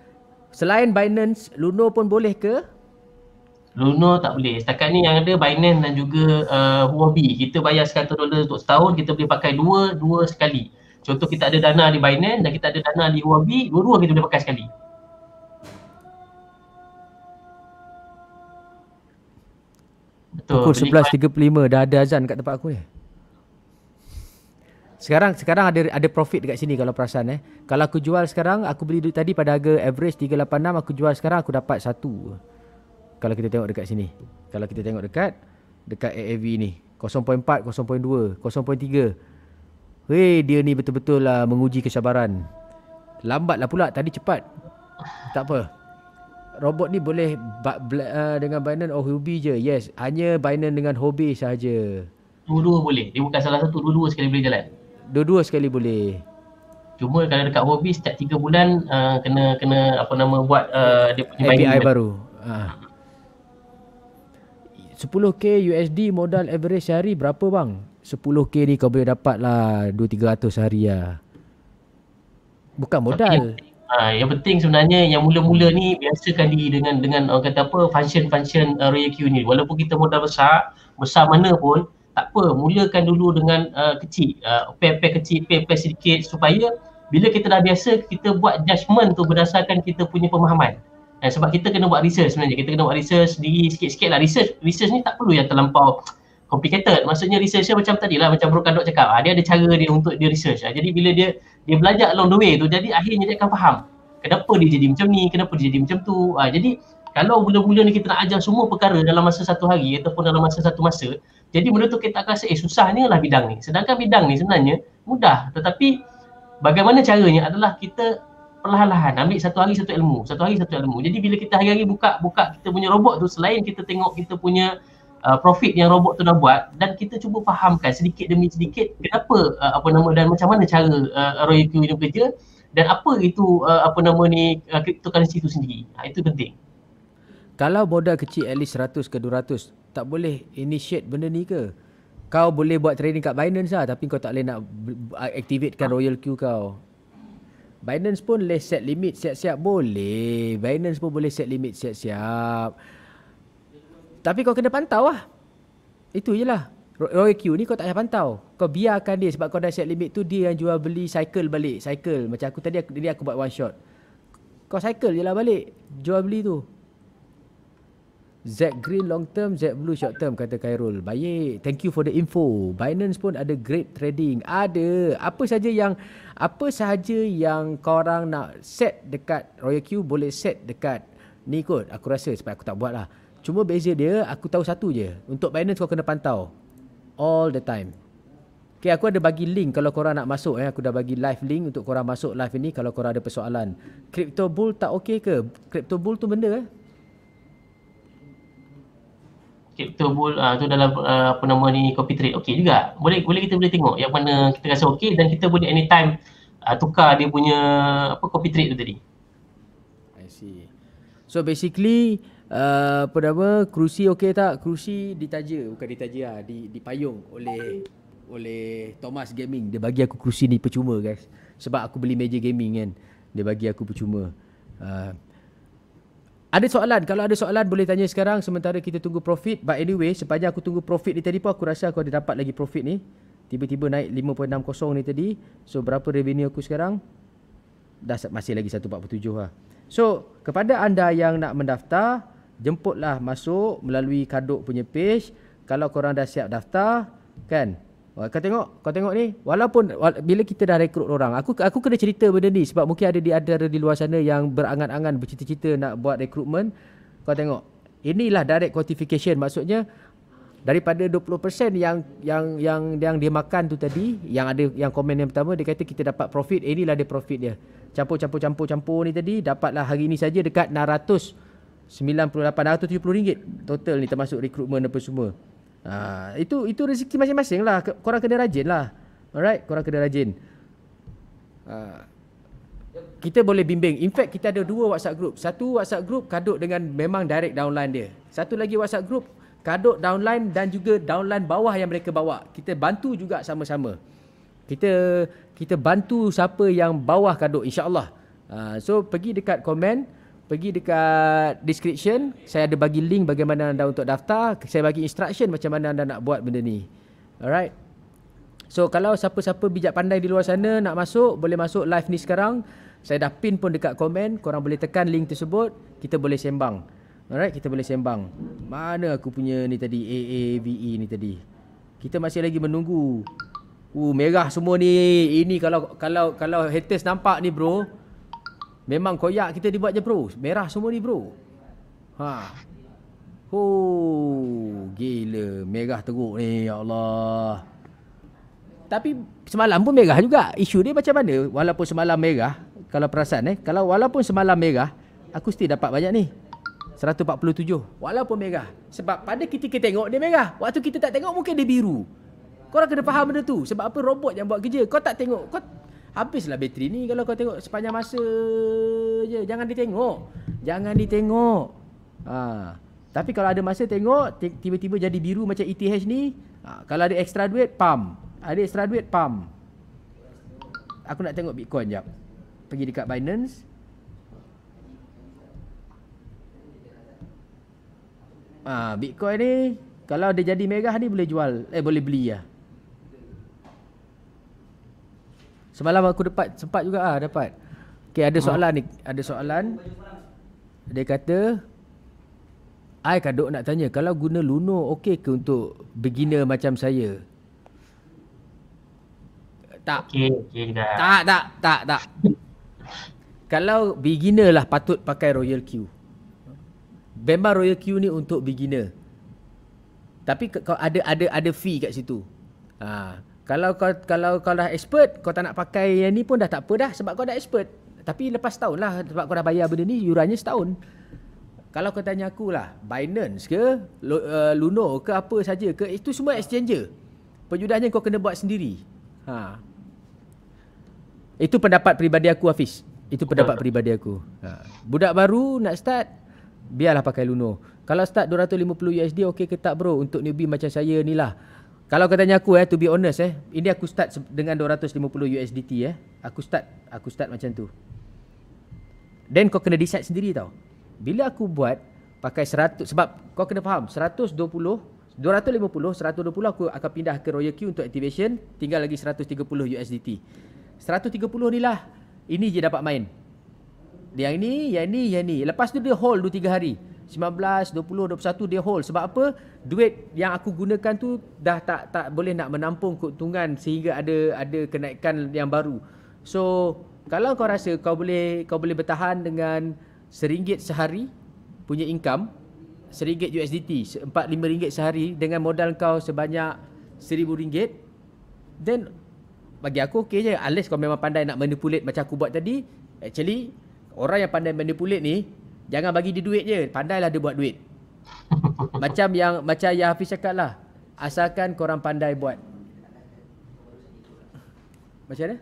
Selain Binance, Luno pun boleh ke? Luno tak boleh. Setakat ni yang ada Binance dan juga uh, Huobi. Kita bayar 100 dolar untuk setahun, kita boleh pakai dua, dua sekali. Contoh kita ada dana di Binance dan kita ada dana di Huobi, dua-dua kita boleh pakai sekali. Pukul 11.35 dah ada azan kat tempat aku ya. Sekarang sekarang ada ada profit dekat sini kalau perasan eh. Kalau aku jual sekarang, aku beli duit tadi pada harga average 386, aku jual sekarang aku dapat satu kalau kita tengok dekat sini kalau kita tengok dekat dekat AAV ni 0.4 0.2 0.3 hey dia ni betul-betul lah menguji kesabaran Lambat lah pula tadi cepat tak apa robot ni boleh ah, dengan Binance or Huobi je yes hanya Binance dengan Huobi sahaja dua-dua boleh dia bukan salah satu dua-dua sekali boleh jalan dua-dua sekali boleh cuma kalau dekat Huobi setiap tiga bulan uh, kena kena apa nama buat uh, dia punya API baru uh. 10k USD modal average sehari berapa bang? 10k ni kau boleh dapat lah 2-300 sehari lah Bukan modal okay. ha, Yang penting sebenarnya yang mula-mula ni biasa diri dengan dengan orang kata apa function-function uh, Royal ni Walaupun kita modal besar, besar mana pun tak apa, mulakan dulu dengan uh, kecil, uh, pair-pair kecil, pair-pair sedikit supaya bila kita dah biasa, kita buat judgement tu berdasarkan kita punya pemahaman. Eh, sebab kita kena buat research sebenarnya. Kita kena buat research di sikit-sikit lah. Research, research ni tak perlu yang terlampau complicated. Maksudnya research dia macam tadi lah, macam Bro Kandok cakap. Ha, dia ada cara dia untuk dia research. Ha, jadi bila dia dia belajar along the way tu, jadi akhirnya dia akan faham. Kenapa dia jadi macam ni, kenapa dia jadi macam tu. Ha, jadi kalau bulan-bulan ni kita nak ajar semua perkara dalam masa satu hari ataupun dalam masa satu masa, jadi benda tu kita akan rasa eh susah ni lah bidang ni. Sedangkan bidang ni sebenarnya mudah. Tetapi bagaimana caranya adalah kita perlahan-lahan ambil satu hari satu ilmu satu hari satu ilmu jadi bila kita hari-hari buka buka kita punya robot tu selain kita tengok kita punya uh, profit yang robot tu dah buat dan kita cuba fahamkan sedikit demi sedikit kenapa uh, apa nama dan macam mana cara uh, Royal Q ini bekerja dan apa itu uh, apa nama ni uh, cryptocurrency tu sendiri ha, itu penting kalau modal kecil at least 100 ke 200 tak boleh initiate benda ni ke kau boleh buat trading kat Binance lah tapi kau tak boleh nak activatekan ah. Royal Q kau Binance pun boleh set limit siap-siap boleh. Binance pun boleh set limit siap-siap. Tapi kau kena pantau lah. Itu je lah. Royal Q ni kau tak payah pantau. Kau biarkan dia sebab kau dah set limit tu dia yang jual beli cycle balik. Cycle. Macam aku tadi aku, dia aku buat one shot. Kau cycle je lah balik. Jual beli tu. Z green long term, Z blue short term kata Khairul. Baik, thank you for the info. Binance pun ada great trading. Ada. Apa saja yang apa sahaja yang korang nak set dekat Royal Q boleh set dekat ni kot. Aku rasa sebab aku tak buat lah. Cuma beza dia, aku tahu satu je. Untuk Binance kau kena pantau. All the time. Okay, aku ada bagi link kalau korang nak masuk. Eh. Aku dah bagi live link untuk korang masuk live ini kalau korang ada persoalan. Crypto bull tak okay ke? Crypto bull tu benda eh? capable uh, tu dalam uh, apa nama ni copy trade okey juga boleh boleh kita boleh tengok yang mana kita rasa okey dan kita boleh anytime uh, tukar dia punya apa copy trade tu tadi I see so basically Uh, apa nama kerusi okey tak kerusi ditaja bukan ditaja lah, di dipayung oleh oleh Thomas Gaming dia bagi aku kerusi ni percuma guys sebab aku beli meja gaming kan dia bagi aku percuma uh, ada soalan? Kalau ada soalan boleh tanya sekarang sementara kita tunggu profit. But anyway, sepanjang aku tunggu profit ni tadi pun aku rasa aku ada dapat lagi profit ni. Tiba-tiba naik 5.60 ni tadi. So berapa revenue aku sekarang? Dah masih lagi 147 lah. So kepada anda yang nak mendaftar, jemputlah masuk melalui kaduk punya page. Kalau korang dah siap daftar, kan? kau tengok kau tengok ni walaupun bila kita dah rekrut orang aku aku kena cerita benda ni sebab mungkin ada di ada di luar sana yang berangan-angan bercita-cita nak buat rekrutmen kau tengok inilah direct quantification maksudnya daripada 20% yang yang yang yang dia makan tu tadi yang ada yang komen yang pertama dia kata kita dapat profit inilah dia profit dia campur-campur-campur-campur ni tadi dapatlah hari ni saja dekat 900, RM98, RM170 total ni termasuk rekrutmen apa semua. Ha, itu itu rezeki masing-masing lah. Korang kena rajin lah. Alright, korang kena rajin. Ha, kita boleh bimbing. In fact, kita ada dua WhatsApp group. Satu WhatsApp group kaduk dengan memang direct downline dia. Satu lagi WhatsApp group kaduk downline dan juga downline bawah yang mereka bawa. Kita bantu juga sama-sama. Kita kita bantu siapa yang bawah kaduk insya-Allah. Ha, so pergi dekat komen uh, pergi dekat description saya ada bagi link bagaimana anda untuk daftar saya bagi instruction macam mana anda nak buat benda ni alright so kalau siapa-siapa bijak pandai di luar sana nak masuk boleh masuk live ni sekarang saya dah pin pun dekat komen korang boleh tekan link tersebut kita boleh sembang alright kita boleh sembang mana aku punya ni tadi A A AAVE ni tadi kita masih lagi menunggu uh merah semua ni ini kalau kalau kalau haters nampak ni bro Memang koyak kita dibuat je bro. Merah semua ni bro. Ha. Oh, gila. Merah teruk ni, ya Allah. Tapi semalam pun merah juga. Isu dia macam mana? Walaupun semalam merah, kalau perasan eh, kalau walaupun semalam merah, aku still dapat banyak ni. 147. Walaupun merah. Sebab pada kita kita tengok dia merah. Waktu kita tak tengok mungkin dia biru. Korang orang kena faham benda tu. Sebab apa robot yang buat kerja? Kau tak tengok. Kau Habislah bateri ni kalau kau tengok sepanjang masa je. Jangan ditengok. Jangan ditengok. Ha. Tapi kalau ada masa tengok, tiba-tiba jadi biru macam ETH ni. Ha. Kalau ada extra duit, pam. Ada extra duit, pam. Aku nak tengok Bitcoin jap. Pergi dekat Binance. Ha, Bitcoin ni, kalau dia jadi merah ni boleh jual. Eh, boleh beli lah. Ya. Semalam aku dapat sempat juga ah dapat. Okey ada soalan ha. ni, ada soalan. Dia kata Ai kadok nak tanya kalau guna luno okey ke untuk beginner macam saya? Tak. Okey, okey dah. Tak, tak, tak, tak. kalau beginner lah patut pakai Royal Q. Memang Royal Q ni untuk beginner. Tapi kau ada ada ada fee kat situ. Ha kalau kau kalau kau dah expert kau tak nak pakai yang ni pun dah tak apa dah sebab kau dah expert tapi lepas tahun lah sebab kau dah bayar benda ni yurannya setahun kalau kau tanya aku lah Binance ke eh, Luno ke apa saja ke itu semua exchanger penyudahnya kau kena buat sendiri ha itu pendapat peribadi aku Hafiz itu pendapat ah. peribadi aku ha. budak baru nak start biarlah pakai Luno kalau start 250 USD okey ke tak bro untuk newbie macam saya ni lah kalau katanya aku eh to be honest eh, ini aku start dengan 250 USDT eh. Aku start aku start macam tu. Then kau kena decide sendiri tau. Bila aku buat pakai 100 sebab kau kena faham 120 250, 120 aku akan pindah ke Royal Q untuk activation Tinggal lagi 130 USDT 130 ni lah Ini je dapat main Yang ini, yang ni, yang ni Lepas tu dia hold 2-3 hari 19, 20, 21 dia hold sebab apa? Duit yang aku gunakan tu dah tak tak boleh nak menampung keuntungan sehingga ada ada kenaikan yang baru. So, kalau kau rasa kau boleh kau boleh bertahan dengan seringgit sehari punya income seringgit USDT 4 5 ringgit sehari dengan modal kau sebanyak 1000 ringgit then bagi aku okey je unless kau memang pandai nak manipulate macam aku buat tadi actually orang yang pandai manipulate ni Jangan bagi dia duit je Pandailah dia buat duit Macam yang Macam yang Hafiz cakap lah Asalkan korang pandai buat Macam mana?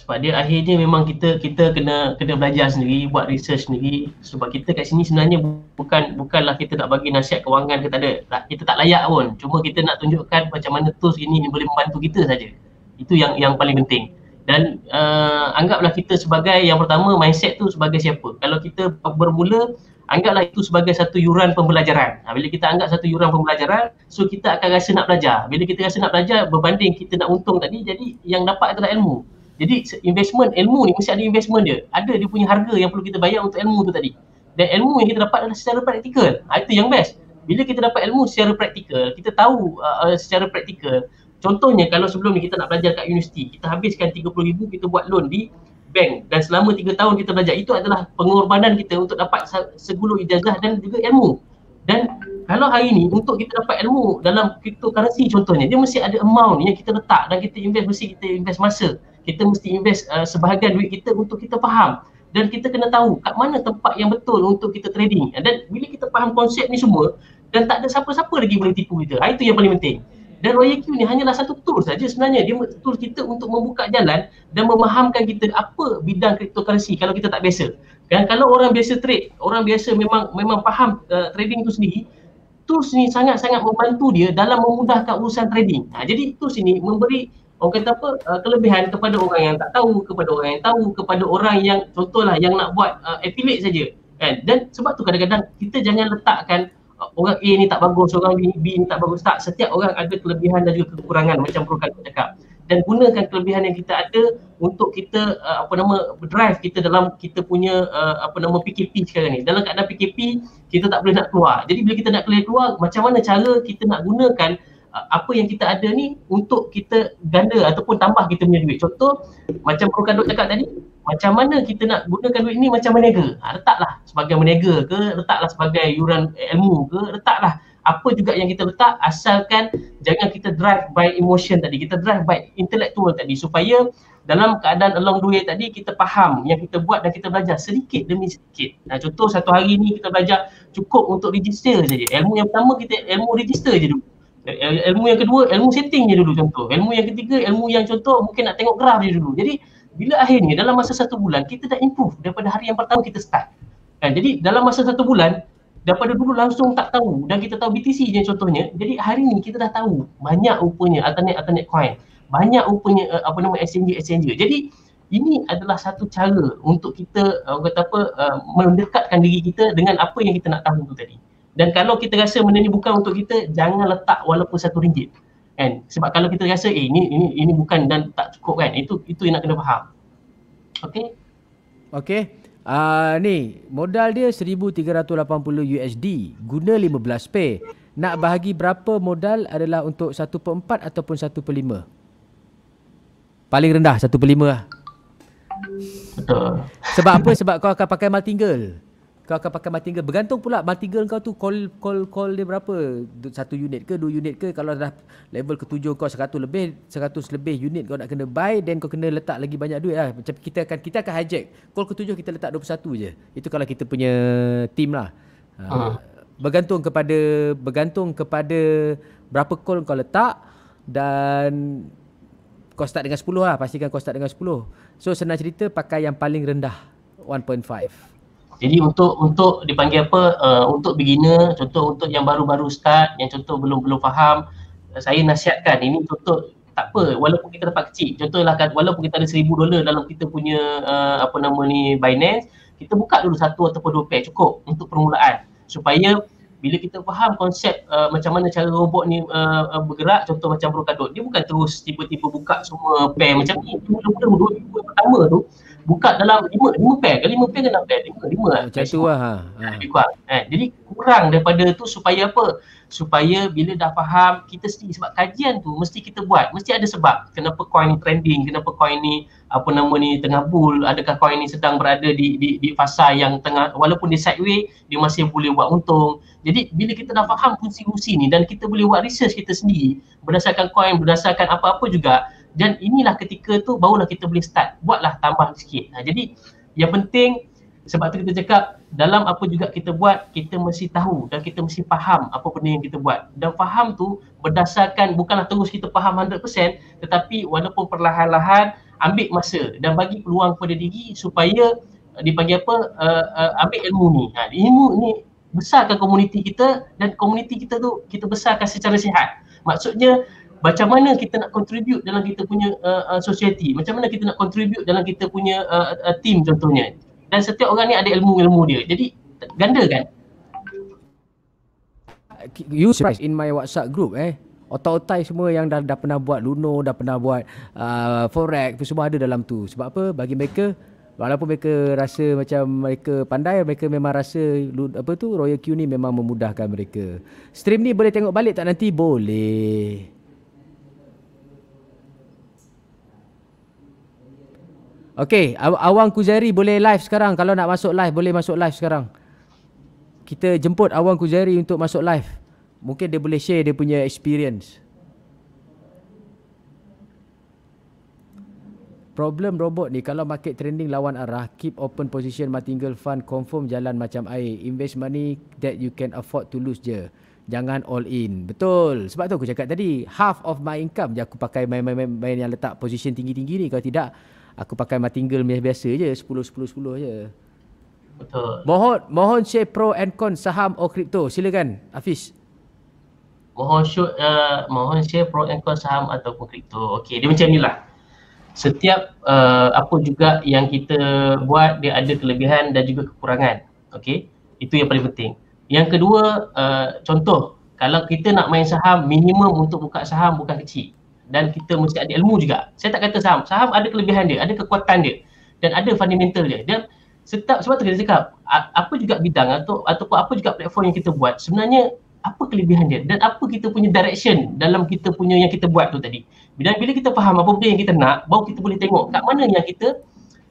Sebab dia akhirnya memang kita kita kena kena belajar sendiri, buat research sendiri. Sebab kita kat sini sebenarnya bukan bukanlah kita nak bagi nasihat kewangan ke tak ada. Lah, kita tak layak pun. Cuma kita nak tunjukkan macam mana tools ini boleh membantu kita saja. Itu yang yang paling penting dan uh, anggaplah kita sebagai yang pertama mindset tu sebagai siapa kalau kita bermula anggaplah itu sebagai satu yuran pembelajaran ha, bila kita anggap satu yuran pembelajaran so kita akan rasa nak belajar bila kita rasa nak belajar berbanding kita nak untung tadi jadi yang dapat adalah ilmu jadi investment ilmu ni mesti ada investment dia ada dia punya harga yang perlu kita bayar untuk ilmu tu tadi dan ilmu yang kita dapat adalah secara praktikal ha, itu yang best bila kita dapat ilmu secara praktikal kita tahu uh, uh secara praktikal Contohnya kalau sebelum ni kita nak belajar kat universiti, kita habiskan RM30,000 kita buat loan di bank dan selama 3 tahun kita belajar. Itu adalah pengorbanan kita untuk dapat segulu ijazah dan juga ilmu. Dan kalau hari ni untuk kita dapat ilmu dalam cryptocurrency contohnya, dia mesti ada amount yang kita letak dan kita invest, mesti kita invest masa. Kita mesti invest uh, sebahagian duit kita untuk kita faham dan kita kena tahu kat mana tempat yang betul untuk kita trading. Dan bila kita faham konsep ni semua dan tak ada siapa-siapa lagi boleh tipu kita. Ah, itu yang paling penting. Dan Royal Q ni hanyalah satu tool saja sebenarnya. Dia tool kita untuk membuka jalan dan memahamkan kita apa bidang cryptocurrency kalau kita tak biasa. Kan kalau orang biasa trade, orang biasa memang memang faham uh, trading itu sendiri, tool sini sangat-sangat membantu dia dalam memudahkan urusan trading. Ha, jadi tool sini memberi orang kata apa uh, kelebihan kepada orang yang tak tahu, kepada orang yang tahu, kepada orang yang contohlah yang nak buat uh, affiliate saja. Kan? Dan sebab tu kadang-kadang kita jangan letakkan orang A ni tak bagus, orang B, B ni tak bagus tak. Setiap orang ada kelebihan dan juga kekurangan macam Prof Kak cakap. Dan gunakan kelebihan yang kita ada untuk kita uh, apa nama drive kita dalam kita punya uh, apa nama PKP sekarang ni. Dalam keadaan PKP kita tak boleh nak keluar. Jadi bila kita nak keluar, macam mana cara kita nak gunakan apa yang kita ada ni untuk kita ganda ataupun tambah kita punya duit. Contoh macam Prof. Kadut cakap tadi, macam mana kita nak gunakan duit ni macam meniaga. Ha, letaklah sebagai meniaga ke, letaklah sebagai yuran ilmu ke, letaklah apa juga yang kita letak asalkan jangan kita drive by emotion tadi, kita drive by intellectual tadi supaya dalam keadaan along the way tadi kita faham yang kita buat dan kita belajar sedikit demi sedikit. Nah, ha, contoh satu hari ni kita belajar cukup untuk register saja. Ilmu yang pertama kita ilmu register je dulu. Eh, ilmu yang kedua ilmu setting je dulu contoh ilmu yang ketiga ilmu yang contoh mungkin nak tengok graf dia dulu jadi bila akhirnya dalam masa satu bulan kita dah improve daripada hari yang pertama kita start kan jadi dalam masa satu bulan daripada dulu langsung tak tahu dan kita tahu BTC je contohnya jadi hari ni kita dah tahu banyak rupanya alternate alternate coin banyak rupanya uh, apa nama exchange exchange jadi ini adalah satu cara untuk kita eh, orang kata apa uh, mendekatkan diri kita dengan apa yang kita nak tahu tu tadi dan kalau kita rasa benda ni bukan untuk kita, jangan letak walaupun satu ringgit. Kan? Sebab kalau kita rasa eh ini ini ini bukan dan tak cukup kan. Itu itu yang nak kena faham. Okey. Okey. Ah uh, ni modal dia 1380 USD guna 15 pay. Nak bahagi berapa modal adalah untuk 1 per 4 ataupun 1 per 5? Paling rendah 1 per 5 lah. Betul. Sebab apa? Sebab kau akan pakai multi girl kau akan pakai mati girl bergantung pula mati girl kau tu call call call dia berapa satu unit ke dua unit ke kalau dah level ketujuh kau seratus lebih seratus lebih unit kau nak kena buy dan kau kena letak lagi banyak duit lah macam kita akan kita akan hijack call ketujuh kita letak dua puluh satu je itu kalau kita punya team lah uh. bergantung kepada bergantung kepada berapa call kau letak dan kau start dengan sepuluh lah pastikan kau start dengan sepuluh. so senang cerita pakai yang paling rendah 1.5 jadi untuk untuk dipanggil apa uh, untuk beginner contoh untuk yang baru-baru start yang contoh belum-belum faham uh, saya nasihatkan ini contoh tak apa walaupun kita dapat kecil contohlah kan, walaupun kita ada seribu dolar dalam kita punya uh, apa nama ni Binance kita buka dulu satu ataupun dua pair cukup untuk permulaan supaya bila kita faham konsep uh, macam mana cara robot ni uh, uh bergerak contoh macam Brokadot dia bukan terus tiba-tiba buka semua pair macam ni mula-mula dulu pertama tu buka dalam lima lima pair ke lima pair ke enam pair lima lima lah macam tu lah ha, ha. lebih kurang eh, jadi kurang daripada tu supaya apa supaya bila dah faham kita sendiri sebab kajian tu mesti kita buat mesti ada sebab kenapa coin ni trending kenapa coin ni apa nama ni tengah bull adakah coin ni sedang berada di di, di fasa yang tengah walaupun di sideway dia masih boleh buat untung jadi bila kita dah faham fungsi-fungsi ni dan kita boleh buat research kita sendiri berdasarkan coin berdasarkan apa-apa juga dan inilah ketika tu barulah kita boleh start buatlah tambah sikit ha, jadi yang penting sebab tu kita cakap dalam apa juga kita buat kita mesti tahu dan kita mesti faham apa benda yang kita buat dan faham tu berdasarkan bukanlah terus kita faham 100% tetapi walaupun perlahan-lahan ambil masa dan bagi peluang kepada diri supaya eh, dipanggil apa uh, uh, ambil ilmu ni ha, ilmu ni besarkan komuniti kita dan komuniti kita tu kita besarkan secara sihat maksudnya macam mana kita nak contribute dalam kita punya uh, uh, society macam mana kita nak contribute dalam kita punya uh, uh, team contohnya dan setiap orang ni ada ilmu-ilmu dia jadi ganda kan you surprise in my whatsapp group eh otak-otak semua yang dah, dah pernah buat luno dah pernah buat uh, forex semua ada dalam tu sebab apa bagi mereka Walaupun mereka rasa macam mereka pandai, mereka memang rasa apa tu Royal Q ni memang memudahkan mereka. Stream ni boleh tengok balik tak nanti? Boleh. Okay, Awang Kuzairi boleh live sekarang. Kalau nak masuk live, boleh masuk live sekarang. Kita jemput Awang Kuzairi untuk masuk live. Mungkin dia boleh share dia punya experience. Problem robot ni kalau market trending lawan arah, keep open position martingale fund confirm jalan macam air. Invest money that you can afford to lose je. Jangan all in. Betul. Sebab tu aku cakap tadi, half of my income je aku pakai main-main yang letak position tinggi-tinggi ni. Kalau tidak, aku pakai martingale biasa-biasa je 10 10 10 je. Betul. Mohon mohon share pro and con saham atau crypto. Silakan Hafiz. Mohon share uh, mohon share pro and con saham ataupun crypto. Okey, dia macam inilah. Setiap uh, apa juga yang kita buat dia ada kelebihan dan juga kekurangan. Okey. Itu yang paling penting. Yang kedua, uh, contoh kalau kita nak main saham, minimum untuk buka saham bukan kecil dan kita mesti ada ilmu juga. Saya tak kata saham. Saham ada kelebihan dia, ada kekuatan dia dan ada fundamental dia. Dan setiap sebab tu kita cakap apa juga bidang atau ataupun apa juga platform yang kita buat sebenarnya apa kelebihan dia dan apa kita punya direction dalam kita punya yang kita buat tu tadi. Bila bila kita faham apa benda yang kita nak, baru kita boleh tengok kat mana yang kita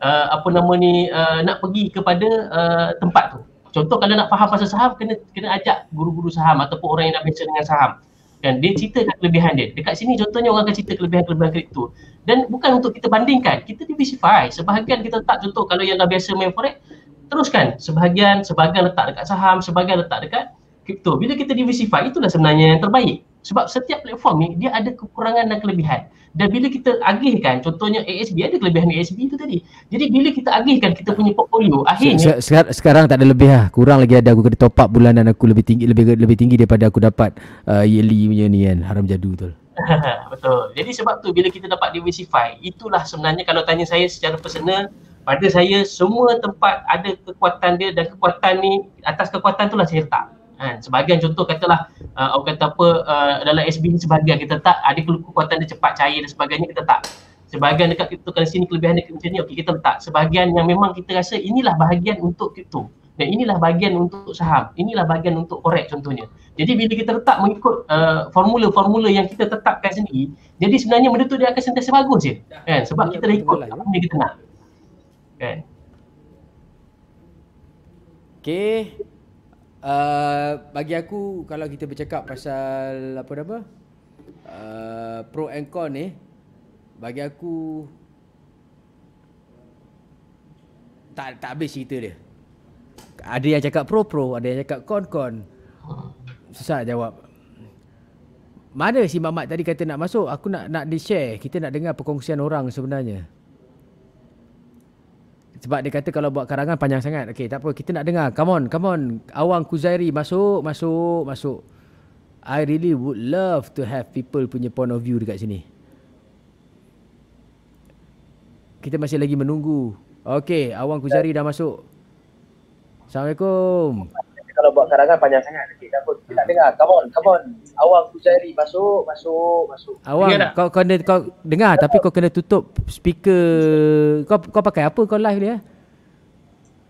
uh, apa nama ni uh, nak pergi kepada uh, tempat tu. Contoh kalau nak faham pasal saham kena kena ajak guru-guru saham ataupun orang yang dah biasa dengan saham kan dia ceritakan kelebihan dia dekat sini contohnya orang akan cerita kelebihan-kelebihan kripto dan bukan untuk kita bandingkan kita diversify sebahagian kita tak contoh kalau yang dah biasa main forex teruskan sebahagian sebahagian letak dekat saham sebahagian letak dekat kripto bila kita diversify itulah sebenarnya yang terbaik sebab setiap platform ni dia ada kekurangan dan kelebihan dan bila kita agihkan contohnya ASB ada kelebihan ASB itu tadi jadi bila kita agihkan kita punya portfolio akhirnya sekarang, sekarang tak ada lebih lah kurang lagi ada aku kena top up bulanan aku lebih tinggi lebih lebih tinggi daripada aku dapat uh, yearly punya ni kan haram jadu betul betul jadi sebab tu bila kita dapat diversify itulah sebenarnya kalau tanya saya secara personal pada saya semua tempat ada kekuatan dia dan kekuatan ni atas kekuatan itulah saya letak ha, sebahagian contoh katalah uh, orang kata apa uh, dalam SB ni sebahagian kita tak ada kekuatan dia cepat cair dan sebagainya kita tak sebahagian dekat crypto kali sini kelebihan dia macam ni okey kita letak sebahagian yang memang kita rasa inilah bahagian untuk crypto dan inilah bahagian untuk saham inilah bahagian untuk korek contohnya jadi bila kita letak mengikut uh, formula-formula yang kita tetapkan sendiri jadi sebenarnya benda tu dia akan sentiasa bagus je ya. kan sebab kita dah ikut lah, ya. apa yang kita nak kan Okay uh, bagi aku kalau kita bercakap pasal apa nama uh, pro and con ni bagi aku tak tak habis cerita dia ada yang cakap pro pro ada yang cakap con con susah jawab mana si Mamat tadi kata nak masuk aku nak nak di share kita nak dengar perkongsian orang sebenarnya sebab dia kata kalau buat karangan panjang sangat. Okey, tak apa kita nak dengar. Come on, come on. Awang Kuzairi masuk, masuk, masuk. I really would love to have people punya point of view dekat sini. Kita masih lagi menunggu. Okey, Awang Kuzairi dah masuk. Assalamualaikum. Assalamualaikum kalau buat karangan panjang sangat nanti tak pun kita dengar. Come on, come on. Awang Kuzairi masuk, masuk, masuk. Awang, kau kau kena kau dengar tapi kau kena tutup speaker. Kau kau pakai apa kau live ni eh?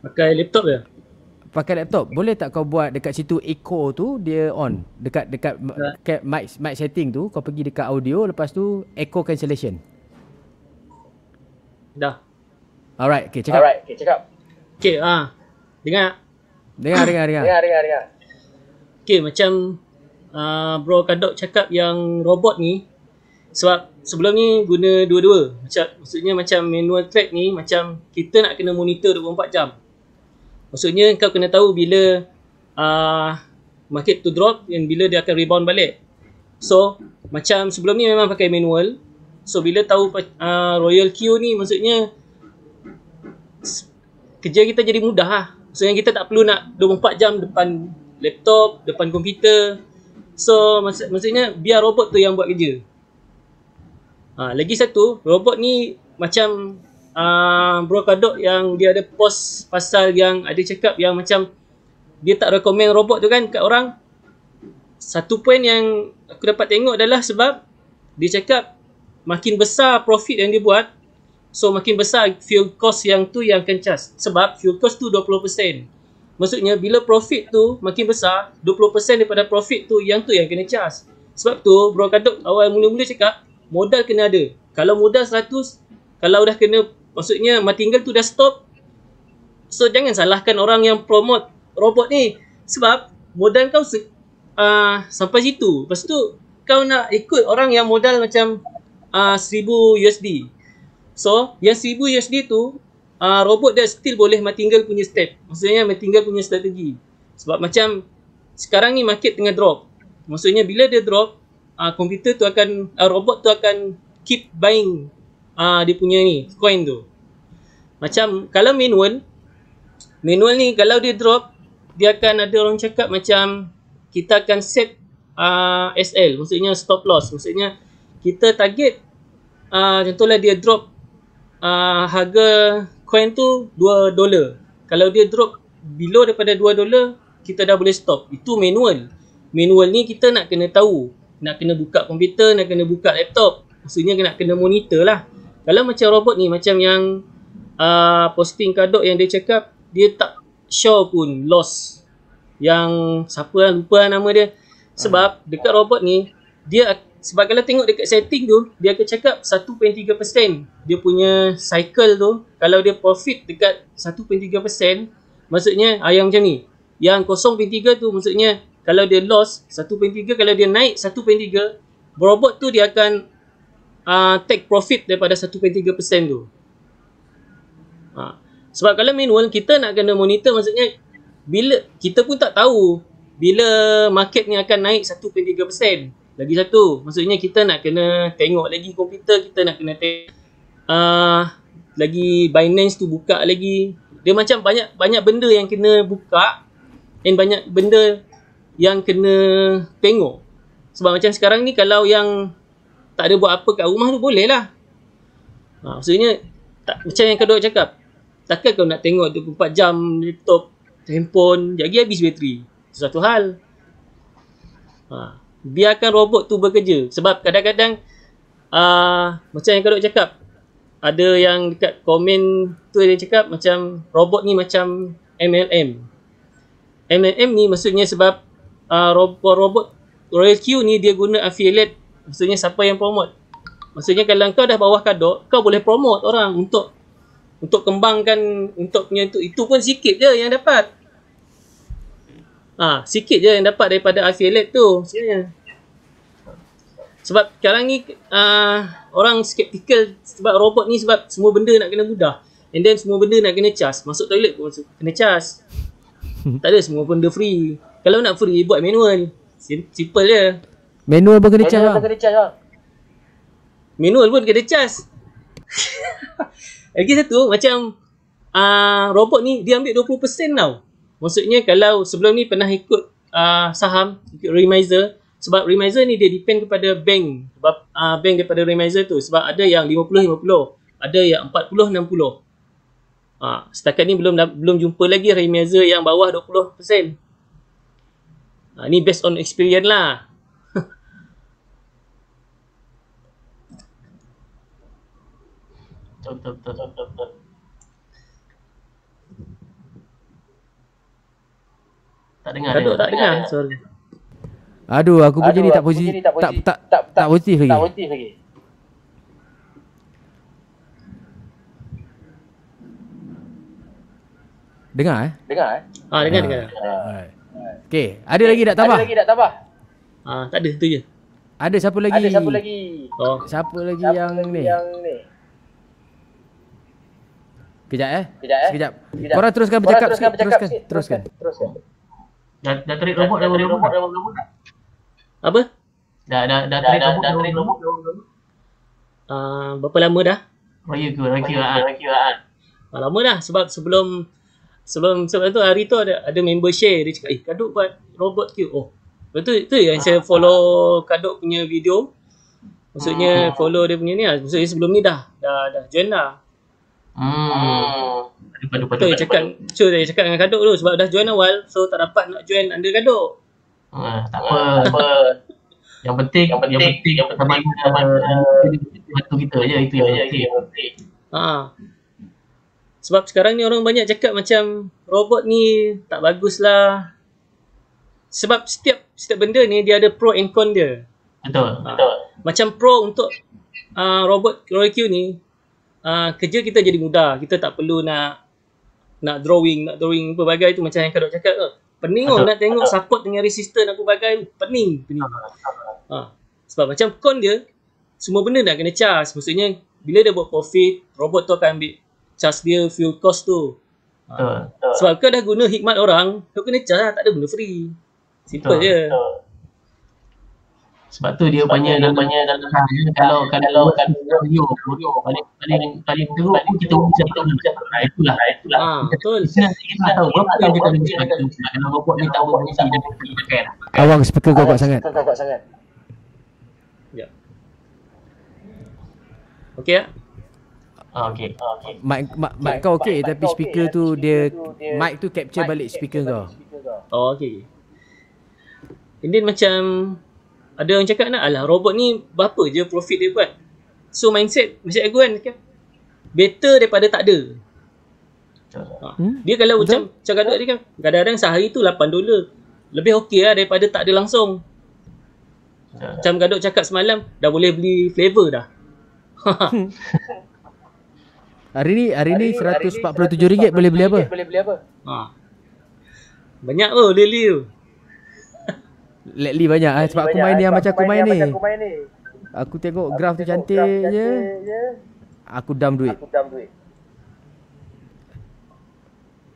Pakai laptop je. Pakai laptop. Boleh tak kau buat dekat situ echo tu dia on dekat dekat nah. mic mic setting tu kau pergi dekat audio lepas tu echo cancellation. Dah. Alright, okay, cakap. Alright, okay, cakap. Okay, ah. dengar Dengar, dengar, dengar. Dengar, dengar, dengar. Okay, macam uh, Bro Kadok cakap yang robot ni, sebab sebelum ni guna dua-dua. Macam, maksudnya macam manual track ni, macam kita nak kena monitor 24 jam. Maksudnya kau kena tahu bila uh, market to drop dan bila dia akan rebound balik. So, macam sebelum ni memang pakai manual. So, bila tahu uh, Royal Q ni maksudnya kerja kita jadi mudah lah. So yang kita tak perlu nak 24 jam depan laptop, depan komputer. So maksud, maksudnya biar robot tu yang buat kerja. Ha, lagi satu, robot ni macam uh, Bro yang dia ada post pasal yang ada cakap yang macam dia tak recommend robot tu kan kat orang. Satu poin yang aku dapat tengok adalah sebab dia cakap makin besar profit yang dia buat, So makin besar fuel cost yang tu yang akan charge sebab fuel cost tu 20%. Maksudnya bila profit tu makin besar, 20% daripada profit tu yang tu yang kena charge. Sebab tu Bro Kadok awal mula-mula cakap modal kena ada. Kalau modal 100, kalau dah kena maksudnya material tu dah stop. So jangan salahkan orang yang promote robot ni sebab modal kau se- uh, sampai situ. Lepas tu kau nak ikut orang yang modal macam uh, 1000 USD. So, yang 1000 USD tu uh, robot dia still boleh martingale punya step. Maksudnya martingale punya strategi. Sebab macam sekarang ni market tengah drop. Maksudnya bila dia drop, uh, komputer tu akan uh, robot tu akan keep buying uh, dia punya ni coin tu. Macam kalau manual manual ni kalau dia drop dia akan ada orang cakap macam kita akan set uh, SL maksudnya stop loss maksudnya kita target uh, contohlah dia drop uh, harga coin tu 2 dolar. Kalau dia drop below daripada 2 dolar, kita dah boleh stop. Itu manual. Manual ni kita nak kena tahu. Nak kena buka komputer, nak kena buka laptop. Maksudnya nak kena monitor lah. Kalau macam robot ni, macam yang uh, posting kadok yang dia cakap, dia tak show pun loss. Yang siapa lah, lupa lah nama dia. Sebab ah. dekat robot ni, dia sebab kalau tengok dekat setting tu dia akan cakap 1.3% dia punya cycle tu kalau dia profit dekat 1.3% maksudnya ah, yang macam ni yang 0.3 tu maksudnya kalau dia loss 1.3 kalau dia naik 1.3 robot tu dia akan uh, take profit daripada 1.3% tu uh, sebab kalau manual kita nak kena monitor maksudnya bila kita pun tak tahu bila market ni akan naik 1.3% lagi satu, maksudnya kita nak kena tengok lagi komputer, kita nak kena tengok uh, lagi Binance tu buka lagi. Dia macam banyak banyak benda yang kena buka and banyak benda yang kena tengok. Sebab macam sekarang ni kalau yang tak ada buat apa kat rumah tu boleh lah. Ha, maksudnya tak, macam yang kedua cakap. Takkan kau nak tengok 24 jam laptop, handphone, jadi habis bateri. satu hal. Ha biarkan robot tu bekerja sebab kadang-kadang uh, macam yang Karuk cakap ada yang dekat komen tu dia cakap macam robot ni macam MLM MLM ni maksudnya sebab uh, ah, robot, robot Royal Q ni dia guna affiliate maksudnya siapa yang promote maksudnya kalau kau dah bawah kadok kau boleh promote orang untuk untuk kembangkan untuk punya itu itu pun sikit je yang dapat Ah, ha, sikit je yang dapat daripada affiliate tu sebenarnya. Sebab sekarang ni uh, orang skeptikal sebab robot ni sebab semua benda nak kena mudah. And then semua benda nak kena cas. Masuk toilet pun masuk. kena cas. Tak ada semua benda free. Kalau nak free buat manual. Simple je. Manual pun kena cas lah. Kena charge, lah. Manual pun kena cas. Lagi satu macam uh, robot ni dia ambil 20% tau. Maksudnya kalau sebelum ni pernah ikut uh, saham, ikut remiser sebab remiser ni dia depend kepada bank sebab uh, bank daripada remiser tu sebab ada yang 50-50 ada yang 40-60 uh, ha, setakat ni belum belum jumpa lagi remiser yang bawah 20% uh, ha, ni based on experience lah betul betul betul betul Tak dengar. Aduh, tak, tak dengar suara Aduh, aku pun jadi tak positif. Tak tak tak, tak, tak, tak, tak, tak positif lagi. Tak positif lagi. Dengar eh? Dengar eh? Ah, dengar ah. dengar. Ah. Okey, ada okay. lagi tak tambah? Ada lagi tak tambah? Ah, tak ada, tu je. Ada siapa lagi? Ada siapa lagi? Oh. Siapa lagi siapa yang lagi ni? Yang ni. Kejap eh? Kejap eh? Kejap. Korang teruskan Korang bercakap. Teruskan, bercakap teruskan. Sikit. teruskan. Teruskan. Teruskan. teruskan. Dah dah robot dah berapa dah? Apa? Dah dah dah trade robot dah berapa lama dah? Ah berapa lama dah? Raya oh, ke? Raya ke? Raya ke? Ah, lama dah sebab sebelum sebelum sebelum tu hari tu ada ada member share dia cakap eh kaduk buat robot tu. oh betul tu yang saya follow kaduk punya video maksudnya hmm. follow dia punya ni lah. maksudnya sebelum ni dah dah dah join lah hmm padu padu. Tu cakap, tu saya cakap dengan Kadok tu sebab dah join awal, so tak dapat nak join under Kadok. Ha, ah, uh, tak apa. yang penting yang penting yang penting eh, yang penting. yang pertama ha. uh, kita aja itu yang penting. Ya, Sebab sekarang ni orang banyak cakap macam robot ni tak bagus lah. Sebab setiap setiap benda ni dia ada pro and con dia. Betul, ha. betul. Macam pro untuk ah, robot Roy Q ni, uh, kerja kita jadi mudah. Kita tak perlu nak nak drawing, nak drawing pelbagai tu macam yang kau cakap tu. Pening kau nak tengok support dengan resistor aku bagai tu. Pening, pening. Ha. Sebab macam kon dia, semua benda nak kena charge. Maksudnya, bila dia buat profit, robot tu akan ambil charge dia fuel cost tu. Ha. Sebab kau dah guna hikmat orang, kau kena charge lah. Tak ada benda free. Simple je. Betul sebab tu dia banyak dan banyak dalam kalau kalau kalau kalau kalau radio radio paling paling paling teruk pun kita pun macam tu itulah itulah ha, ah, betul kita tahu berapa yang kita boleh sebab tu kalau robot ni tahu apa kita boleh pakai awang speaker kau kuat sangat speaker kau kuat sangat ya okey ya? Ah, ah okey mic mic, mic kau okey tapi speaker tu dia mic tu capture balik speaker kau oh okay. Ini macam ada orang cakap nak alah robot ni berapa je profit dia buat so mindset mindset aku kan okay? better daripada tak ada ha. hmm? dia kalau macam cakap tu kan kadang-kadang sehari tu 8 dolar lebih okey lah daripada tak ada langsung ha. macam Gaduk cakap semalam dah boleh beli flavor dah hari ni hari, ni 147 ringgit boleh beli apa boleh beli apa ha. banyak tu lili tu Lately banyak lah sebab aku main ni yang ah, macam aku main ni. Aku tengok graf tu cantik je. Aku dam duit. Aku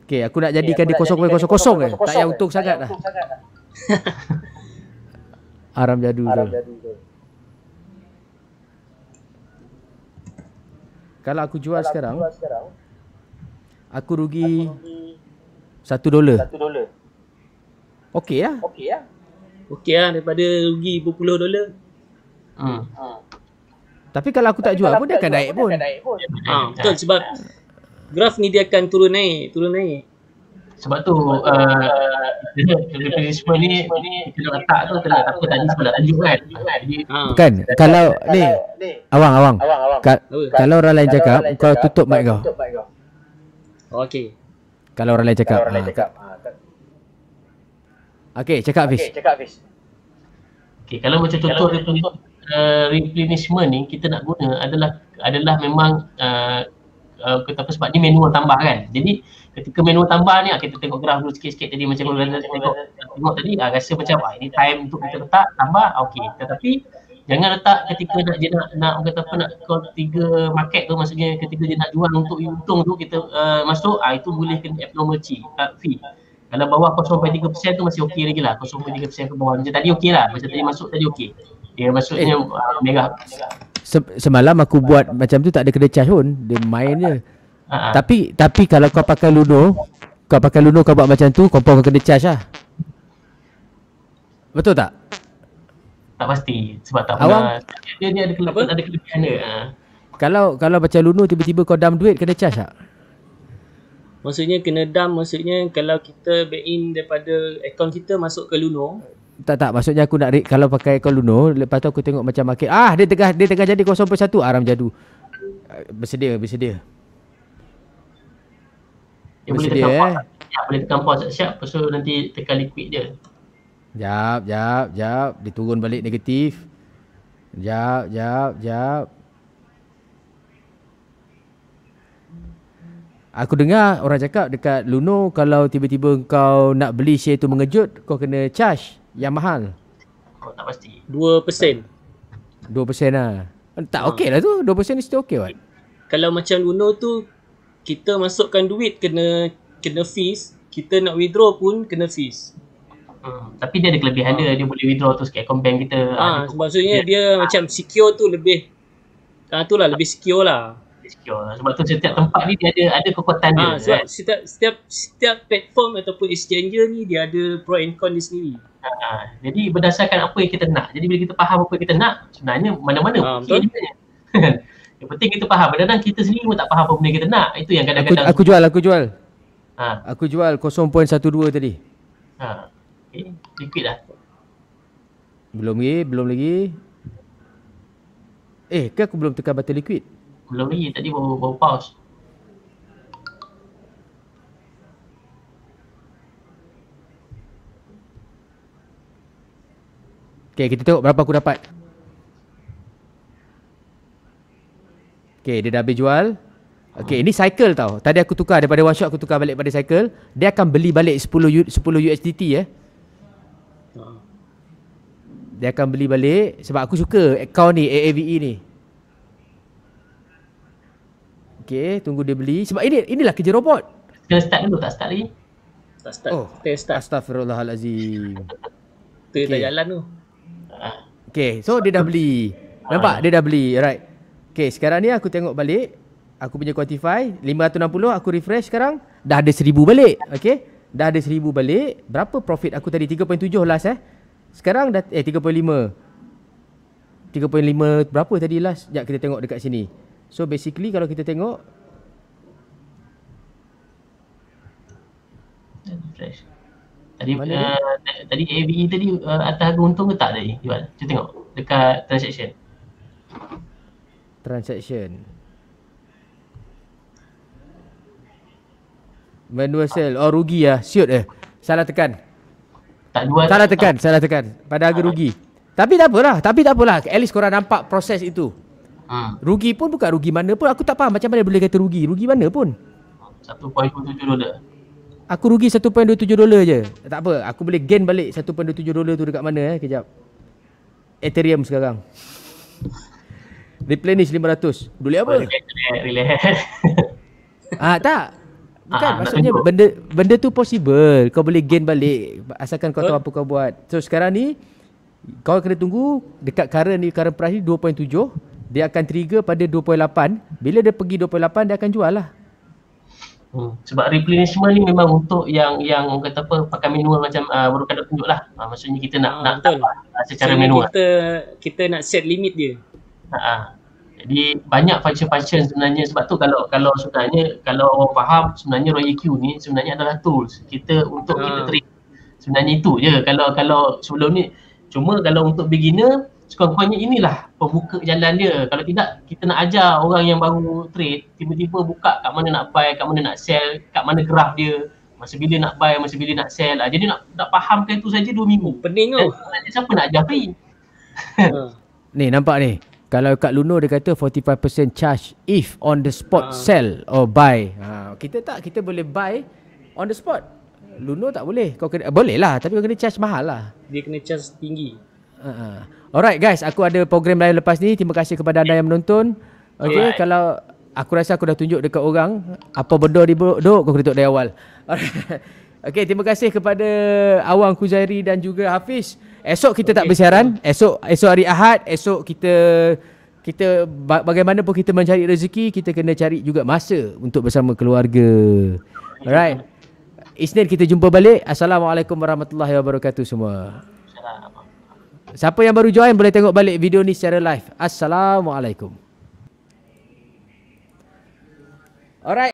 Okay, aku nak jadikan okay, dia kosong kosong kosong, kosong, eh. kosong, kosong, Tak payah eh. untung sangat lah. lah. Aram jadu tu. Kalau aku jual, sekarang, aku rugi satu dolar. Satu Okey lah. lah okey lah daripada rugi berpuluh dolar. Hmm. Ha. Tapi kalau aku tak Tapi jual pun dia akan naik pun. Ha, betul sebab graf ni dia akan turun naik, turun naik. Sebab tu eh, uh, eh, uh, prinsip ni kena letak tu telah tak apa tadi sebab tunjuk kan. Ha. Bukan kalau ni awang awang. kalau orang lain cakap kau tutup mic kau. Tutup mic kau. Okey. Kalau orang lain cakap. Kalau orang lain ha. cakap. Okey, cakap Hafiz. Okey, cakap Hafiz. Okey, kalau macam kalau contoh macam uh, replenishment ni kita nak guna adalah adalah memang uh, uh, kata sebab ni manual tambah kan. Jadi ketika manual tambah ni ah, kita tengok graf dulu sikit-sikit tadi macam kalau kita tengok, tengok tadi uh, rasa macam wah ini time untuk kita letak tambah ah, okey tetapi Jangan letak ketika nak dia nak nak kata apa nak call tiga market tu maksudnya ketika dia nak jual untuk untung tu kita uh, masuk ah itu boleh kena abnormal uh, fee. Kalau bawah 0.3% tu masih okey lagi lah 0.3% ke bawah macam tadi okey lah Macam tadi masuk tadi okey Dia maksudnya eh. uh, merah Sem- Semalam aku buat macam tu tak ada kena charge pun Dia main je Ha-ha. Ah. Tapi tapi kalau kau pakai Luno, kau pakai Luno kau buat macam tu, kau kena charge lah. Betul tak? Tak pasti sebab tak Awang, pernah. Dia ni ada kelebihan ada kelebihan dia. Ah. Kalau kalau baca Luno tiba-tiba kau dam duit kena charge tak? Maksudnya kena dump maksudnya kalau kita back in daripada akaun kita masuk ke Luno. Tak tak maksudnya aku nak rate kalau pakai akaun Luno lepas tu aku tengok macam market. Ah dia tengah dia tengah jadi 0.1 aram ah, jadu. Ah, bersedia bersedia. Dia boleh tekan eh. Tak ya, boleh tekan pause siap lepas tu nanti tekan liquid dia. Jap jap jap dia balik negatif. Jap jap jap. Aku dengar orang cakap dekat Luno kalau tiba-tiba kau nak beli share tu mengejut kau kena charge yang mahal. Aku tak pasti. 2%. 2% lah. Tak ha. okey lah tu. 2% ni still okey kan? Kalau macam Luno tu kita masukkan duit kena kena fees. Kita nak withdraw pun kena fees. Hmm. Tapi dia ada kelebihan ha. dia. Ah. Dia boleh withdraw tu sikit bank kita. Ha. Ha. Maksudnya dia, dia ha. macam secure tu lebih. Ha. Itulah lebih secure lah secure. Sebab tu setiap tempat ni dia ada ada kekuatan dia. Ha, sebab right? Kan? setiap setiap setiap platform ataupun exchanger ni dia ada pro and con dia sendiri. Ha, jadi berdasarkan apa yang kita nak. Jadi bila kita faham apa yang kita nak, sebenarnya mana-mana ha, betul. yang penting kita faham. Kadang-kadang kita sendiri pun tak faham apa benda kita nak. Itu yang kadang-kadang aku, aku jual, aku jual. Ha. Aku jual 0.12 tadi. Ha. Okey, liquid lah. Belum lagi, belum lagi. Eh, ke aku belum tekan button liquid? belum lagi tadi baru baru pause Okay, kita tengok berapa aku dapat. Okay, dia dah habis jual. Okay, ini cycle tau. Tadi aku tukar daripada one shot, aku tukar balik pada cycle. Dia akan beli balik 10, 10 USDT eh. Dia akan beli balik sebab aku suka account ni, AAVE ni. Okay, tunggu dia beli. Sebab ini inilah kerja robot. Kena start dulu, tak start lagi. Tak start. Oh, Kita start. Astaghfirullahalazim. Tu okay. tak jalan tu. Okay, so dia dah beli. Nampak? Dia dah beli. Alright. Okay, sekarang ni aku tengok balik. Aku punya quantify. 560, aku refresh sekarang. Dah ada 1000 balik. Okay. Dah ada 1000 balik. Berapa profit aku tadi? 3.7 last eh. Sekarang dah eh 3.5. 3.5 berapa tadi last? Sekejap kita tengok dekat sini. 3.5. So basically kalau kita tengok Tadi uh, tadi AVE tadi uh, atas harga untung ke tak tadi? Jual. Cuba tengok dekat transaction. Transaction. Manual sale. Oh rugi ya. Ah. Siot eh. Salah tekan. Tak jual. Salah tekan, tak. salah tekan. Pada harga rugi. Tapi tak apalah, tapi tak apalah. At least korang nampak proses itu. Ha. Rugi pun bukan rugi mana pun. Aku tak faham macam mana boleh kata rugi. Rugi mana pun. 1.27 dolar. Aku rugi 1.27 dolar je. Tak apa. Aku boleh gain balik 1.27 dolar tu dekat mana eh. Kejap. Ethereum sekarang. Replenish 500. Boleh apa? Relax. ah, tak. Bukan, ah, maksudnya benda benda tu possible. Kau boleh gain balik asalkan kau tahu apa kau buat. So sekarang ni kau kena tunggu dekat current ni current price ni dia akan trigger pada 28 bila dia pergi 28 dia akan jual lah hmm. sebab replenishment ni memang untuk yang yang kata apa pakai manual macam uh, baru kata tunjuk lah uh, maksudnya kita nak ha, nak betul. Tak, secara so, manual kita kita nak set limit dia ha, ha. jadi banyak function-function sebenarnya sebab tu kalau kalau sebenarnya kalau orang faham sebenarnya Royal e Q ni sebenarnya adalah tools kita untuk ha. kita trade sebenarnya itu je kalau kalau sebelum ni cuma kalau untuk beginner sekurang-kurangnya inilah pembuka jalan dia. Kalau tidak kita nak ajar orang yang baru trade tiba-tiba buka kat mana nak buy, kat mana nak sell, kat mana graf dia, masa bila nak buy, masa bila nak sell. Ah, jadi nak nak fahamkan tu saja dua minggu. Pening tu. Siapa nak ajar free? Ha. Uh. ni nampak ni. Kalau kat Luno dia kata 45% charge if on the spot uh. sell or buy. Ha, kita tak kita boleh buy on the spot. Luno tak boleh. Kau kena boleh lah tapi kau kena charge mahal lah. Dia kena charge tinggi. Uh-uh. Alright guys, aku ada program lain lepas ni. Terima kasih kepada anda yang menonton. Okay, Alright. kalau aku rasa aku dah tunjuk dekat orang apa benda di duk aku tutup dari awal. Alright. Okay, terima kasih kepada Awang Kuzairi dan juga Hafiz. Esok kita okay. tak bersiaran. Esok esok hari Ahad, esok kita kita bagaimana pun kita mencari rezeki, kita kena cari juga masa untuk bersama keluarga. Alright. Isnin kita jumpa balik. Assalamualaikum warahmatullahi wabarakatuh semua. Siapa yang baru join boleh tengok balik video ni secara live. Assalamualaikum. Alright.